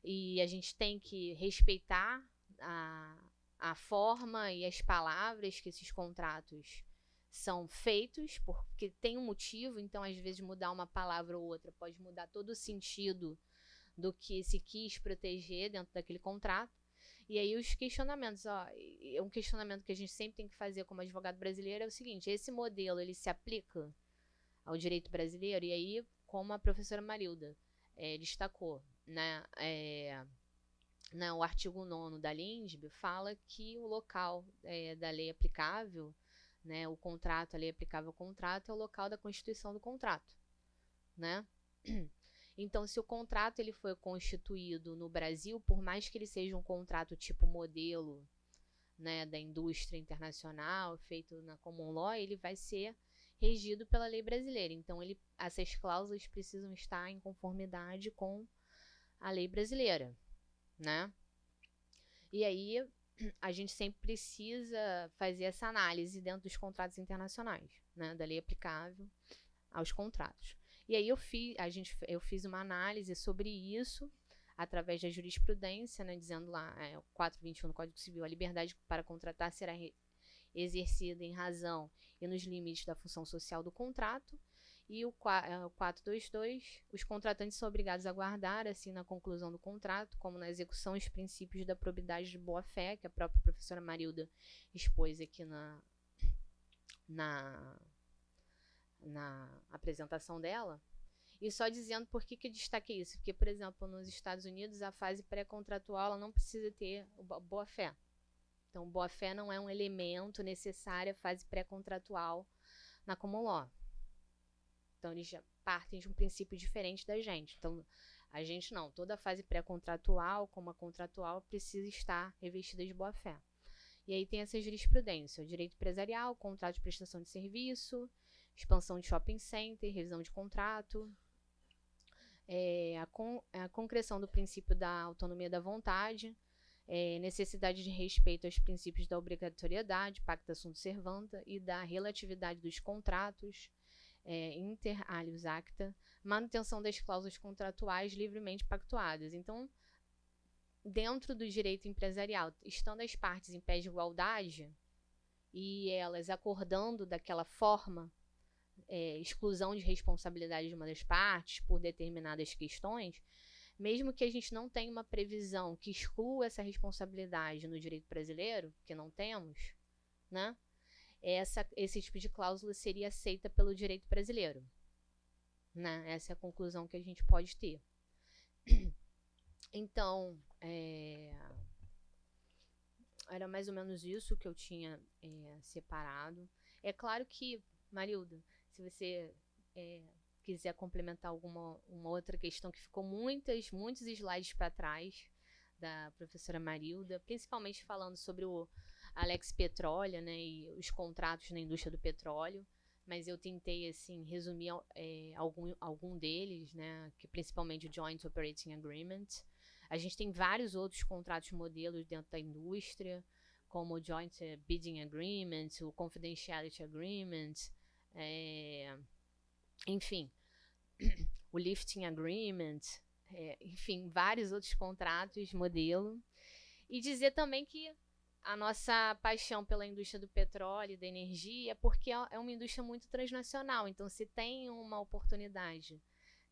E a gente tem que respeitar a, a forma e as palavras que esses contratos são feitos, porque tem um motivo, então às vezes mudar uma palavra ou outra pode mudar todo o sentido do que se quis proteger dentro daquele contrato. E aí os questionamentos, ó, é um questionamento que a gente sempre tem que fazer como advogado brasileiro é o seguinte, esse modelo, ele se aplica ao direito brasileiro? E aí, como a professora Marilda é, destacou, né, é, né, o artigo 9 da LINDB fala que o local é, da lei é aplicável né? O contrato ali aplicável ao contrato é o local da constituição do contrato, né? Então, se o contrato ele foi constituído no Brasil, por mais que ele seja um contrato tipo modelo, né, da indústria internacional, feito na common law, ele vai ser regido pela lei brasileira. Então, ele, essas cláusulas precisam estar em conformidade com a lei brasileira, né? E aí a gente sempre precisa fazer essa análise dentro dos contratos internacionais, né, da lei aplicável aos contratos. E aí eu fiz, a gente, eu fiz uma análise sobre isso através da jurisprudência, né, dizendo lá, é, 421 do Código Civil, a liberdade para contratar será exercida em razão e nos limites da função social do contrato e o 422, é, os contratantes são obrigados a guardar, assim, na conclusão do contrato, como na execução, os princípios da probidade de boa-fé, que a própria professora Marilda expôs aqui na, na, na apresentação dela. E só dizendo por que, que eu destaquei isso. Porque, por exemplo, nos Estados Unidos, a fase pré-contratual não precisa ter boa-fé. Então, boa-fé não é um elemento necessário à fase pré-contratual na common law. Então, eles partem de um princípio diferente da gente. Então, a gente não. Toda a fase pré-contratual, como a contratual, precisa estar revestida de boa-fé. E aí tem essa jurisprudência, o direito empresarial, contrato de prestação de serviço, expansão de shopping center, revisão de contrato, é, a, con a, concreção do princípio da autonomia da vontade, é, necessidade de respeito aos princípios da obrigatoriedade, pacto assunto servanta e da relatividade dos contratos, é, inter alios acta, manutenção das cláusulas contratuais livremente pactuadas. Então, dentro do direito empresarial, estando as partes em pé de igualdade e elas acordando daquela forma, é, exclusão de responsabilidade de uma das partes por determinadas questões, mesmo que a gente não tenha uma previsão que exclua essa responsabilidade no direito brasileiro, que não temos, né? essa, esse tipo de cláusula seria aceita pelo direito brasileiro. Né? Essa é a conclusão que a gente pode ter. Então, é, era mais ou menos isso que eu tinha é, separado. É claro que, Marilda, se você é, quiser complementar alguma uma outra questão que ficou muitas, muitos slides para trás da professora Marilda, principalmente falando sobre o Alex Petróleo, né, e os contratos na indústria do petróleo, mas eu tentei, assim, resumir é, algum, algum deles, né, que principalmente o Joint Operating Agreement. A gente tem vários outros contratos modelos dentro da indústria, como o Joint Bidding Agreement, o Confidentiality Agreement, é, enfim, o Lifting Agreement, é, enfim, vários outros contratos modelo. E dizer também que a nossa paixão pela indústria do petróleo, e da energia, porque é, é uma indústria muito transnacional. Então, se tem uma oportunidade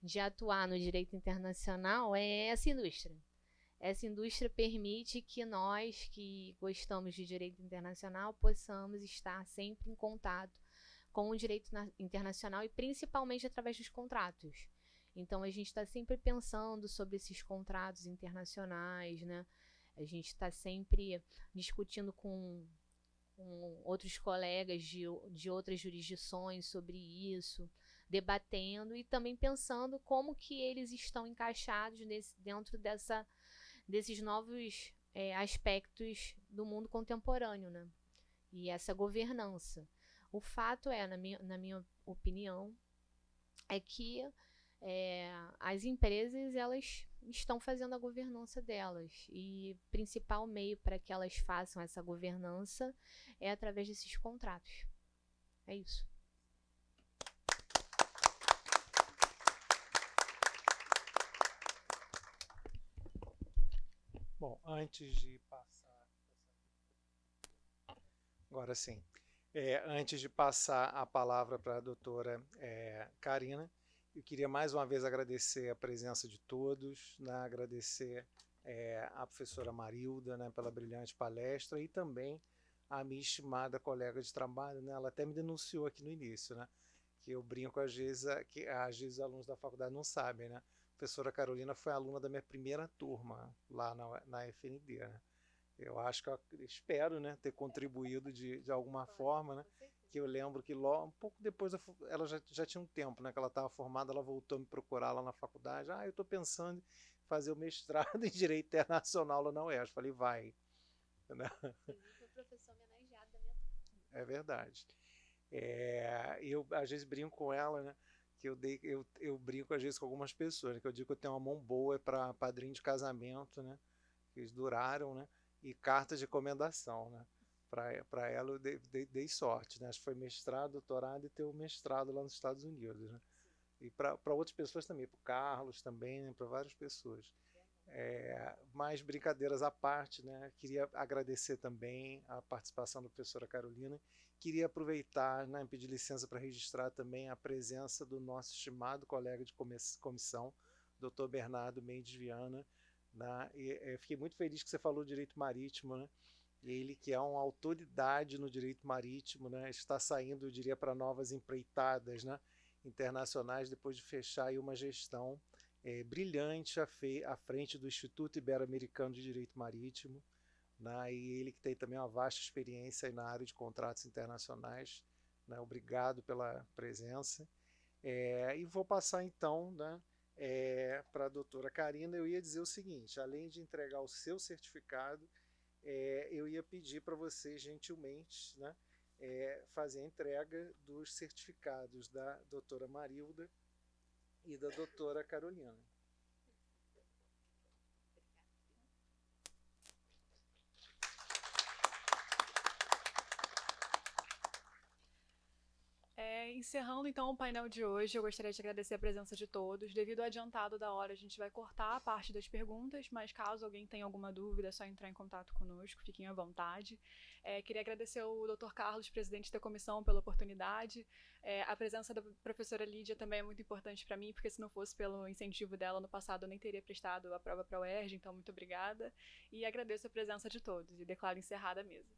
de atuar no direito internacional, é essa indústria. Essa indústria permite que nós, que gostamos de direito internacional, possamos estar sempre em contato com o direito internacional e principalmente através dos contratos. Então, a gente está sempre pensando sobre esses contratos internacionais, né? A gente está sempre discutindo com, com outros colegas de, de outras jurisdições sobre isso, debatendo e também pensando como que eles estão encaixados nesse, dentro dessa, desses novos é, aspectos do mundo contemporâneo, né? E essa governança. O fato é, na minha, na minha opinião, é que é, as empresas elas estão fazendo a governança delas. E principal meio para que elas façam essa governança é através desses contratos. É isso. Bom, antes de passar. Agora sim. É, antes de passar a palavra para a doutora é, Karina, eu queria mais uma vez agradecer a presença de todos, né? agradecer é, a professora Marilda né, pela brilhante palestra e também a minha estimada colega de trabalho, né, ela até me denunciou aqui no início, né, que eu brinco às vezes, é, que às vezes os alunos da faculdade não sabem, né, a professora Carolina foi aluna da minha primeira turma lá na, na FND, né? eu acho que eu espero né, ter contribuído de, de alguma forma, né? que eu lembro que logo, um pouco depois, ela já, já tinha um tempo, né? Que ela estava formada, ela voltou a me procurar lá na faculdade. Ah, eu estou pensando em fazer o mestrado em Direito Internacional lá na UERJ. Falei, vai. Né? É verdade. É, eu, às vezes, brinco com ela, né? que eu, dei, eu, eu brinco às vezes com algumas pessoas, né? que eu digo que eu tenho uma mão boa para padrinho de casamento, né? Que eles duraram, né? E cartas de recomendação, né? para ela eu dei, dei, dei, sorte, né? Acho que foi mestrado, doutorado e ter o mestrado lá nos Estados Unidos, né? E para outras pessoas também, para o Carlos também, né? para várias pessoas. É, mais brincadeiras à parte, né? Queria agradecer também a participação da professora Carolina. Queria aproveitar, né, pedir licença para registrar também a presença do nosso estimado colega de comissão, Dr. Bernardo Mendes Viana. Né? E, é, fiquei muito feliz que você falou direito marítimo, né? ele que é uma autoridade no direito marítimo, né, está saindo, eu diria, para novas empreitadas né, internacionais depois de fechar uma gestão é, brilhante à, à, frente do Instituto Ibero-Americano de Direito Marítimo, né, e ele que tem também uma vasta experiência na área de contratos internacionais. Né, obrigado pela presença. É, e vou passar então né, é, para a doutora Karina. Eu ia dizer o seguinte: além de entregar o seu certificado, é, eu ia pedir para você gentilmente né, é, fazer a entrega dos certificados da doutora Marilda e da doutora Carolina. Encerrando então o painel de hoje, eu gostaria de agradecer a presença de todos. Devido ao adiantado da hora, a gente vai cortar a parte das perguntas, mas caso alguém tenha alguma dúvida, é só entrar em contato conosco, fiquem à vontade. É, queria agradecer ao Dr. Carlos, presidente da comissão, pela oportunidade. É, a presença da professora Lídia também é muito importante para mim, porque se não fosse pelo incentivo dela no passado, eu nem teria prestado a prova para a UERJ, então muito obrigada. E agradeço a presença de todos e declaro encerrada a mesa.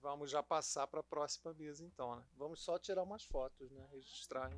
Vamos já passar para a próxima mesa, então, né? Vamos só tirar umas fotos, né? Registrar, né?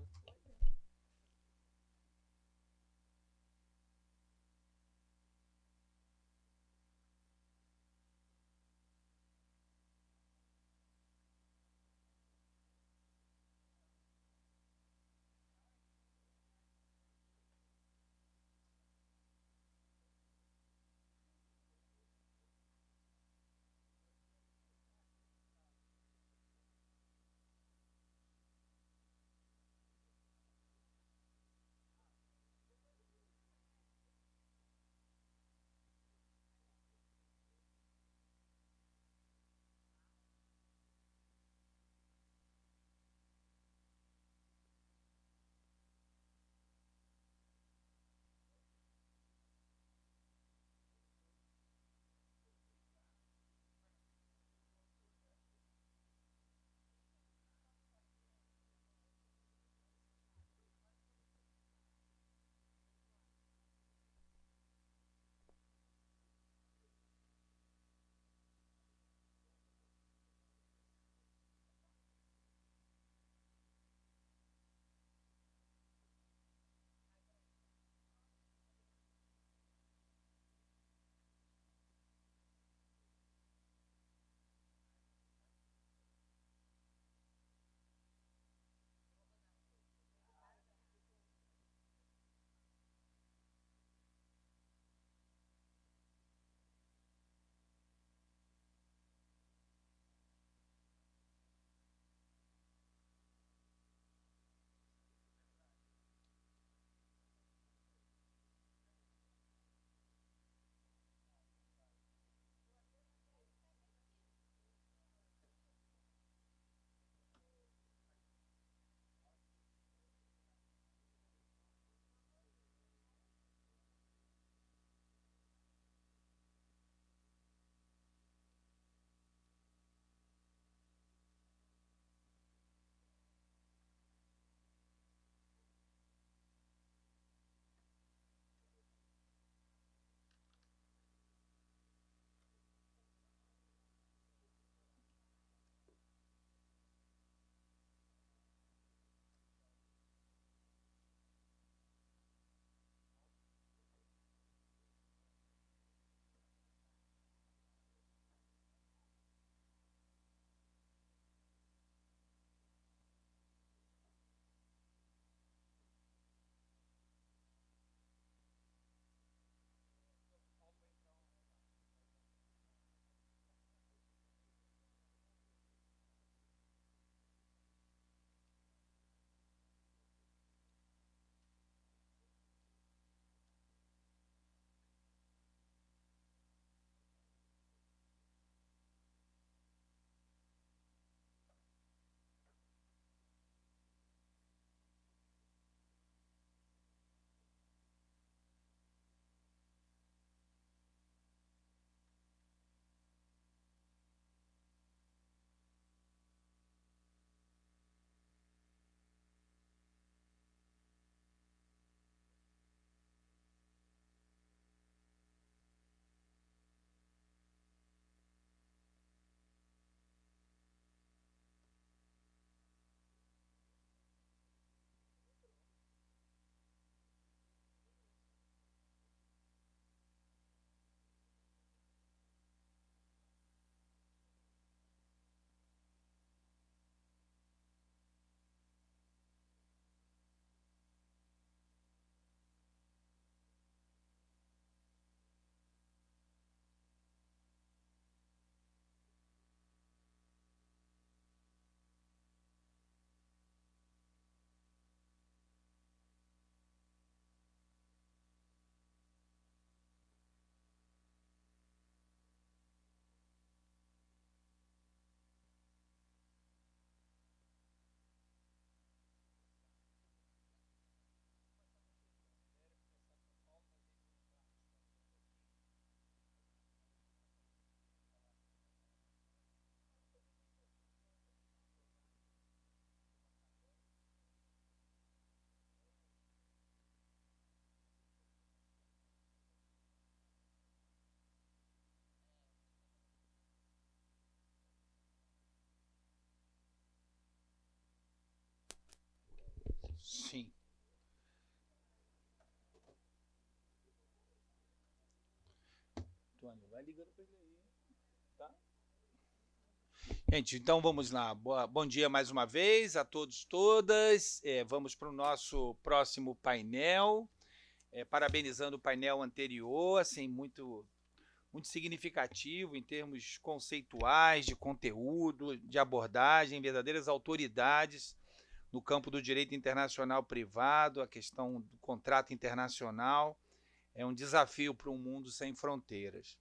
Sim. vai ligando ele aí, tá? Gente, então vamos lá. Boa, bom dia mais uma vez a todos, todas. É, vamos para o nosso próximo painel. É, parabenizando o painel anterior, assim, muito muito significativo em termos conceituais, de conteúdo, de abordagem, verdadeiras autoridades no campo do direito internacional privado, a questão do contrato internacional. É um desafio para um mundo sem fronteiras.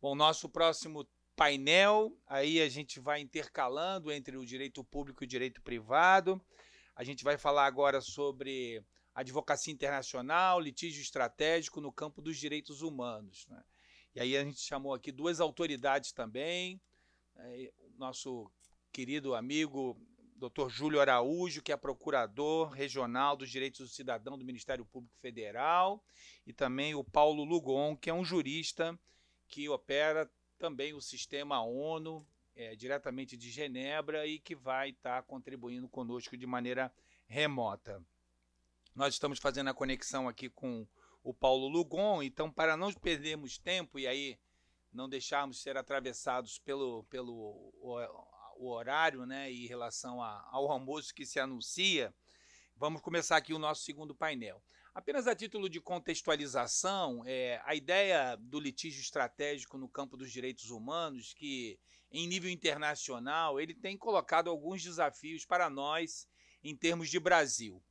Bom, nosso próximo painel, aí a gente vai intercalando entre o direito público e o direito privado. A gente vai falar agora sobre advocacia internacional, litígio estratégico no campo dos direitos humanos. Né? E aí a gente chamou aqui duas autoridades também, né? nosso querido amigo Dr. Júlio Araújo, que é procurador regional dos direitos do cidadão do Ministério Público Federal, e também o Paulo Lugon, que é um jurista que opera também o sistema ONU é, diretamente de Genebra e que vai estar tá contribuindo conosco de maneira remota. Nós estamos fazendo a conexão aqui com o Paulo Lugon, então, para não perdermos tempo e aí não deixarmos ser atravessados pelo, pelo o horário né, e em relação a, ao almoço que se anuncia, vamos começar aqui o nosso segundo painel. Apenas a título de contextualização, é, a ideia do litígio estratégico no campo dos direitos humanos, que em nível internacional ele tem colocado alguns desafios para nós em termos de Brasil.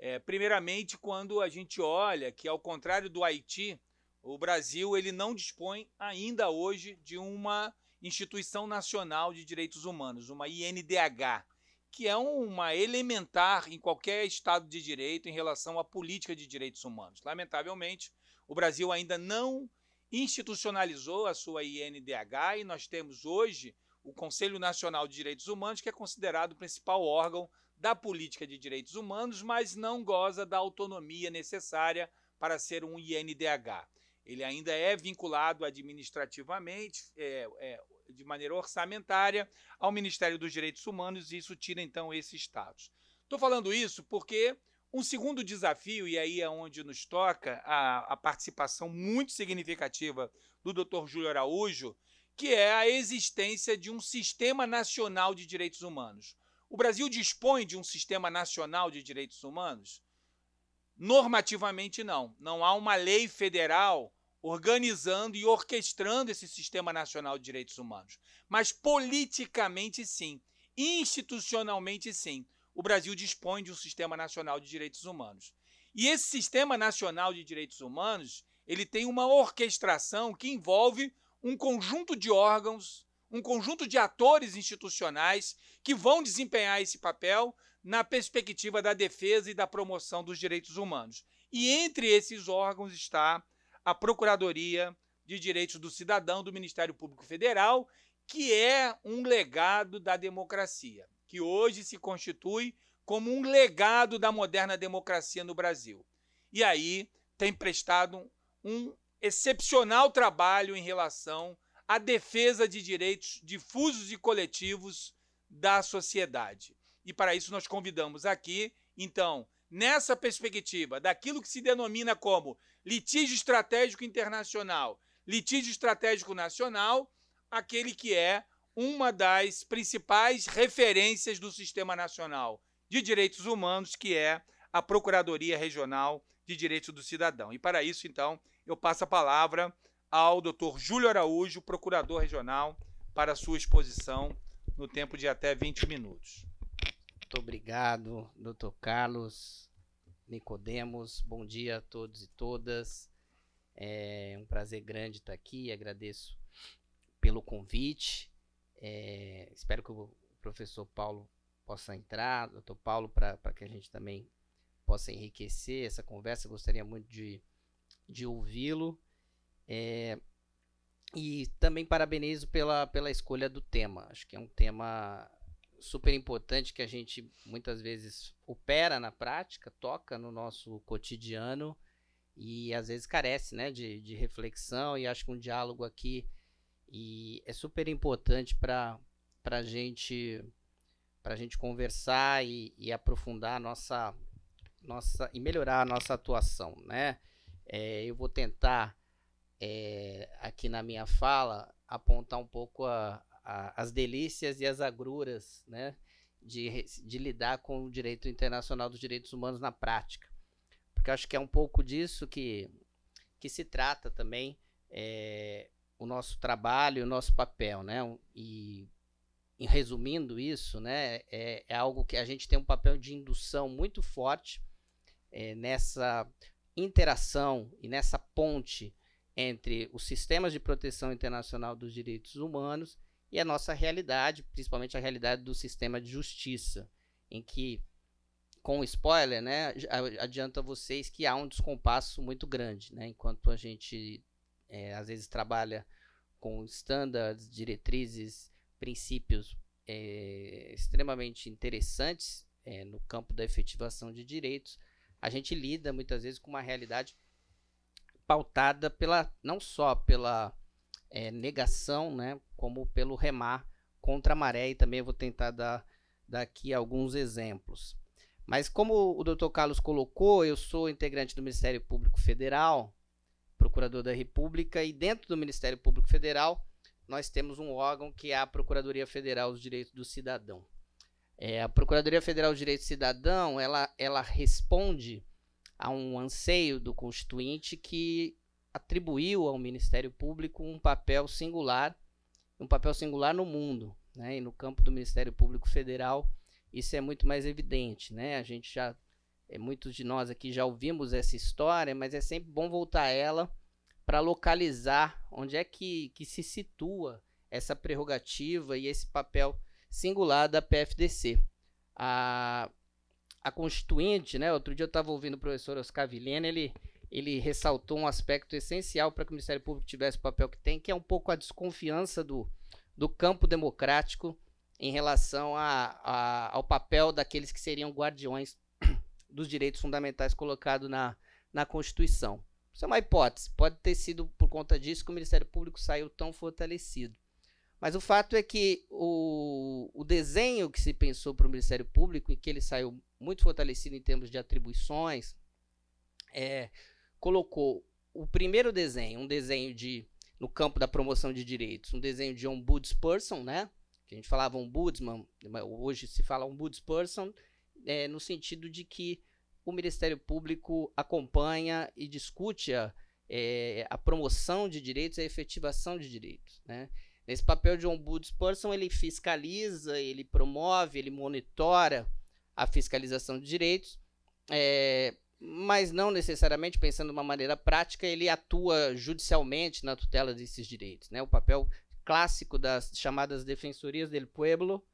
É, primeiramente, quando a gente olha que, ao contrário do Haiti, o Brasil ele não dispõe ainda hoje de uma Instituição Nacional de Direitos Humanos, uma INDH, que é uma elementar em qualquer Estado de direito em relação à política de direitos humanos. Lamentavelmente, o Brasil ainda não institucionalizou a sua INDH e nós temos hoje o Conselho Nacional de Direitos Humanos, que é considerado o principal órgão da política de direitos humanos, mas não goza da autonomia necessária para ser um INDH. Ele ainda é vinculado administrativamente, é, é, de maneira orçamentária, ao Ministério dos Direitos Humanos, e isso tira então esse status. Estou falando isso porque um segundo desafio, e aí é onde nos toca a, a participação muito significativa do Dr. Júlio Araújo, que é a existência de um sistema nacional de direitos humanos. O Brasil dispõe de um sistema nacional de direitos humanos? Normativamente, não. Não há uma lei federal organizando e orquestrando esse sistema nacional de direitos humanos. Mas politicamente, sim. Institucionalmente, sim. O Brasil dispõe de um sistema nacional de direitos humanos. E esse sistema nacional de direitos humanos, ele tem uma orquestração que envolve um conjunto de órgãos, um conjunto de atores institucionais que vão desempenhar esse papel na perspectiva da defesa e da promoção dos direitos humanos. E entre esses órgãos está a Procuradoria de Direitos do Cidadão do Ministério Público Federal, que é um legado da democracia, que hoje se constitui como um legado da moderna democracia no Brasil. E aí tem prestado um excepcional trabalho em relação à defesa de direitos difusos e coletivos da sociedade. E para isso nós convidamos aqui, então, nessa perspectiva daquilo que se denomina como litígio estratégico internacional, litígio estratégico nacional, aquele que é uma das principais referências do sistema nacional de direitos humanos, que é a Procuradoria Regional de Direitos do Cidadão. E para isso, então, eu passo a palavra ao Dr. Júlio Araújo, procurador regional, para sua exposição no tempo de até 20 minutos. Muito obrigado, doutor Carlos Nicodemos. Bom dia a todos e todas. É um prazer grande estar aqui. Agradeço pelo convite. É, espero que o professor Paulo possa entrar, doutor Paulo, para que a gente também possa enriquecer essa conversa. Gostaria muito de, de ouvi-lo. É, e também parabenizo pela, pela escolha do tema. Acho que é um tema super importante que a gente muitas vezes opera na prática, toca no nosso cotidiano e às vezes carece né, de, de reflexão e acho que um diálogo aqui e é super importante para a gente para gente conversar e, e, aprofundar a nossa nossa e melhorar a nossa atuação né é, eu vou tentar é, aqui na minha fala apontar um pouco a, a, as delícias e as agruras né, de, de lidar com o direito internacional dos direitos humanos na prática. Porque acho que é um pouco disso que, que se trata também é, o nosso trabalho, o nosso papel. Né? E, e resumindo isso, né, é, é algo que a gente tem um papel de indução muito forte é, nessa interação e nessa ponte entre os sistemas de proteção internacional dos direitos humanos e a nossa realidade, principalmente a realidade do sistema de justiça, em que, com spoiler, né, adianto a vocês que há um descompasso muito grande, né, enquanto a gente é, às vezes trabalha com estándares, diretrizes, princípios é, extremamente interessantes é, no campo da efetivação de direitos, a gente lida muitas vezes com uma realidade pautada pela não só pela é, negação, né, como pelo remar contra a maré, e também vou tentar dar daqui alguns exemplos. Mas como o Dr. Carlos colocou, eu sou integrante do Ministério Público Federal, Procurador da República, e dentro do Ministério Público Federal nós temos um órgão que é a Procuradoria Federal dos Direitos do Cidadão. É, a Procuradoria Federal dos Direitos do Cidadão, ela, ela responde a um anseio do constituinte que atribuiu ao Ministério Público um papel singular, um papel singular no mundo, né? E no campo do Ministério Público Federal isso é muito mais evidente, né? A gente já é, muitos de nós aqui já ouvimos essa história, mas é sempre bom voltar a ela para localizar onde é que, que se situa essa prerrogativa e esse papel singular da PFDC. A, a Constituinte, né? Outro dia eu estava ouvindo o professor Oscar Vilhena, ele ele ressaltou um aspecto essencial para que o Ministério Público tivesse o papel que tem, que é um pouco a desconfiança do, do campo democrático em relação a, a, ao papel daqueles que seriam guardiões dos direitos fundamentais colocados na, na Constituição. Isso é uma hipótese. Pode ter sido por conta disso que o Ministério Público saiu tão fortalecido. Mas o fato é que o, o desenho que se pensou para o Ministério Público, e que ele saiu muito fortalecido em termos de atribuições, é, colocou o primeiro desenho, um desenho de no campo da promoção de direitos, um desenho de ombudsperson, né? Que a gente falava ombudsman, hoje se fala ombudsperson, é, no sentido de que o Ministério Público acompanha e discute a, é, a promoção de direitos e a efetivação de direitos, né? Nesse papel de ombudsperson, ele fiscaliza, ele promove, ele monitora a fiscalização de direitos, é, mas não necessariamente pensando de uma maneira prática, ele atua judicialmente na tutela desses direitos. Né? O papel clássico das chamadas defensorias del pueblo,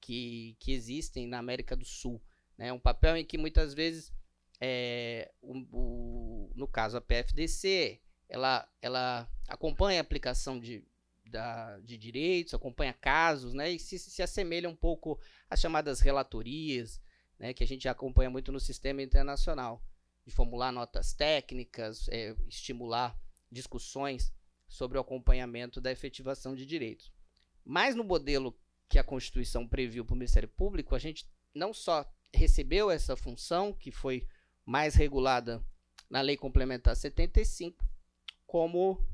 que, que existem na América do Sul. Né? Um papel em que muitas vezes, é, o, o, no caso a PFDC, ela, ela acompanha a aplicação de, da, de direitos, acompanha casos, né? e se, se assemelha um pouco às chamadas relatorias, né? que a gente acompanha muito no sistema internacional de formular notas técnicas, é, estimular discussões sobre o acompanhamento da efetivação de direitos. Mas no modelo que a Constituição previu para o Ministério Público, a gente não só recebeu essa função, que foi mais regulada na Lei Complementar 75, como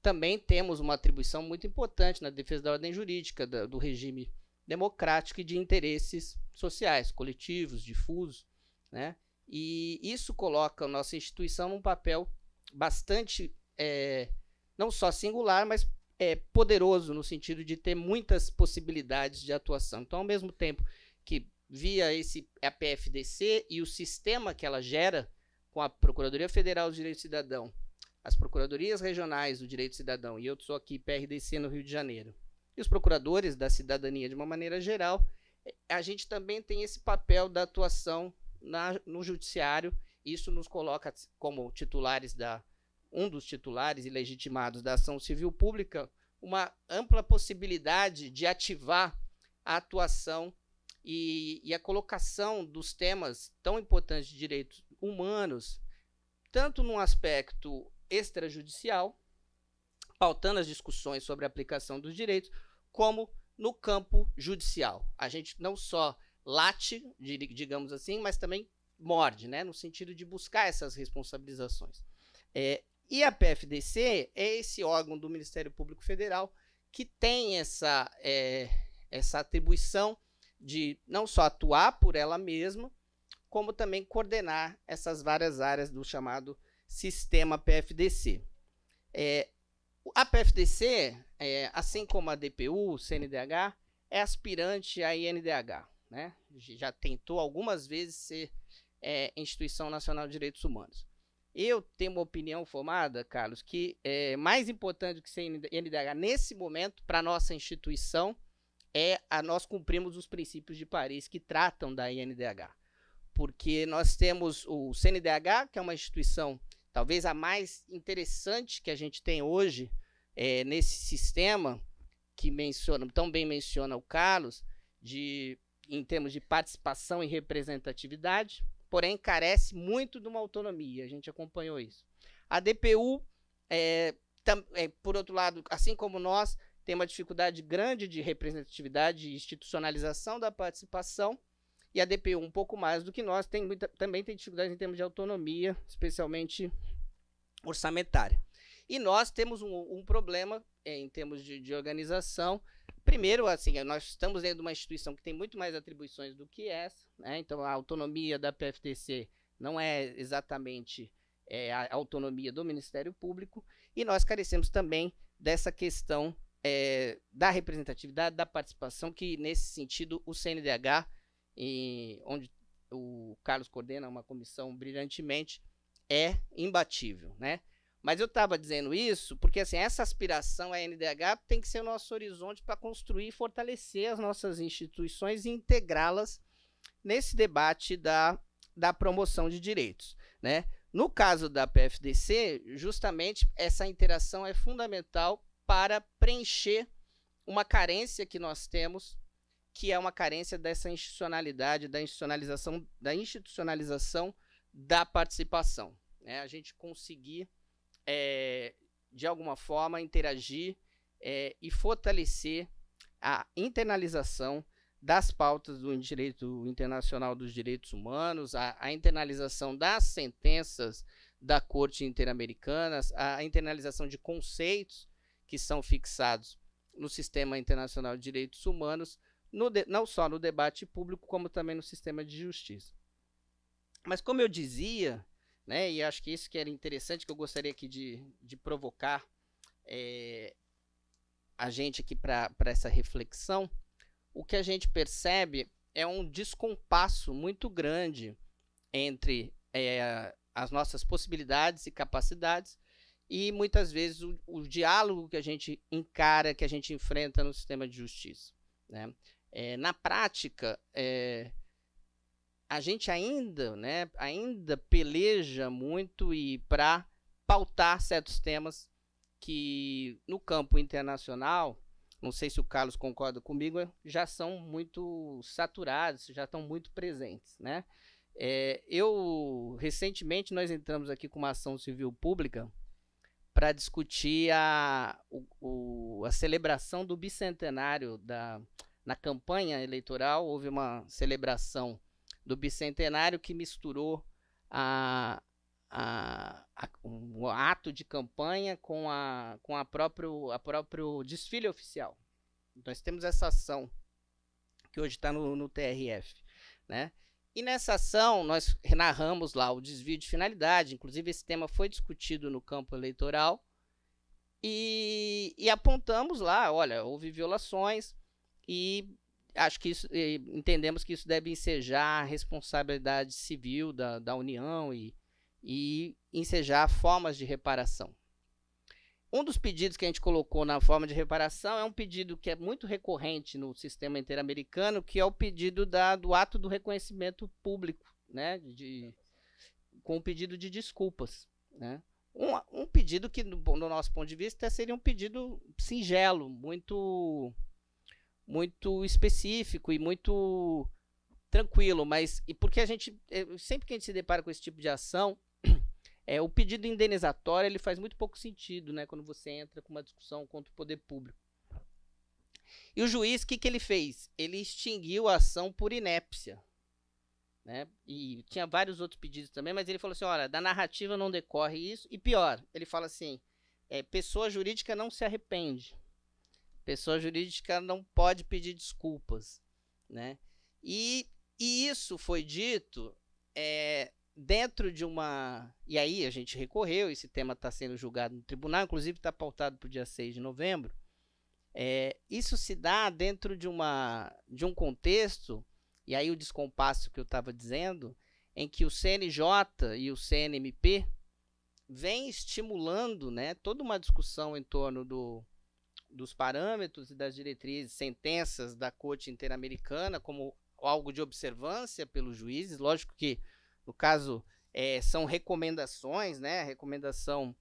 também temos uma atribuição muito importante na defesa da ordem jurídica, da, do regime democrático e de interesses sociais, coletivos, difusos, né? E isso coloca a nossa instituição num papel bastante, é, não só singular, mas é, poderoso, no sentido de ter muitas possibilidades de atuação. Então, ao mesmo tempo que via esse a PFDC e o sistema que ela gera com a Procuradoria Federal do Direito do Cidadão, as procuradorias regionais do Direito do Cidadão e eu sou aqui PRDC no Rio de Janeiro. E os procuradores da cidadania de uma maneira geral, é, a gente também tem esse papel da atuação na, no judiciário. Isso nos coloca como titulares da um dos titulares e legitimados da ação civil pública uma ampla possibilidade de ativar a atuação e, e a colocação dos temas tão importantes de direitos humanos, tanto num aspecto extrajudicial, pautando as discussões sobre a aplicação dos direitos, como no campo judicial. A gente não só late, digamos assim, mas também morde, né? No sentido de buscar essas responsabilizações. É, e a PFDC é esse órgão do Ministério Público Federal que tem essa, é, essa atribuição de não só atuar por ela mesma, como também coordenar essas várias áreas do chamado sistema PFDC. É, a PFDC, é, assim como a DPU, CNDH, é aspirante à INDH né? Já tentou algumas vezes ser é, Instituição Nacional de Direitos Humanos. Eu tenho uma opinião formada, Carlos, que é mais importante do que ser NDH nesse momento para nossa instituição é a nós cumprirmos os princípios de Paris que tratam da INDH. Porque nós temos o CNDH, que é uma instituição talvez a mais interessante que a gente tem hoje é, nesse sistema que menciona, tão bem menciona o Carlos, de em termos de participação e representatividade, porém carece muito de uma autonomia. A gente acompanhou isso. A DPU, é, tam, é, por outro lado, assim como nós, tem uma dificuldade grande de representatividade e institucionalização da participação. E a DPU, um pouco mais do que nós, tem muita, também tem dificuldade em termos de autonomia, especialmente orçamentária. E nós temos um, um problema é, em termos de, de organização, Primeiro, assim, eh, nós estamos dentro de uma instituição que tem muito mais atribuições do que essa, né? Então, a autonomia da PFTC não é exatamente é, a autonomia do Ministério Público, e nós carecemos também dessa questão é, da representatividade, da participação, que nesse sentido o CNDH, e, onde o Carlos coordena uma comissão brilhantemente, é imbatível, né? Mas eu estava dizendo isso porque assim, essa aspiração à NDH tem que ser o nosso horizonte para construir e fortalecer as nossas instituições e integrá-las nesse debate da, da promoção de direitos. Né? No caso da PFDC, justamente essa interação é fundamental para preencher uma carência que nós temos, que é uma carência dessa institucionalidade, da institucionalização, da institucionalização da participação. Né? A gente conseguir é, de alguma forma, interagir é, e fortalecer a internalização das pautas do direito internacional dos direitos humanos, a, a internalização das sentenças da Corte Interamericana, a internalização de conceitos que são fixados no sistema internacional de direitos humanos, de, não só no debate público, como também no sistema de justiça. Mas, como eu dizia, né? E acho que isso que era interessante, que eu gostaria aqui de, de provocar é, a gente aqui para essa reflexão. O que a gente percebe é um descompasso muito grande entre é, as nossas possibilidades e capacidades e muitas vezes o, o, diálogo que a gente encara, que a gente enfrenta no sistema de justiça. Né? É, na prática, é, a gente ainda, né, ainda peleja muito e para pautar certos temas que no campo internacional, não sei se o Carlos concorda comigo, é, já são muito saturados, já estão muito presentes, né? É, eu recentemente nós entramos aqui com uma ação civil pública para discutir a, o, a celebração do bicentenário da na campanha eleitoral houve uma celebração do bicentenário que misturou a, a, a, um ato de campanha com a, com a próprio, a próprio desfile oficial. Nós temos essa ação que hoje está no, no TRF, né? E nessa ação nós narramos lá o desvio de finalidade. Inclusive esse tema foi discutido no campo eleitoral e, e apontamos lá, olha, houve violações e acho que isso, eh, entendemos que isso deve ensejar a responsabilidade civil da, da União e, e ensejar formas de reparação. Um dos pedidos que a gente colocou na forma de reparação é um pedido que é muito recorrente no sistema interamericano, que é o pedido da, do ato do reconhecimento público, né, de, com o pedido de desculpas. Né? Um, um pedido que, do, do nosso ponto de vista, seria um pedido singelo, muito muito específico e muito tranquilo, mas e porque a gente é, sempre que a gente se depara com esse tipo de ação, é, o pedido indenizatório ele faz muito pouco sentido, né, quando você entra com uma discussão contra o poder público. E o juiz, o que, que ele fez? Ele extinguiu a ação por inépcia. Né? E tinha vários outros pedidos também, mas ele falou assim: olha, da narrativa não decorre isso. E pior, ele fala assim: é, pessoa jurídica não se arrepende. Pessoa jurídica não pode pedir desculpas, né? E, e isso foi dito é, dentro de uma. E aí a gente recorreu, esse tema está sendo julgado no tribunal, inclusive está pautado para o dia 6 de novembro. É, isso se dá dentro de, uma, de um contexto, e aí o descompasso que eu estava dizendo, em que o CNJ e o CNMP vêm estimulando né, toda uma discussão em torno do, dos parâmetros e das diretrizes, sentenças da Corte Interamericana como algo de observância pelos juízes. Lógico que, no caso, é, são recomendações, né? Recomendação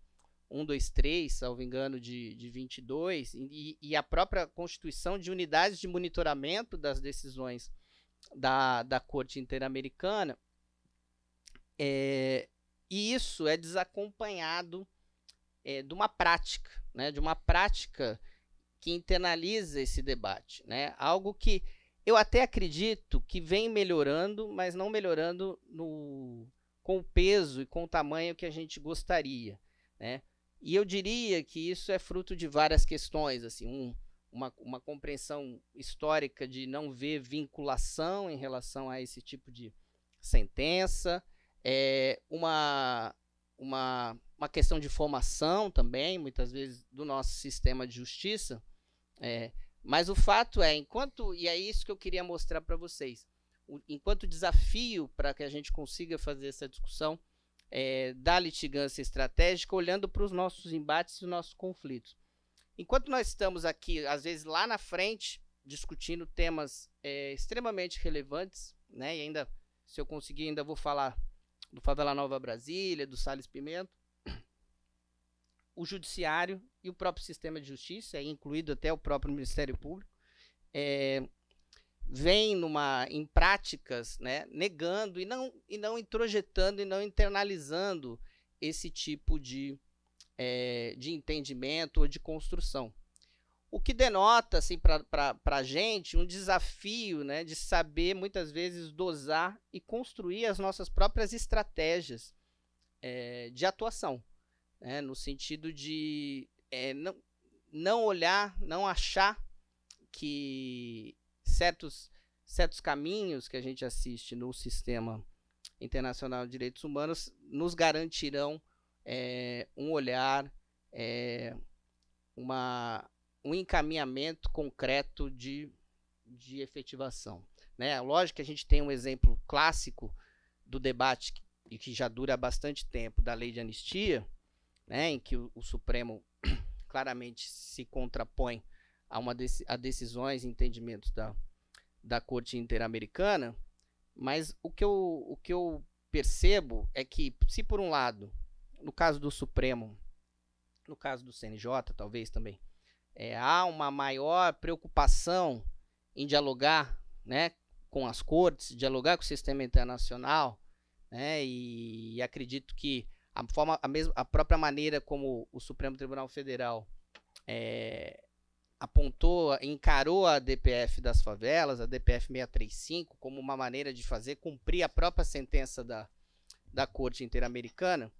123, salvo engano, de, de 22, e, e a própria constituição de unidades de monitoramento das decisões da, da Corte Interamericana. É, e isso é desacompanhado é, de uma prática, né? De uma prática que internaliza esse debate, né? Algo que eu até acredito que vem melhorando, mas não melhorando no, com o peso e com o tamanho que a gente gostaria, né? E eu diria que isso é fruto de várias questões, assim, um, uma, uma compreensão histórica de não ver vinculação em relação a esse tipo de sentença, é, uma, uma, uma questão de formação também, muitas vezes, do nosso sistema de justiça, é, mas o fato é, enquanto e é isso que eu queria mostrar para vocês, o, enquanto desafio para que a gente consiga fazer essa discussão é, da litigância estratégica, olhando para os nossos embates e os nossos conflitos. Enquanto nós estamos aqui, às vezes lá na frente, discutindo temas é, extremamente relevantes, né? E ainda, se eu conseguir, ainda vou falar do Favela Nova Brasília, do Sales Pimenta. O judiciário e o próprio sistema de justiça, é incluído até o próprio Ministério Público, é, vem numa, em práticas né, negando e não, e não introjetando e não internalizando esse tipo de, é, de entendimento ou de construção. O que denota assim, para a gente um desafio né, de saber, muitas vezes, dosar e construir as nossas próprias estratégias é, de atuação, né, no sentido de é, não, não olhar, não achar que certos, certos caminhos que a gente assiste no sistema internacional de direitos humanos nos garantirão é, um olhar, é, uma, um encaminhamento concreto de, de efetivação. Né? Lógico que a gente tem um exemplo clássico do debate e que, já dura bastante tempo da lei de anistia, né, em que o, o Supremo claramente se contrapõe a, uma a decisões e entendimentos da, da Corte Interamericana, mas o que, eu, o que eu percebo é que, se por um lado, no caso do Supremo, no caso do CNJ, talvez também, é, há uma maior preocupação em dialogar né, com as cortes, dialogar com o sistema internacional, né, e, e acredito que a, forma, a, mesma, a própria maneira como o Supremo Tribunal Federal é, apontou, encarou a DPF das favelas, a DPF 635, como uma maneira de fazer cumprir a própria sentença da, da Corte Interamericana,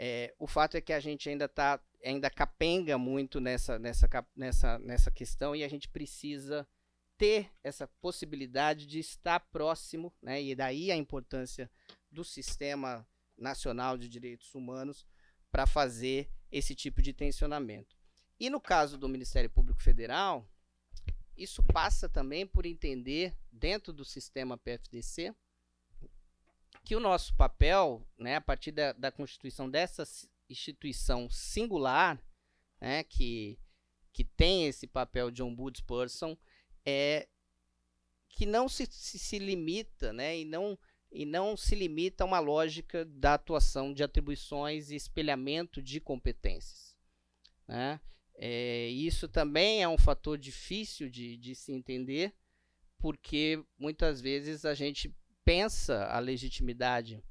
é, o fato é que a gente ainda está ainda capenga muito nessa, nessa, nessa, nessa questão e a gente precisa ter essa possibilidade de estar próximo, né? E daí a importância do sistema Nacional de Direitos Humanos para fazer esse tipo de tensionamento. E no caso do Ministério Público Federal, isso passa também por entender, dentro do sistema PFDC, que o nosso papel, né, a partir da, da constituição dessa instituição singular, né, que, que tem esse papel de ombudsperson, é que não se, se, se limita né, e não e não se limita a uma lógica da atuação de atribuições e espelhamento de competências. Né? É, isso também é um fator difícil de, de se entender, porque muitas vezes a gente pensa a legitimidade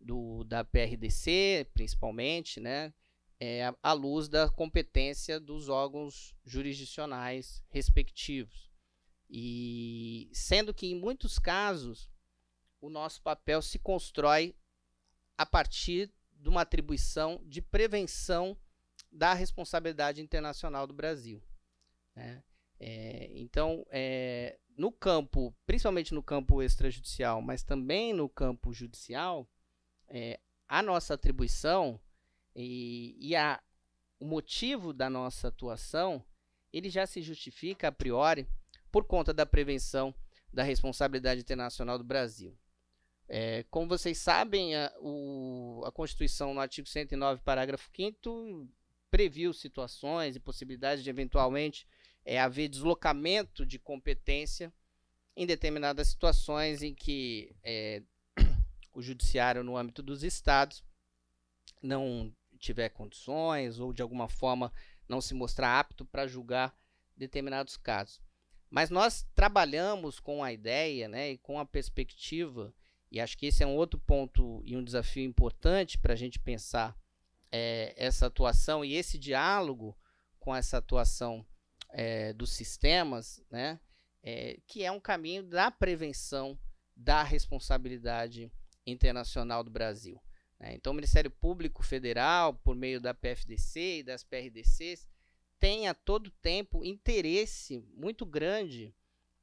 do, da PRDC, principalmente, né, é, à luz da competência dos órgãos jurisdicionais respectivos. E sendo que em muitos casos o nosso papel se constrói a partir de uma atribuição de prevenção da responsabilidade internacional do Brasil. Né? É, então, é, no campo, principalmente no campo extrajudicial, mas também no campo judicial, é, a nossa atribuição e, e a, o motivo da nossa atuação, ele já se justifica a priori por conta da prevenção da responsabilidade internacional do Brasil. É, como vocês sabem, a, o, a Constituição, no artigo 109, parágrafo 5, previu situações e possibilidades de eventualmente é, haver deslocamento de competência em determinadas situações em que é, o judiciário, no âmbito dos estados, não tiver condições ou de alguma forma não se mostrar apto para julgar determinados casos. Mas nós trabalhamos com a ideia né, e com a perspectiva e acho que esse é um outro ponto e um desafio importante para a gente pensar é, essa atuação e esse diálogo com essa atuação é, dos sistemas, né? É, que é um caminho da prevenção da responsabilidade internacional do Brasil. Né? Então, o Ministério Público Federal, por meio da PFDC e das PRDCs, tem a todo tempo interesse muito grande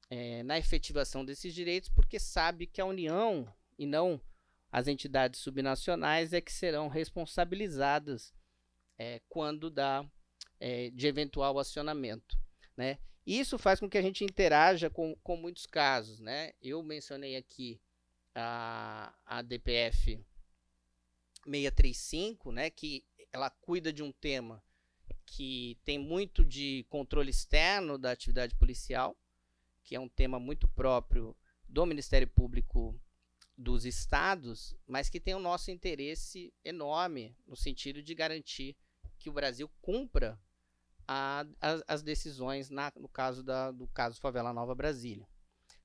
é, na efetivação desses direitos, porque sabe que a União e não as entidades subnacionais é que serão responsabilizadas é, quando dá é, de eventual acionamento. Né? Isso faz com que a gente interaja com, com muitos casos. Né? Eu mencionei aqui a, a DPF 635, né, que ela cuida de um tema que tem muito de controle externo da atividade policial, que é um tema muito próprio do Ministério Público dos estados, mas que tem o nosso interesse enorme no sentido de garantir que o Brasil cumpra a, a, as decisões na, no caso da, do caso Favela Nova Brasília.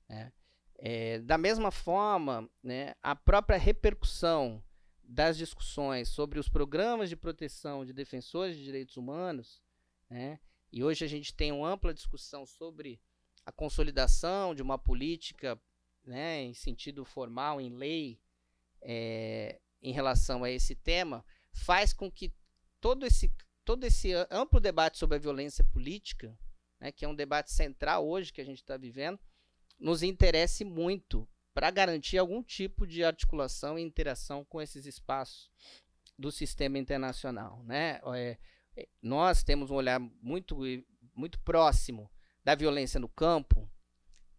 Né? É, da mesma forma, né, a própria repercussão das discussões sobre os programas de proteção de defensores de direitos humanos, né, e hoje a gente tem uma ampla discussão sobre a consolidação de uma política né, em sentido formal, em lei, é, em relação a esse tema, faz com que todo esse, todo esse amplo debate sobre a violência política, né, que é um debate central hoje que a gente está vivendo, nos interesse muito para garantir algum tipo de articulação e interação com esses espaços do sistema internacional. Né? É, é nós temos um olhar muito, muito próximo da violência no campo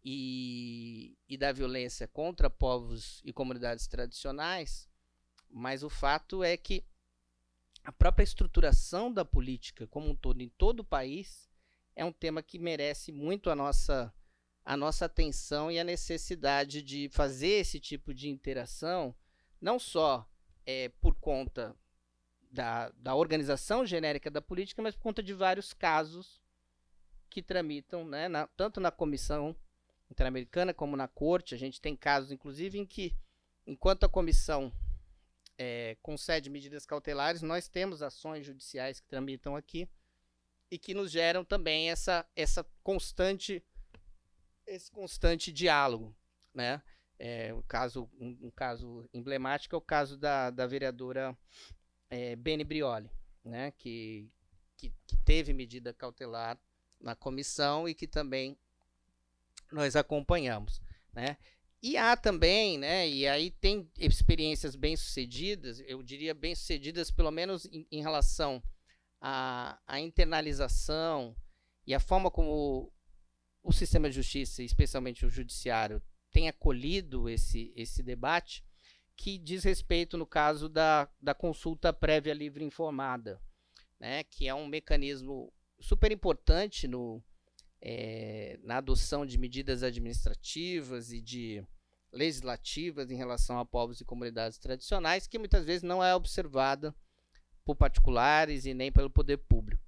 e, e da violência contra povos e comunidades tradicionais, mas o fato é que a própria estruturação da política como um todo em todo o país é um tema que merece muito a nossa a nossa atenção e a necessidade de fazer esse tipo de interação não só é, por conta da, da organização genérica da política, mas por conta de vários casos que tramitam, né, na, tanto na Comissão Interamericana como na Corte. A gente tem casos, inclusive, em que, enquanto a Comissão é, concede medidas cautelares, nós temos ações judiciais que tramitam aqui e que nos geram também essa, essa constante, esse constante diálogo, né? É, um, caso, um, um, caso emblemático é o caso da, da vereadora é, Bene Brioli, né? que, que, que teve medida cautelar na comissão e que também nós acompanhamos, né? E há também, né, e aí tem experiências bem-sucedidas, eu diria bem-sucedidas pelo menos em, em relação à, à, internalização e à forma como o, o sistema de justiça, especialmente o judiciário, tem acolhido esse, esse debate, que diz respeito, no caso, da, da consulta prévia livre informada, né, que é um mecanismo super importante no, é, na adoção de medidas administrativas e de legislativas em relação a povos e comunidades tradicionais, que muitas vezes não é observada por particulares e nem pelo poder público.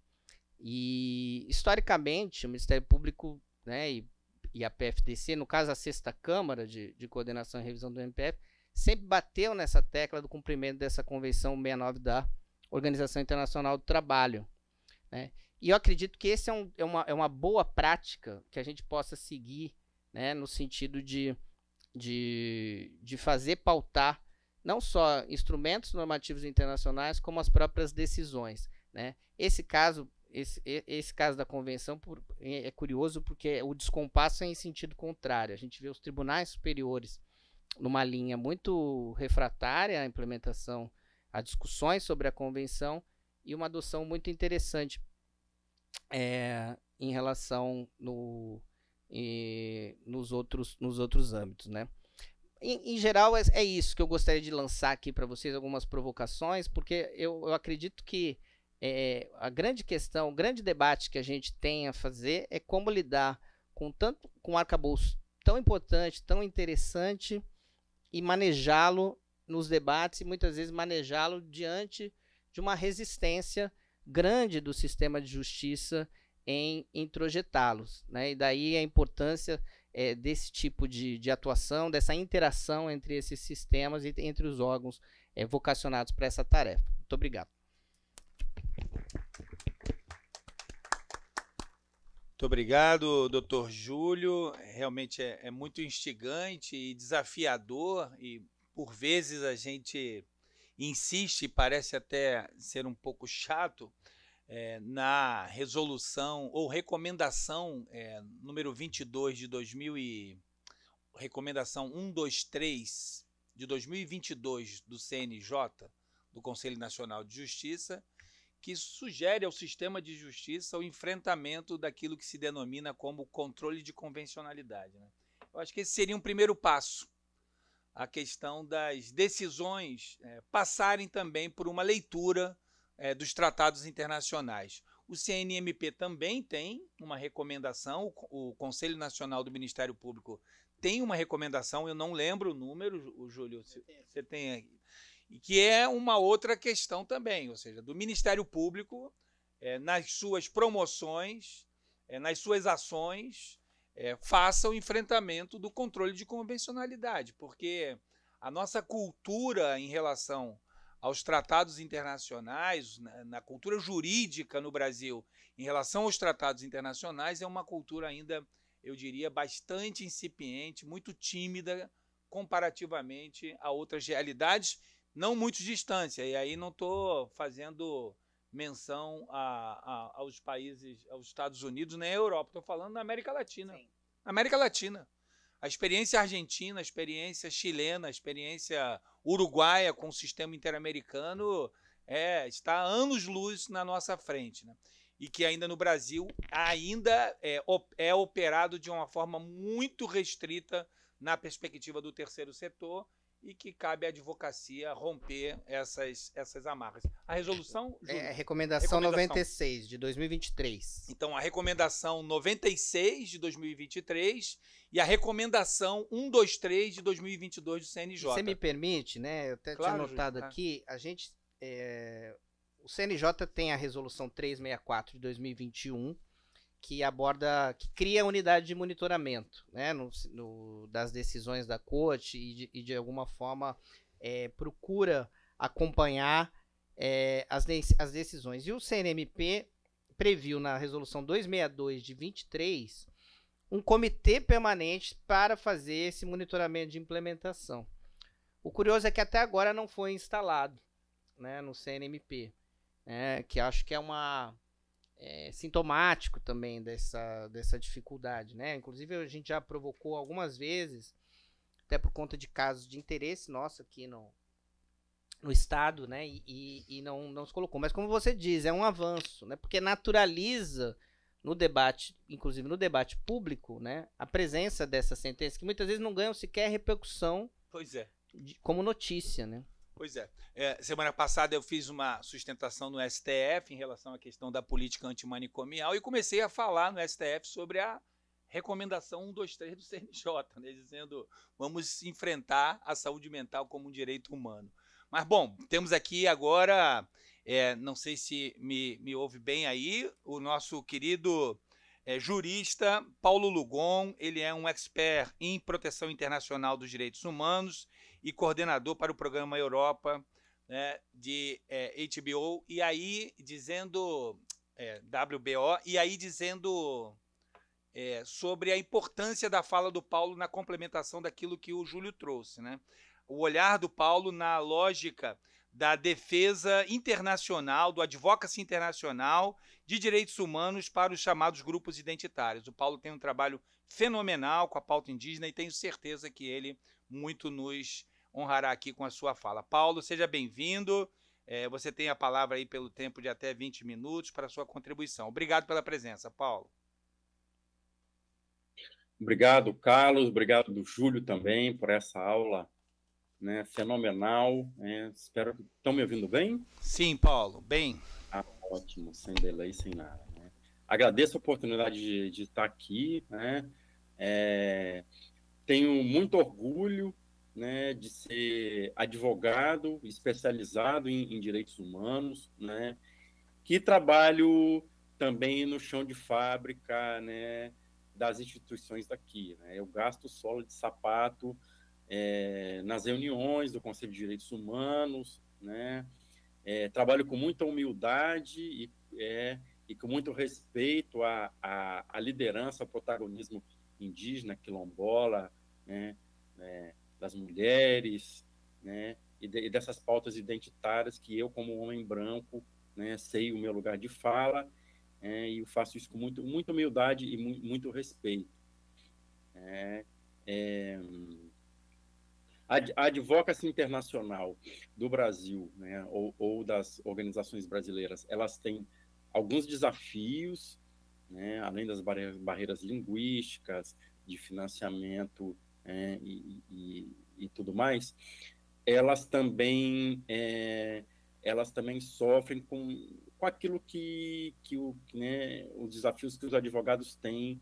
E, historicamente, o Ministério Público né, e, e a PFDC, no caso a Sexta Câmara de, de Coordenação e Revisão do MPF, sempre bateu nessa tecla do cumprimento dessa Convenção 69 da Organização Internacional do Trabalho. Né? E eu acredito que esse é, um, é, uma, é uma boa prática que a gente possa seguir, né, no sentido de, de, de fazer pautar não só instrumentos normativos internacionais, como as próprias decisões. Né? Esse caso esse, esse caso da convenção por, é, é curioso porque o descompasso é em sentido contrário. A gente vê os tribunais superiores numa linha muito refratária à implementação, a discussões sobre a convenção e uma adoção muito interessante é, em relação no, e, nos, outros, nos outros âmbitos, né? Em, em geral, é, é, isso que eu gostaria de lançar aqui para vocês, algumas provocações, porque eu, eu acredito que é, a grande questão, o grande debate que a gente tem a fazer é como lidar com tanto com um arcabouço tão importante, tão interessante e manejá-lo nos debates e muitas vezes manejá-lo diante de uma resistência grande do sistema de justiça em introjetá-los. Né? E daí a importância é, desse tipo de, de, atuação, dessa interação entre esses sistemas e entre os órgãos é, vocacionados para essa tarefa. Muito obrigado. Muito obrigado, doutor Júlio. Realmente é, é muito instigante e desafiador, e por vezes a gente insiste, parece até ser um pouco chato, é, na resolução ou recomendação é, número 22 de 2000 e recomendação 123 de 2022 do CNJ, do Conselho Nacional de Justiça, que sugere ao sistema de justiça o enfrentamento daquilo que se denomina como controle de convencionalidade. Né? Eu acho que esse seria um primeiro passo a questão das decisões é, passarem também por uma leitura é, dos tratados internacionais. O CNMP também tem uma recomendação, o Conselho Nacional do Ministério Público tem uma recomendação, eu não lembro o número, o Júlio, você tem aí, e que é uma outra questão também, ou seja, do Ministério Público, é, nas suas promoções, nas suas ações, é, faça o enfrentamento do controle de convencionalidade, porque a nossa cultura em relação aos tratados internacionais, na, na, cultura jurídica no Brasil, em relação aos tratados internacionais, é uma cultura ainda, eu diria, bastante incipiente, muito tímida comparativamente a outras realidades não muito distância. E aí não estou fazendo menção a, a, aos países, aos Estados Unidos, nem a Europa, estou falando na América Latina. Sim. América Latina. A experiência argentina, a experiência chilena, a experiência uruguaia com o sistema interamericano é, está anos-luz na nossa frente. Né? E que ainda no Brasil ainda é, é operado de uma forma muito restrita na perspectiva do terceiro setor e que cabe à advocacia romper essas, essas amarras. A resolução. É, Júlio, é, recomendação, recomendação 96 de 2023. Então, a recomendação 96 de 2023 e a recomendação 123 de 2022 do CNJ. Você me permite, né? Eu até claro, tinha notado Júlio, aqui, a gente. É, o CNJ tem a resolução 364 de 2021 que aborda, que cria unidade de monitoramento né, no, no, das decisões da Corte e de, e de alguma forma é, procura acompanhar é, as, as decisões. E o CNMP previu na resolução 262 de 23 um comitê permanente para fazer esse monitoramento de implementação. O curioso é que até agora não foi instalado né, no CNMP, né, que acho que é uma é, sintomático também dessa, dessa dificuldade, né? Inclusive, a gente já provocou algumas vezes, até por conta de casos de interesse nosso aqui no, no Estado, né? E, e, não, não se colocou. Mas, como você diz, é um avanço, né? Porque naturaliza no debate, inclusive no debate público, né? A presença dessa sentença, que muitas vezes não ganham sequer repercussão. Pois é. De, como notícia, né? Pois é. é. Semana passada eu fiz uma sustentação no STF em relação à questão da política antimanicomial e comecei a falar no STF sobre a recomendação 123 do CNJ, né, dizendo vamos enfrentar a saúde mental como um direito humano. Mas, bom, temos aqui agora, é, não sei se me, me ouve bem aí, o nosso querido é, jurista Paulo Lugon. Ele é um expert em proteção internacional dos direitos humanos e coordenador para o programa Europa né, de é, HBO, e aí dizendo é, WBO, e aí dizendo é, sobre a importância da fala do Paulo na complementação daquilo que o Júlio trouxe. Né? O olhar do Paulo na lógica da defesa internacional, do advocacy internacional de direitos humanos para os chamados grupos identitários. O Paulo tem um trabalho fenomenal com a pauta indígena e tenho certeza que ele muito nos honrará aqui com a sua fala. Paulo, seja bem-vindo. É, você tem a palavra aí pelo tempo de até 20 minutos para a sua contribuição. Obrigado pela presença, Paulo. Obrigado, Carlos. Obrigado, Júlio, também, por essa aula né, fenomenal. Né. Espero que estão me ouvindo bem. Sim, Paulo, bem. Ah, ótimo, sem delay, sem nada. Né? Agradeço a oportunidade de, de estar aqui. Né? É, tenho muito orgulho né, de ser advogado especializado em, em direitos humanos, né, que trabalho também no chão de fábrica né, das instituições daqui. Né, eu gasto solo de sapato é, nas reuniões do Conselho de Direitos Humanos, né, é, trabalho com muita humildade e, é, e com muito respeito à, à, à liderança, ao protagonismo indígena, quilombola, né, é, das mulheres, né, e, de, e dessas pautas identitárias que eu, como homem branco, né, sei o meu lugar de fala, é, e eu faço isso com muito, muita humildade e muito respeito. Né, é, é, a advocacia internacional do Brasil, né, ou, ou, das organizações brasileiras, elas têm alguns desafios, né, além das barreiras, barreiras linguísticas, de financiamento é, e, e, e, tudo mais, elas também é, elas também sofrem com, com aquilo que, que o, né, os desafios que os advogados têm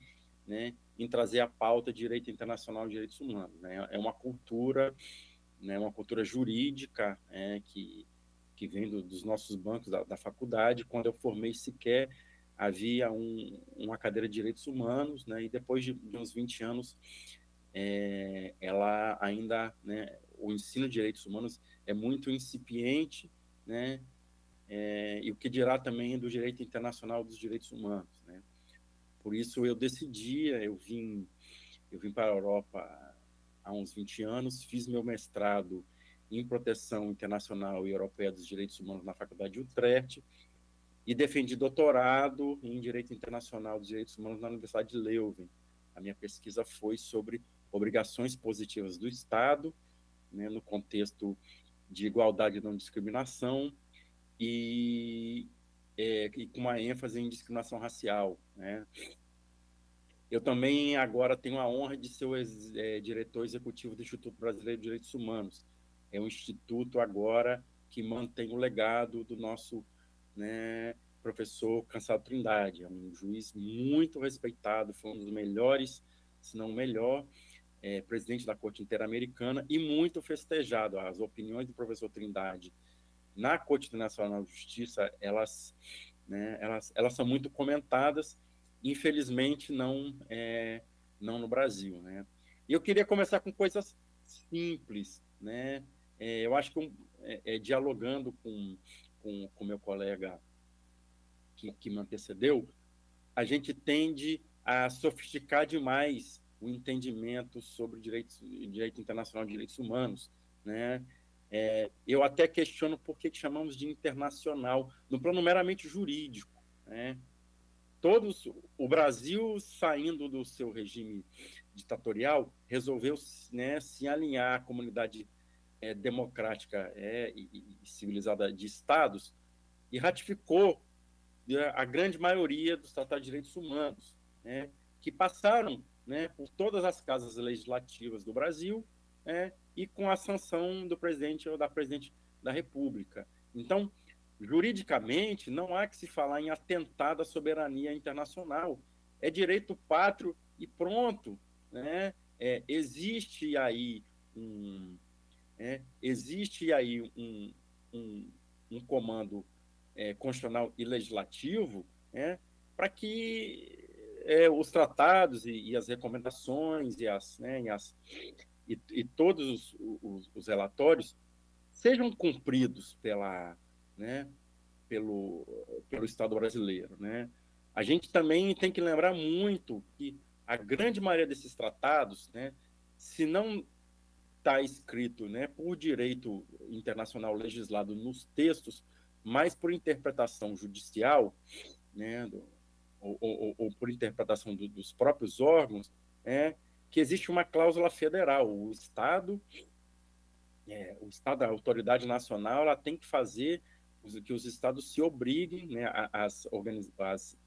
né, em trazer a pauta de direito internacional e direitos humanos. Né? É uma cultura, né, uma cultura jurídica é, que, que vem do, dos nossos bancos da, da, faculdade. Quando eu formei sequer havia um, uma cadeira de direitos humanos, né, e depois de, de uns 20 anos é, ela ainda, né, o ensino de direitos humanos é muito incipiente, né, é, e o que dirá também do direito internacional dos direitos humanos, né. Por isso eu decidi, eu vim, eu vim para a Europa há uns 20 anos, fiz meu mestrado em proteção internacional e europeia dos direitos humanos na Faculdade de Utrecht e defendi doutorado em direito internacional dos direitos humanos na Universidade de Leuven. A minha pesquisa foi sobre obrigações positivas do Estado, né, no contexto de igualdade e não discriminação, e, é, e, com uma ênfase em discriminação racial. Né? Eu também agora tenho a honra de ser o ex, é, diretor executivo do Instituto Brasileiro de Direitos Humanos. É um instituto agora que mantém o legado do nosso né, professor Cansado Trindade. É um juiz muito respeitado, foi um dos melhores, se não o melhor, é, presidente da Corte Interamericana, e muito festejado. As opiniões do professor Trindade na Corte Internacional de Justiça, elas, né, elas, elas são muito comentadas, infelizmente não, é, não no Brasil. Né? E eu queria começar com coisas simples. Né? É, eu acho que é, é, dialogando com, com, com meu colega que, que me antecedeu, a gente tende a sofisticar demais o entendimento sobre direitos, direito internacional de direitos humanos, né? É, eu até questiono por que chamamos de internacional, no plano meramente jurídico, né? Todos, o Brasil saindo do seu regime ditatorial resolveu né, se alinhar à comunidade é, democrática é, e, e civilizada de estados e ratificou né, a grande maioria dos tratados de direitos humanos, né, que passaram né, por todas as casas legislativas do Brasil né, e com a sanção do presidente ou da presidente da República. Então, juridicamente, não há que se falar em atentado à soberania internacional. É direito pátrio e pronto. Né? É, existe aí um, é, existe aí um, um, um comando é, constitucional e legislativo né, para que é, os tratados e, e, as recomendações e, as, né, e, as, e, e todos os, os, os, relatórios sejam cumpridos pela, né, pelo, pelo Estado brasileiro. Né? A gente também tem que lembrar muito que a grande maioria desses tratados, né, se não está escrito né, por direito internacional legislado nos textos, mas por interpretação judicial, né, do, ou, ou, ou por interpretação do, dos próprios órgãos, é que existe uma cláusula federal. O Estado, é, o Estado, a autoridade nacional, ela tem que fazer que os estados se obriguem, né, as, as,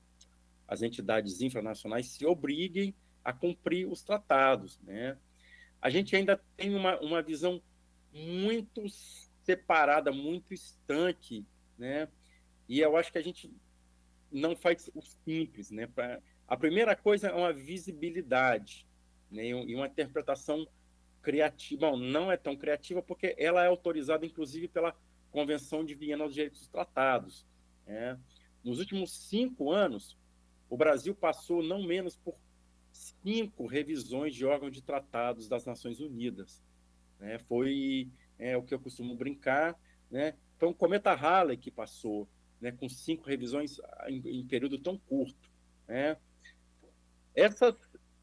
as entidades infranacionais se obriguem a cumprir os tratados. Né? A gente ainda tem uma, uma visão muito separada, muito estanque, né? e eu acho que a gente não faz o simples, né? Pra, a primeira coisa é uma visibilidade né? e uma interpretação criativa. Bom, não é tão criativa porque ela é autorizada, inclusive, pela Convenção de Viena aos Direitos dos Tratados. Né? Nos últimos cinco anos, o Brasil passou não menos por cinco revisões de órgãos de tratados das Nações Unidas. Né? Foi é, o que eu costumo brincar, né? foi um cometa Halley que passou, né, com cinco revisões em, em período tão curto. Né? Essas,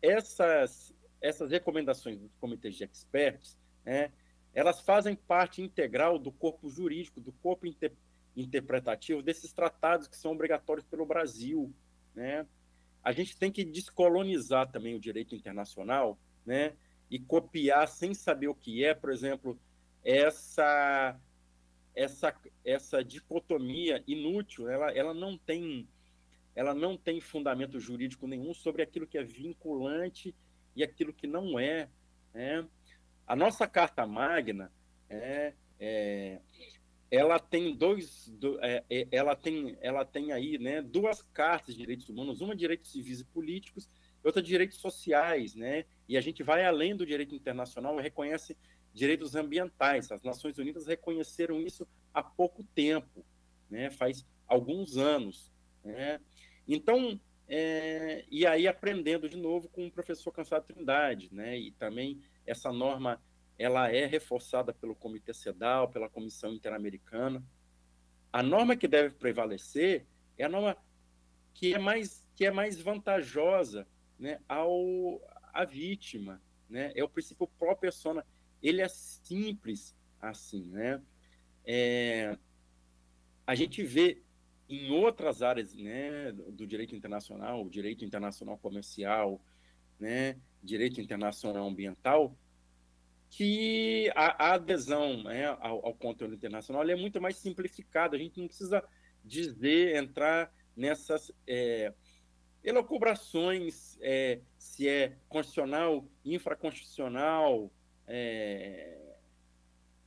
essas, essas recomendações dos comitês de experts, né, elas fazem parte integral do corpo jurídico, do corpo inter, interpretativo desses tratados que são obrigatórios pelo Brasil. Né? A gente tem que descolonizar também o direito internacional né, e copiar sem saber o que é, por exemplo, essa essa, essa dicotomia inútil, ela, ela não tem ela não tem fundamento jurídico nenhum sobre aquilo que é vinculante e aquilo que não é. Né? A nossa Carta Magna, é, é, ela tem dois, do, é, é, ela tem, ela tem aí, né, duas cartas de direitos humanos, uma de direitos civis e políticos, outra de direitos sociais, né? E a gente vai além do direito internacional, reconhece direitos ambientais. As Nações Unidas reconheceram isso há pouco tempo, né? faz alguns anos. Né? Então, é, e aí aprendendo de novo com o professor Cansado Trindade, né? e também essa norma ela é reforçada pelo Comitê CEDAW, pela Comissão Interamericana. A norma que deve prevalecer é a norma que é mais, que é mais vantajosa né, ao, à vítima, né? é o princípio pró persona ele é simples assim, né? É, a gente vê em outras áreas, né, do direito internacional, direito internacional comercial, né, direito internacional ambiental, que a, a adesão né, ao, ao conteúdo internacional é muito mais simplificada. A gente não precisa dizer, entrar nessas é, elucubrações é, se é constitucional, infraconstitucional, é,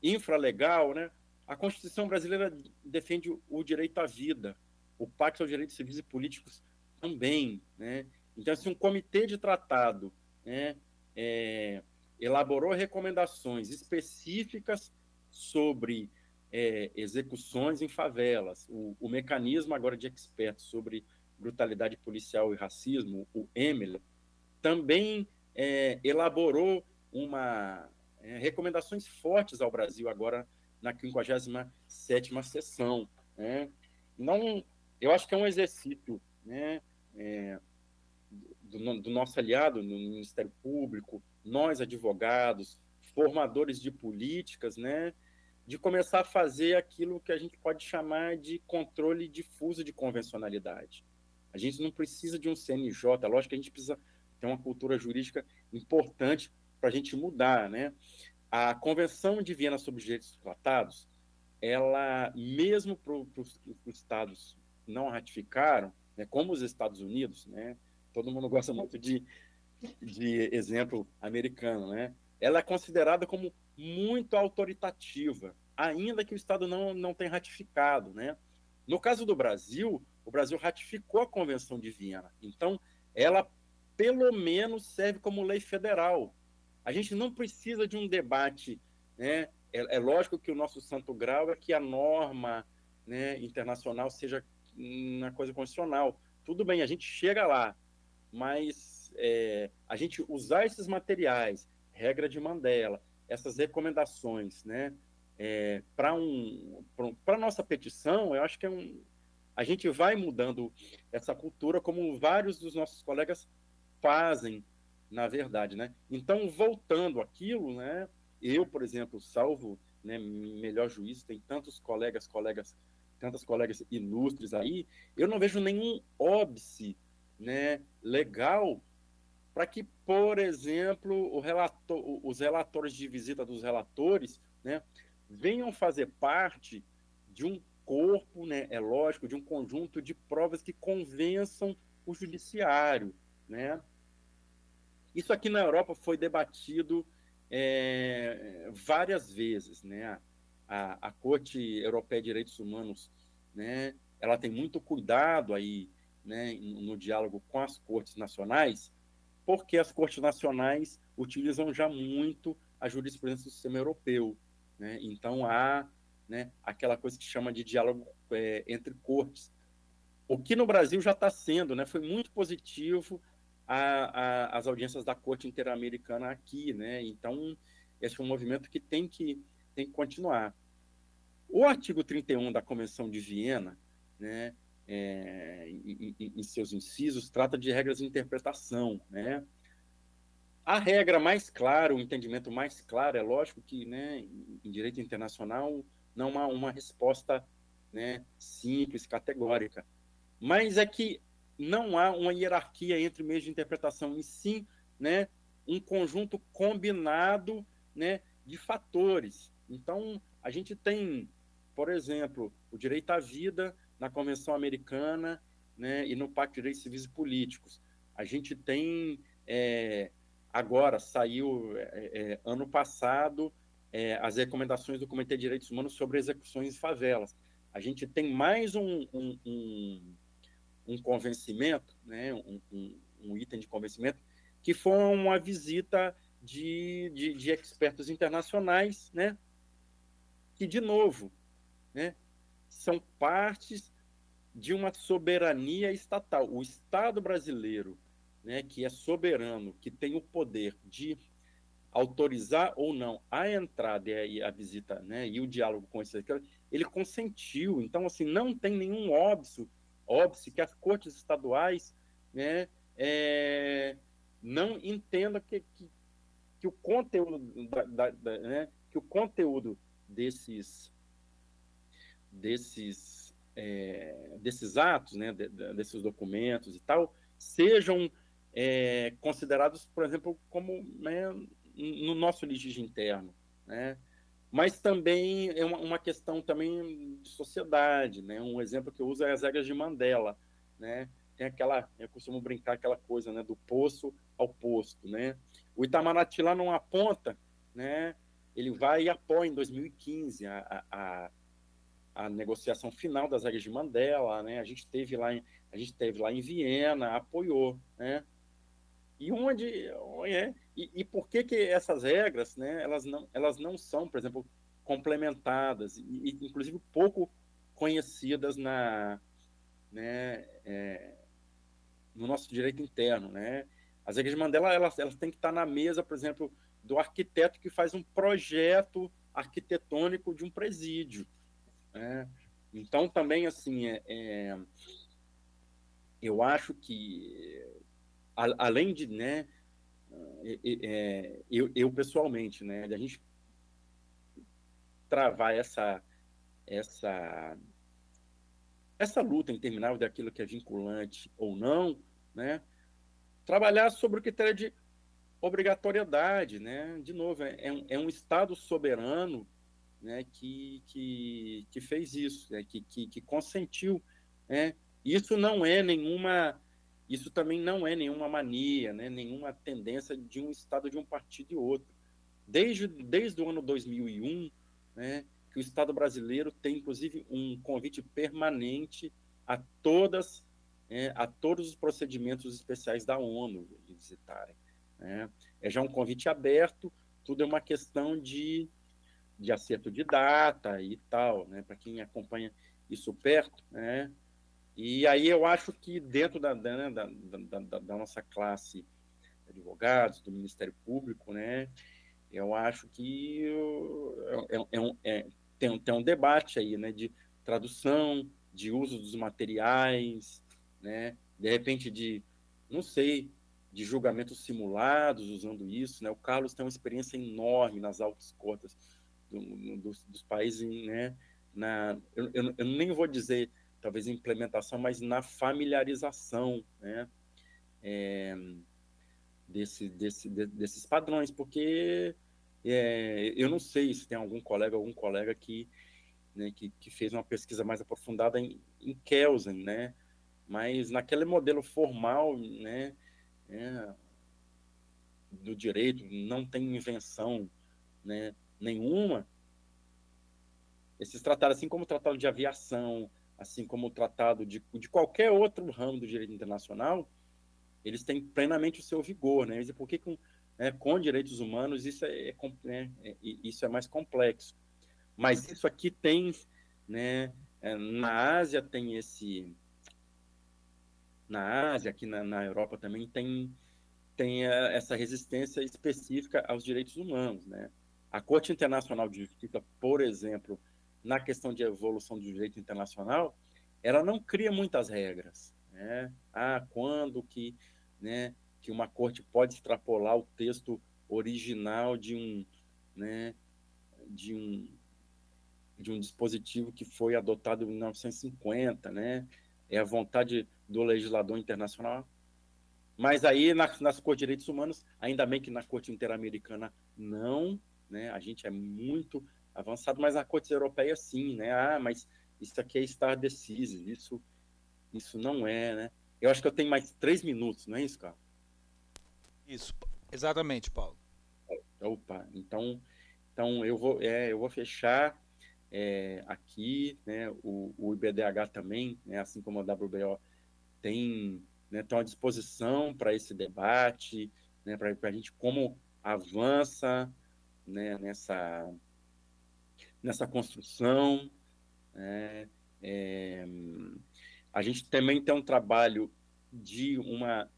infralegal, né? A Constituição brasileira defende o direito à vida, o Pacto aos Direitos Civis e Políticos também, né? Então, se assim, um comitê de tratado né, é, elaborou recomendações específicas sobre é, execuções em favelas, o, o, mecanismo agora de expert sobre brutalidade policial e racismo, o EMEL, também é, elaborou uma é, recomendações fortes ao Brasil agora na 57 sessão. Né? Não, eu acho que é um exercício né, é, do, do, nosso aliado no Ministério Público, nós advogados, formadores de políticas, né, de começar a fazer aquilo que a gente pode chamar de controle difuso de convencionalidade. A gente não precisa de um CNJ, lógico que a gente precisa ter uma cultura jurídica importante para a gente mudar, né? A Convenção de Viena sobre Direitos Tratados, ela, mesmo para os estados não ratificaram, né, como os Estados Unidos, né? Todo mundo gosta muito de, de exemplo americano, né? Ela é considerada como muito autoritativa, ainda que o Estado não, não tenha ratificado, né? No caso do Brasil, o Brasil ratificou a Convenção de Viena, então ela pelo menos serve como lei federal, a gente não precisa de um debate, né? É, é lógico que o nosso santo grau é que a norma né, internacional seja na coisa constitucional. Tudo bem, a gente chega lá, mas é, a gente usar esses materiais, regra de Mandela, essas recomendações, né, é, para um, para nossa petição, eu acho que é um, a gente vai mudando essa cultura como vários dos nossos colegas fazem na verdade, né? Então, voltando àquilo, né? Eu, por exemplo, salvo né, melhor juízo, tem tantos colegas, colegas, tantas colegas ilustres aí, eu não vejo nenhum óbice, né, legal para que, por exemplo, relator, os relatores de visita dos relatores, né, venham fazer parte de um corpo, né, é lógico, de um conjunto de provas que convençam o judiciário, né? Isso aqui na Europa foi debatido é, várias vezes, né? A, a Corte Europeia de Direitos Humanos, né? Ela tem muito cuidado aí, né? No diálogo com as cortes nacionais, porque as cortes nacionais utilizam já muito a jurisprudência do sistema europeu, né? Então há, né? Aquela coisa que chama de diálogo é, entre cortes. O que no Brasil já está sendo, né? Foi muito positivo a, a, as audiências da Corte Interamericana aqui, né? Então, esse é um movimento que tem que, tem que continuar. O artigo 31 da Convenção de Viena, né, é, em, em, em, seus incisos, trata de regras de interpretação, né? A regra mais clara, o entendimento mais claro, é lógico que, né, em direito internacional, não há uma resposta né, simples, categórica. Mas é que não há uma hierarquia entre meios de interpretação, e sim né, um conjunto combinado né, de fatores. Então, a gente tem, por exemplo, o direito à vida na Convenção Americana né, e no Pacto de Direitos Civis e Políticos. A gente tem, é, agora, saiu é, é, ano passado, é, as recomendações do Comitê de Direitos Humanos sobre execuções em favelas. A gente tem mais um, um um convencimento, né, um, um, um item de convencimento, que foi uma visita de, de, de expertos internacionais, né, que, de novo, né, são partes de uma soberania estatal. O Estado brasileiro, né, que é soberano, que tem o poder de autorizar ou não a entrada e a visita né, e o diálogo com esse ele consentiu. Então, assim, não tem nenhum óbvio Óbvio que as cortes estaduais né, é, não entendam que, que, que o conteúdo da, da, da, né, que o conteúdo desses desses é, desses atos, né, de, desses documentos e tal, sejam é, considerados, por exemplo, como né, no nosso litígio interno, né, mas também é uma, uma, questão também de sociedade, né? Um exemplo que eu uso é as regras de Mandela, né? Tem aquela, eu costumo brincar aquela coisa, né? Do poço ao posto, né? O Itamaraty lá não aponta, né? Ele vai e apoia em 2015 a, a, a, negociação final das regras de Mandela, né? A gente teve lá, em, a gente teve lá em Viena, apoiou, né? E onde é, e, e por que, que essas regras, né, elas, não, elas não são, por exemplo, complementadas e, inclusive, pouco conhecidas na, né, é, no nosso direito interno, né? As regras de Mandela, elas, elas têm que estar na mesa, por exemplo, do arquiteto que faz um projeto arquitetônico de um presídio. Né? Então, também, assim, é, é eu acho que, a, além de, né, é, eu, eu, pessoalmente, né, de a gente travar essa essa essa luta interminável daquilo que é vinculante ou não, né? Trabalhar sobre o critério de obrigatoriedade, né? De novo, é, é um, é um Estado soberano, né? Que, que, que fez isso, né? que, que, que consentiu, né? Isso não é nenhuma isso também não é nenhuma mania, né, nenhuma tendência de um Estado, de um partido e outro. Desde, desde o ano 2001, né, que o Estado brasileiro tem, inclusive, um convite permanente a todas é, a todos os procedimentos especiais da ONU visitarem. Né? É já um convite aberto, tudo é uma questão de, de acerto de data e tal, né? para quem acompanha isso perto, né? E aí eu acho que dentro da, da, da, da, da nossa classe de advogados, do Ministério Público, né, eu acho que é, é, um, é, tem, tem um debate aí né, de tradução, de uso dos materiais, né, de repente de, não sei, de julgamentos simulados usando isso. Né, o Carlos tem uma experiência enorme nas altas cortes do, do, dos, países, né, na, eu, eu, eu nem vou dizer talvez implementação, mas na familiarização né, é, desse, desse, de, desses padrões, porque é, eu não sei se tem algum colega, algum colega que, né, que, que, fez uma pesquisa mais aprofundada em, em Kelsen, né, mas naquele modelo formal né, é, do direito, não tem invenção né, nenhuma, esses tratados, assim como o tratado de aviação, assim como o tratado de, de qualquer outro ramo do direito internacional, eles têm plenamente o seu vigor, né? E por que com, né, com direitos humanos isso é, é, né, é, isso é mais complexo? Mas isso aqui tem, né? É, na Ásia tem esse, na Ásia, aqui na, na Europa também tem tem a, é, essa resistência específica aos direitos humanos, né? A Corte Internacional de Justiça, por exemplo, na questão de evolução do direito internacional, ela não cria muitas regras. Né? Ah, quando que, né, que uma corte pode extrapolar o texto original de um, né, de um, de um dispositivo que foi adotado em 1950, né? É a vontade do legislador internacional. Mas aí, na, nas cortes de direitos humanos, ainda bem que na corte interamericana não, né? A gente é muito avançado, mas a Corte europeia sim, né? Ah, mas isso aqui é estar decisivo, isso, isso não é, né? Eu acho que eu tenho mais três minutos, não é isso, cara? Isso, exatamente, Paulo. Opa, então, então eu vou, é, eu vou fechar é, aqui, né? O, o IBDH também, né, assim como a WBO tem, né, estão à disposição para esse debate, né? Para a gente como avança, né? Nessa nessa construção. Né? é, a gente também tem um trabalho de uma,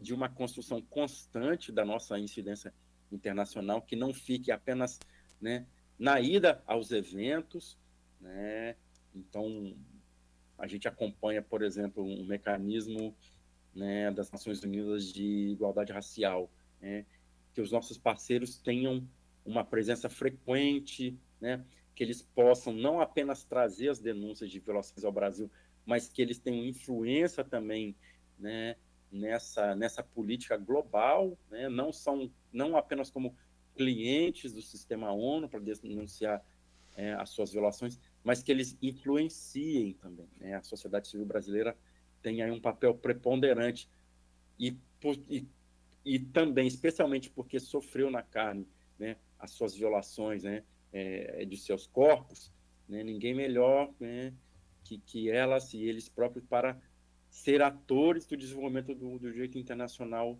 de uma construção constante da nossa incidência internacional, que não fique apenas né, na ida aos eventos. Né? Então, a gente acompanha, por exemplo, um mecanismo né, das Nações Unidas de Igualdade Racial, né, que os nossos parceiros tenham uma presença frequente né? que eles possam não apenas trazer as denúncias de violações ao Brasil, mas que eles tenham influência também né, nessa, nessa política global, né? não, são, não apenas como clientes do sistema ONU para denunciar é, as suas violações, mas que eles influenciem também. Né? A sociedade civil brasileira tem aí um papel preponderante e, por, e, e também, especialmente porque sofreu na carne né, as suas violações, né, é, é, de seus corpos, né? ninguém melhor né? que, que elas e eles próprios para ser atores do desenvolvimento do, do direito internacional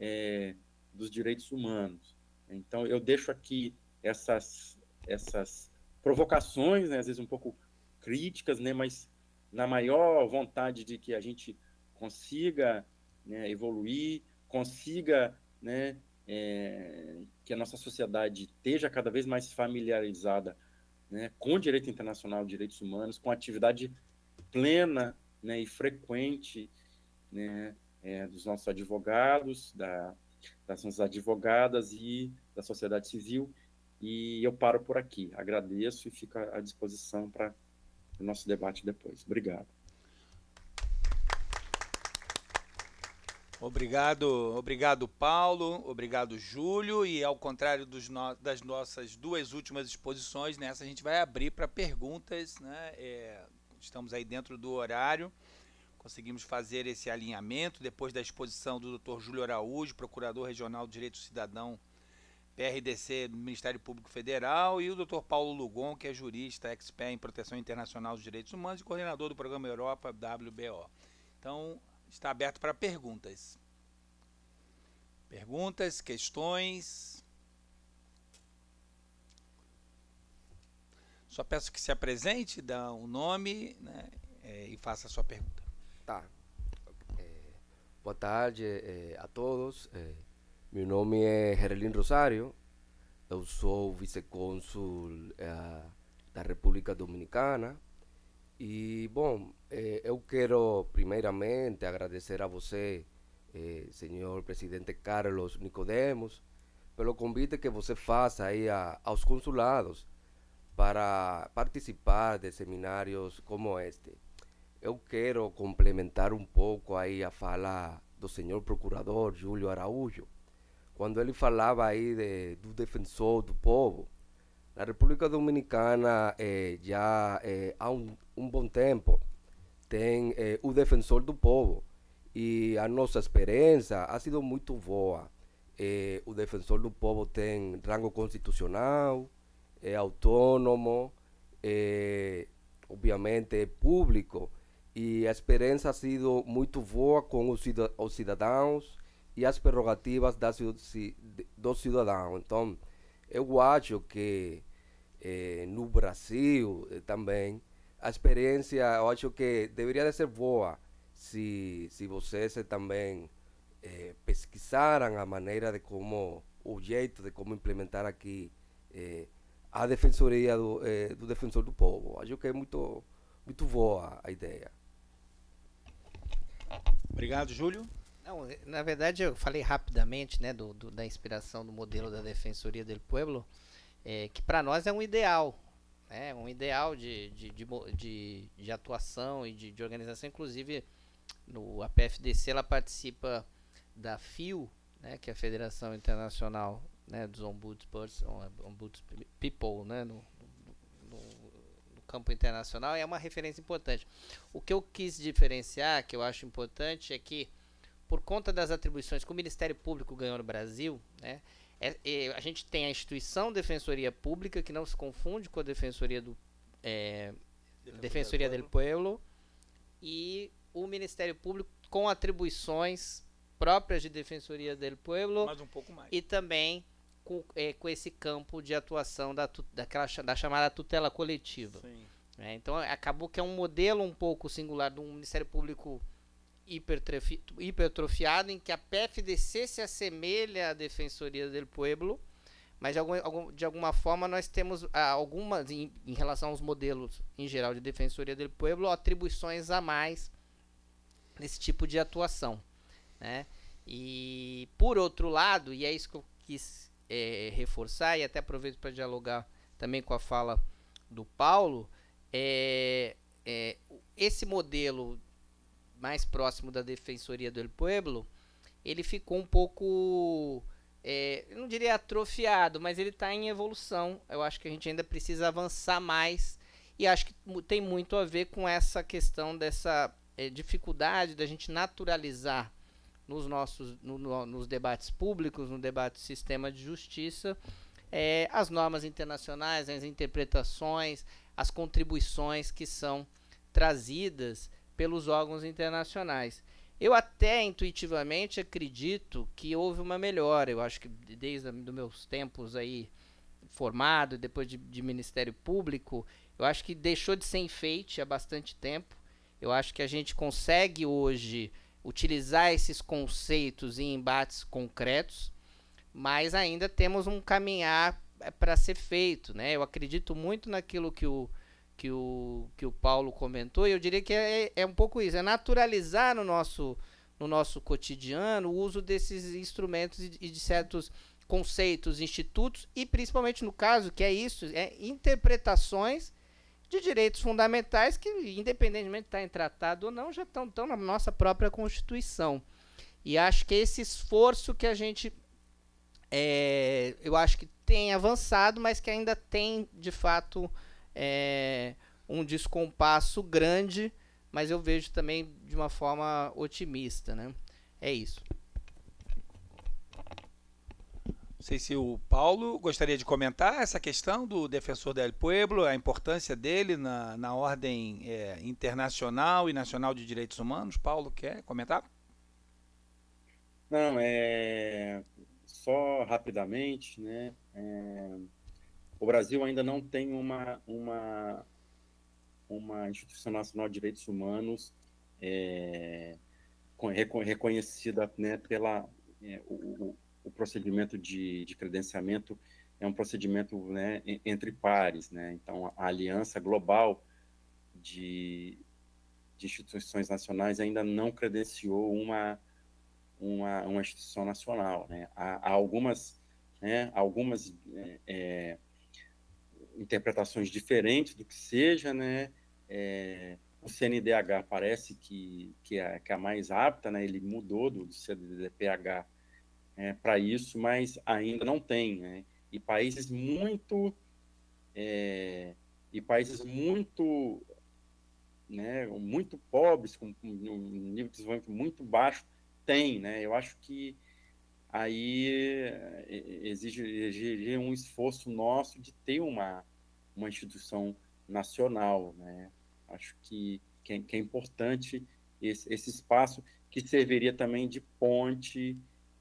é, dos direitos humanos. Então, eu deixo aqui essas, essas provocações, né? às vezes um pouco críticas, né? mas na maior vontade de que a gente consiga né, evoluir, consiga né, é, que a nossa sociedade esteja cada vez mais familiarizada né, com o direito internacional, direitos humanos, com atividade plena né, e frequente né, é, dos nossos advogados, da, das nossas advogadas e da sociedade civil. E eu paro por aqui. Agradeço e fico à disposição para o nosso debate depois. Obrigado. Obrigado, obrigado Paulo, obrigado Júlio. E ao contrário no, das nossas duas últimas exposições, nessa a gente vai abrir para perguntas. Né? É, estamos aí dentro do horário, conseguimos fazer esse alinhamento depois da exposição do Dr. Júlio Araújo, Procurador Regional de Direito do Cidadão, PRDC do Ministério Público Federal, e o Dr. Paulo Lugon, que é jurista, expert em proteção internacional dos direitos humanos e coordenador do programa Europa WBO. Então, está aberto para perguntas. Perguntas, questões. Só peço que se apresente, dá o um nome né, é, e faça a sua pergunta. Tá. É, boa tarde é, a todos. É, meu nome é Gerelin Rosário. Eu sou vice-cônsul é, da República Dominicana. E, bom, eh, eu quero primeiramente agradecer a você, eh, senhor presidente Carlos Nicodemos, pelo convite que você faz aí a, aos consulados para participar de seminários como este. Eu quero complementar um pouco aí a fala do senhor procurador Júlio Araújo, quando ele falava aí de, do defensor do povo. La República Dominicana eh, já eh, há um, bom tempo tem eh, eh, o defensor do povo e a nossa experiência ha sido muito boa. o defensor do povo tem rango constitucional, é autônomo, é, obviamente é público e a experiência ha sido muito boa com os, cidadãos e as prerrogativas dos cidadãos. Então, eu acho que eh, no Brasil eh, também a experiência, eu acho que deveria de ser boa se, se vocês também eh, pesquisaram a maneira de como, o jeito de como implementar aqui eh, a defensoria do, eh, do defensor do povo. Acho que é muito, muito boa a ideia. Obrigado, Júlio. Não, na verdade, eu falei rapidamente né, do, do da inspiração do modelo da Defensoria do Pueblo, é, que para nós é um ideal, né, um ideal de, de, de, de, de atuação e de, de, organização. Inclusive, no, a PFDC ela participa da FIO, né, que é a Federação Internacional né, dos Ombuds People, né, no, no, no campo internacional, é uma referência importante. O que eu quis diferenciar, que eu acho importante, é que por conta das atribuições que o Ministério Público ganhou no Brasil, né, é, é, a gente tem a instituição Defensoria Pública, que não se confunde com a Defensoria do é, Defensoria del Pueblo, e o Ministério Público com atribuições próprias de Defensoria del Pueblo, mas um pouco mais. e também com, é, com esse campo de atuação da, daquela, da chamada tutela coletiva. Sim. Né, então acabou que é um modelo um pouco singular do Ministério Público hipertrofiado hipertrofiada em que a PFDC se assemelha à Defensoria del Pueblo, mas de, algum, de alguma forma nós temos ah, algumas, em, em, relação aos modelos em geral de Defensoria del Pueblo, atribuições a mais nesse tipo de atuação. Né? E, por outro lado, e é isso que eu quis é, reforçar, e até aproveito para dialogar também com a fala do Paulo, é, é, esse modelo mais próximo da Defensoria do Pueblo, ele ficou um pouco, é, eu não diria atrofiado, mas ele está em evolução. Eu acho que a gente ainda precisa avançar mais e acho que tem muito a ver com essa questão dessa é, dificuldade da gente naturalizar nos nossos no, no, nos debates públicos, no debate do sistema de justiça, é, as normas internacionais, as interpretações, as contribuições que são trazidas pelos órgãos internacionais. Eu até intuitivamente acredito que houve uma melhora. Eu acho que desde os meus tempos aí formado, depois de, de Ministério Público, eu acho que deixou de ser enfeite há bastante tempo. Eu acho que a gente consegue hoje utilizar esses conceitos em embates concretos, mas ainda temos um caminhar é, para ser feito, né? Eu acredito muito naquilo que o que o, que o Paulo comentou, e eu diria que é, é, é um pouco isso, é naturalizar no nosso, no nosso cotidiano o uso desses instrumentos e, de certos conceitos, institutos, e principalmente no caso, que é isso, é interpretações de direitos fundamentais que, independentemente de estar em tratado ou não, já estão, estão na nossa própria Constituição. E acho que esse esforço que a gente, é, eu acho que tem avançado, mas que ainda tem, de fato, é, um descompasso grande, mas eu vejo também de uma forma otimista, né? É isso. Não sei se o Paulo gostaria de comentar essa questão do defensor del Pueblo, a importância dele na, na ordem é, internacional e nacional de direitos humanos. Paulo, quer comentar? Não, é só rapidamente, né? É o Brasil ainda não tem uma, uma, uma instituição nacional de direitos humanos é, reconhecida né, pela é, o, o, procedimento de, de, credenciamento é um procedimento né, entre pares, né? então a aliança global de, de instituições nacionais ainda não credenciou uma uma, uma instituição nacional, né? há, há algumas né, algumas é, é interpretações diferentes do que seja, né? É, o CNDH parece que, que é, que, é, a mais apta, né? ele mudou do, do CDDPH é, para isso, mas ainda não tem. Né? E países muito. É, e países muito. Né, muito pobres, com, com um nível de desenvolvimento muito baixo, tem. Né? Eu acho que aí exigiria um esforço nosso de ter uma, uma instituição nacional. Né? Acho que, que, é, que é importante esse, esse, espaço que serviria também de ponte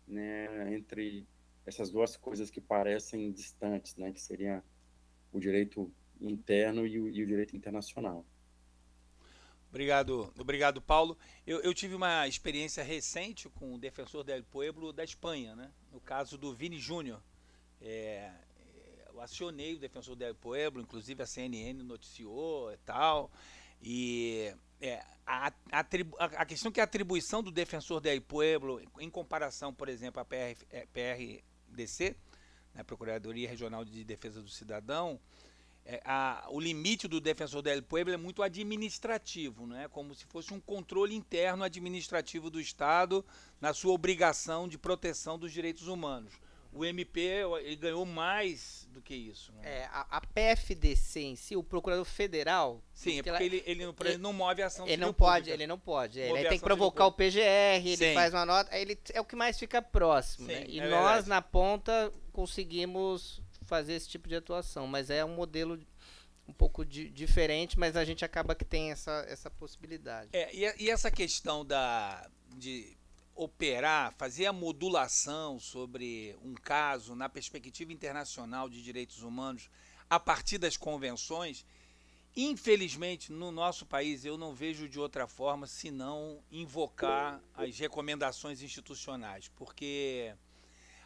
né, entre essas duas coisas que parecem distantes, né, que seria o direito interno e o, e o direito internacional. Obrigado, obrigado Paulo. Eu, eu, tive uma experiência recente com o defensor del Pueblo da Espanha, né? no caso do Vini Júnior. É, eu acionei o defensor del Pueblo, inclusive a CNN noticiou e tal. E é, a, a, a, questão é que a atribuição do defensor del Pueblo, em comparação, por exemplo, à PR, é, PRDC, né, Procuradoria Regional de Defesa do Cidadão, é, a, o limite do defensor del Pueblo é muito administrativo, né? como se fosse um controle interno administrativo do Estado na sua obrigação de proteção dos direitos humanos. O MP ele ganhou mais do que isso. Né? É, a, a, PFDC em si, o Procurador Federal. Sim, é porque ela, ele, ele, ele, não move a ação Ele não pode, pública. ele não pode. É, ele tem que provocar o PGR, ele Sim. faz uma nota. Ele é o que mais fica próximo. Sim, né? E é nós, verdade. na ponta, conseguimos fazer esse tipo de atuação, mas é um modelo um pouco diferente, mas a gente acaba que tem essa, essa possibilidade. É, e, e, essa questão da, de operar, fazer a modulação sobre um caso na perspectiva internacional de direitos humanos a partir das convenções, infelizmente no nosso país eu não vejo de outra forma senão invocar as recomendações institucionais, porque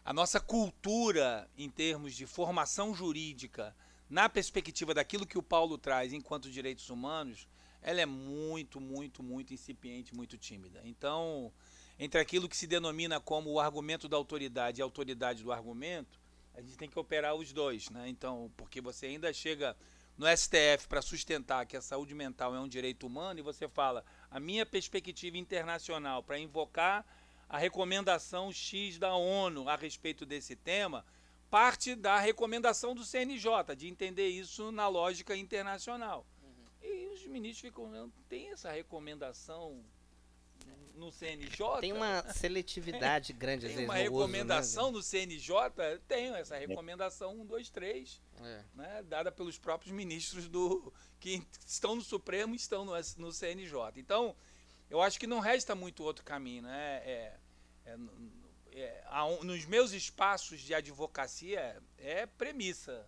a nossa cultura em termos de formação jurídica, na perspectiva daquilo que o Paulo traz enquanto direitos humanos, ela é muito, muito, muito incipiente, muito tímida. Então, entre aquilo que se denomina como o argumento da autoridade e a autoridade do argumento, a gente tem que operar os dois, né? Então, porque você ainda chega no STF para sustentar que a saúde mental é um direito humano e você fala, a minha perspectiva internacional para invocar a recomendação X da ONU a respeito desse tema parte da recomendação do CNJ, de entender isso na lógica internacional. Uhum. E os ministros ficam tem essa recomendação no CNJ? Tem uma seletividade grande, às vezes. Tem uma recomendação uso, né? no CNJ? Tem essa é. recomendação 1, 2, 3, dada pelos próprios ministros do que estão no Supremo e estão no, no CNJ. Então, eu acho que não resta muito outro caminho. Né? É, é, é, a, nos meus espaços de advocacia é premissa.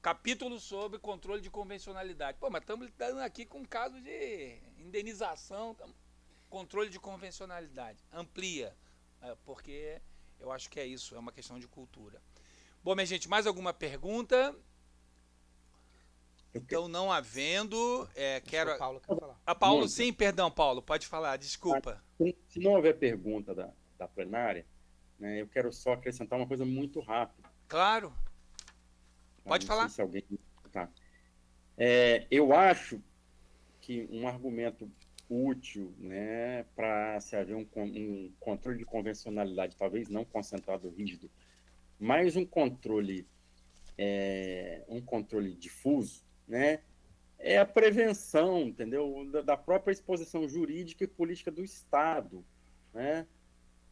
Capítulo sobre controle de convencionalidade. Pô, mas estamos lidando aqui com um caso de indenização, controle de convencionalidade. Amplia, é, porque eu acho que é isso, é uma questão de cultura. Bom, minha gente, mais alguma pergunta? Então, não havendo, é, quero. A Paulo, quer falar. a ah, Paulo, sim, perdão, Paulo, pode falar, desculpa. Se não houver pergunta da, da plenária, né, eu quero só acrescentar uma coisa muito rápida. Claro. Pode falar. Se alguém... tá. É, eu acho que um argumento útil né, para se haver um, um controle de convencionalidade, talvez não concentrado rígido, mas um controle, é, um controle difuso, né? É a prevenção, entendeu? Da própria exposição jurídica e política do Estado, né?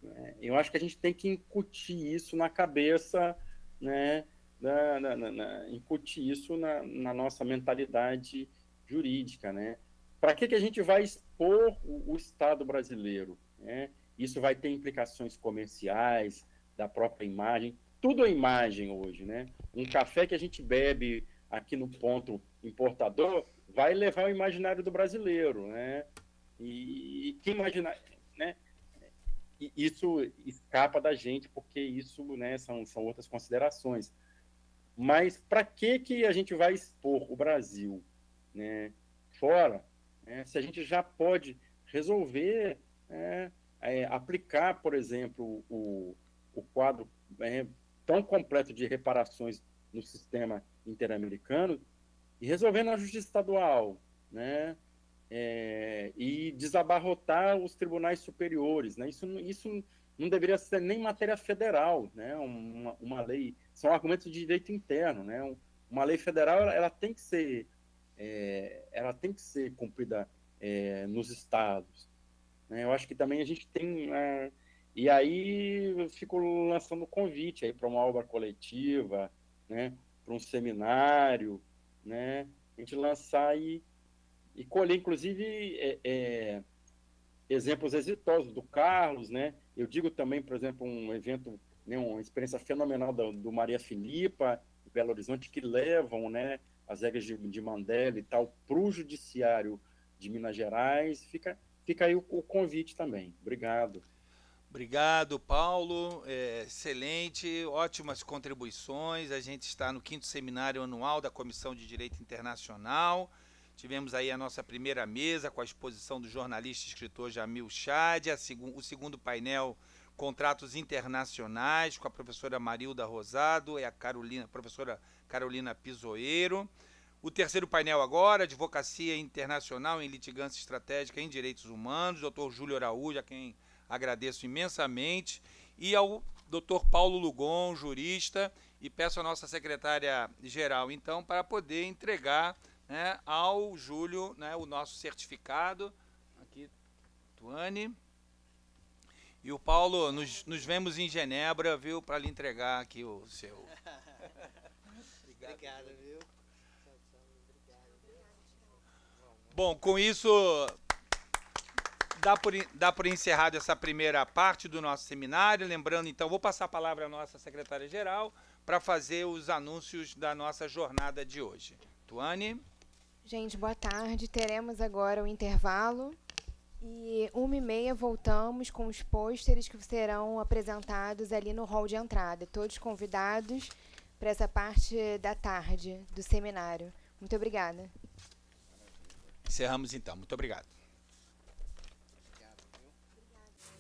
É, eu acho que a gente tem que incutir isso na cabeça, né? Na, na, na, incutir isso na, nossa mentalidade jurídica, né? Para que, que a gente vai expor o, o Estado brasileiro? Né? Isso vai ter implicações comerciais, da própria imagem. Tudo é imagem hoje, né? Um café que a gente bebe aqui no ponto importador vai levar o imaginário do brasileiro, né? E, e que imaginar, né? E isso escapa da gente porque isso, né? São, são outras considerações. Mas para que que a gente vai expor o Brasil, né? Fora, né? se a gente já pode resolver é, é, aplicar, por exemplo, o, o quadro é, tão completo de reparações no sistema interamericano e resolver na justiça estadual, né? É, e desabarrotar os tribunais superiores, né? Isso, isso não deveria ser nem matéria federal, né? Uma, uma lei, são argumentos de direito interno, né? Uma lei federal, ela, ela tem que ser, é, ela tem que ser cumprida é, nos estados. Né? Eu acho que também a gente tem é, e aí eu fico lançando convite aí para uma obra coletiva, né? para um seminário, né? A gente lançar e, e colher, inclusive, é, é, exemplos exitosos do Carlos, né? Eu digo também, por exemplo, um evento, né, uma experiência fenomenal do, do Maria Filipa, de Belo Horizonte, que levam, né? As regras de, de Mandela e tal para o judiciário de Minas Gerais. Fica, fica aí o, o convite também. Obrigado. Obrigado, Paulo. É, excelente, ótimas contribuições. A gente está no quinto seminário anual da Comissão de Direito Internacional. Tivemos aí a nossa primeira mesa com a exposição do jornalista e escritor Jamil Chad, o segundo painel Contratos Internacionais, com a professora Marilda Rosado e a Carolina, professora Carolina Pisoeiro. O terceiro painel agora, Advocacia Internacional em Litigância Estratégica em Direitos Humanos, doutor Júlio Araújo, a quem agradeço imensamente, e ao Dr. Paulo Lugon, jurista, e peço à nossa secretária-geral, então, para poder entregar né, ao Júlio né, o nosso certificado. Aqui, Tuane. E o Paulo, nos, nos vemos em Genebra, viu, para lhe entregar aqui o seu. Obrigado viu? Bom, com isso dá por, dá por encerrado essa primeira parte do nosso seminário. Lembrando, então, vou passar a palavra à nossa secretária-geral para fazer os anúncios da nossa jornada de hoje. Tuane? Gente, boa tarde. Teremos agora o intervalo. E uma e meia voltamos com os pôsteres que serão apresentados ali no hall de entrada. Todos convidados para essa parte da tarde do seminário. Muito obrigada. Encerramos então. Muito obrigado.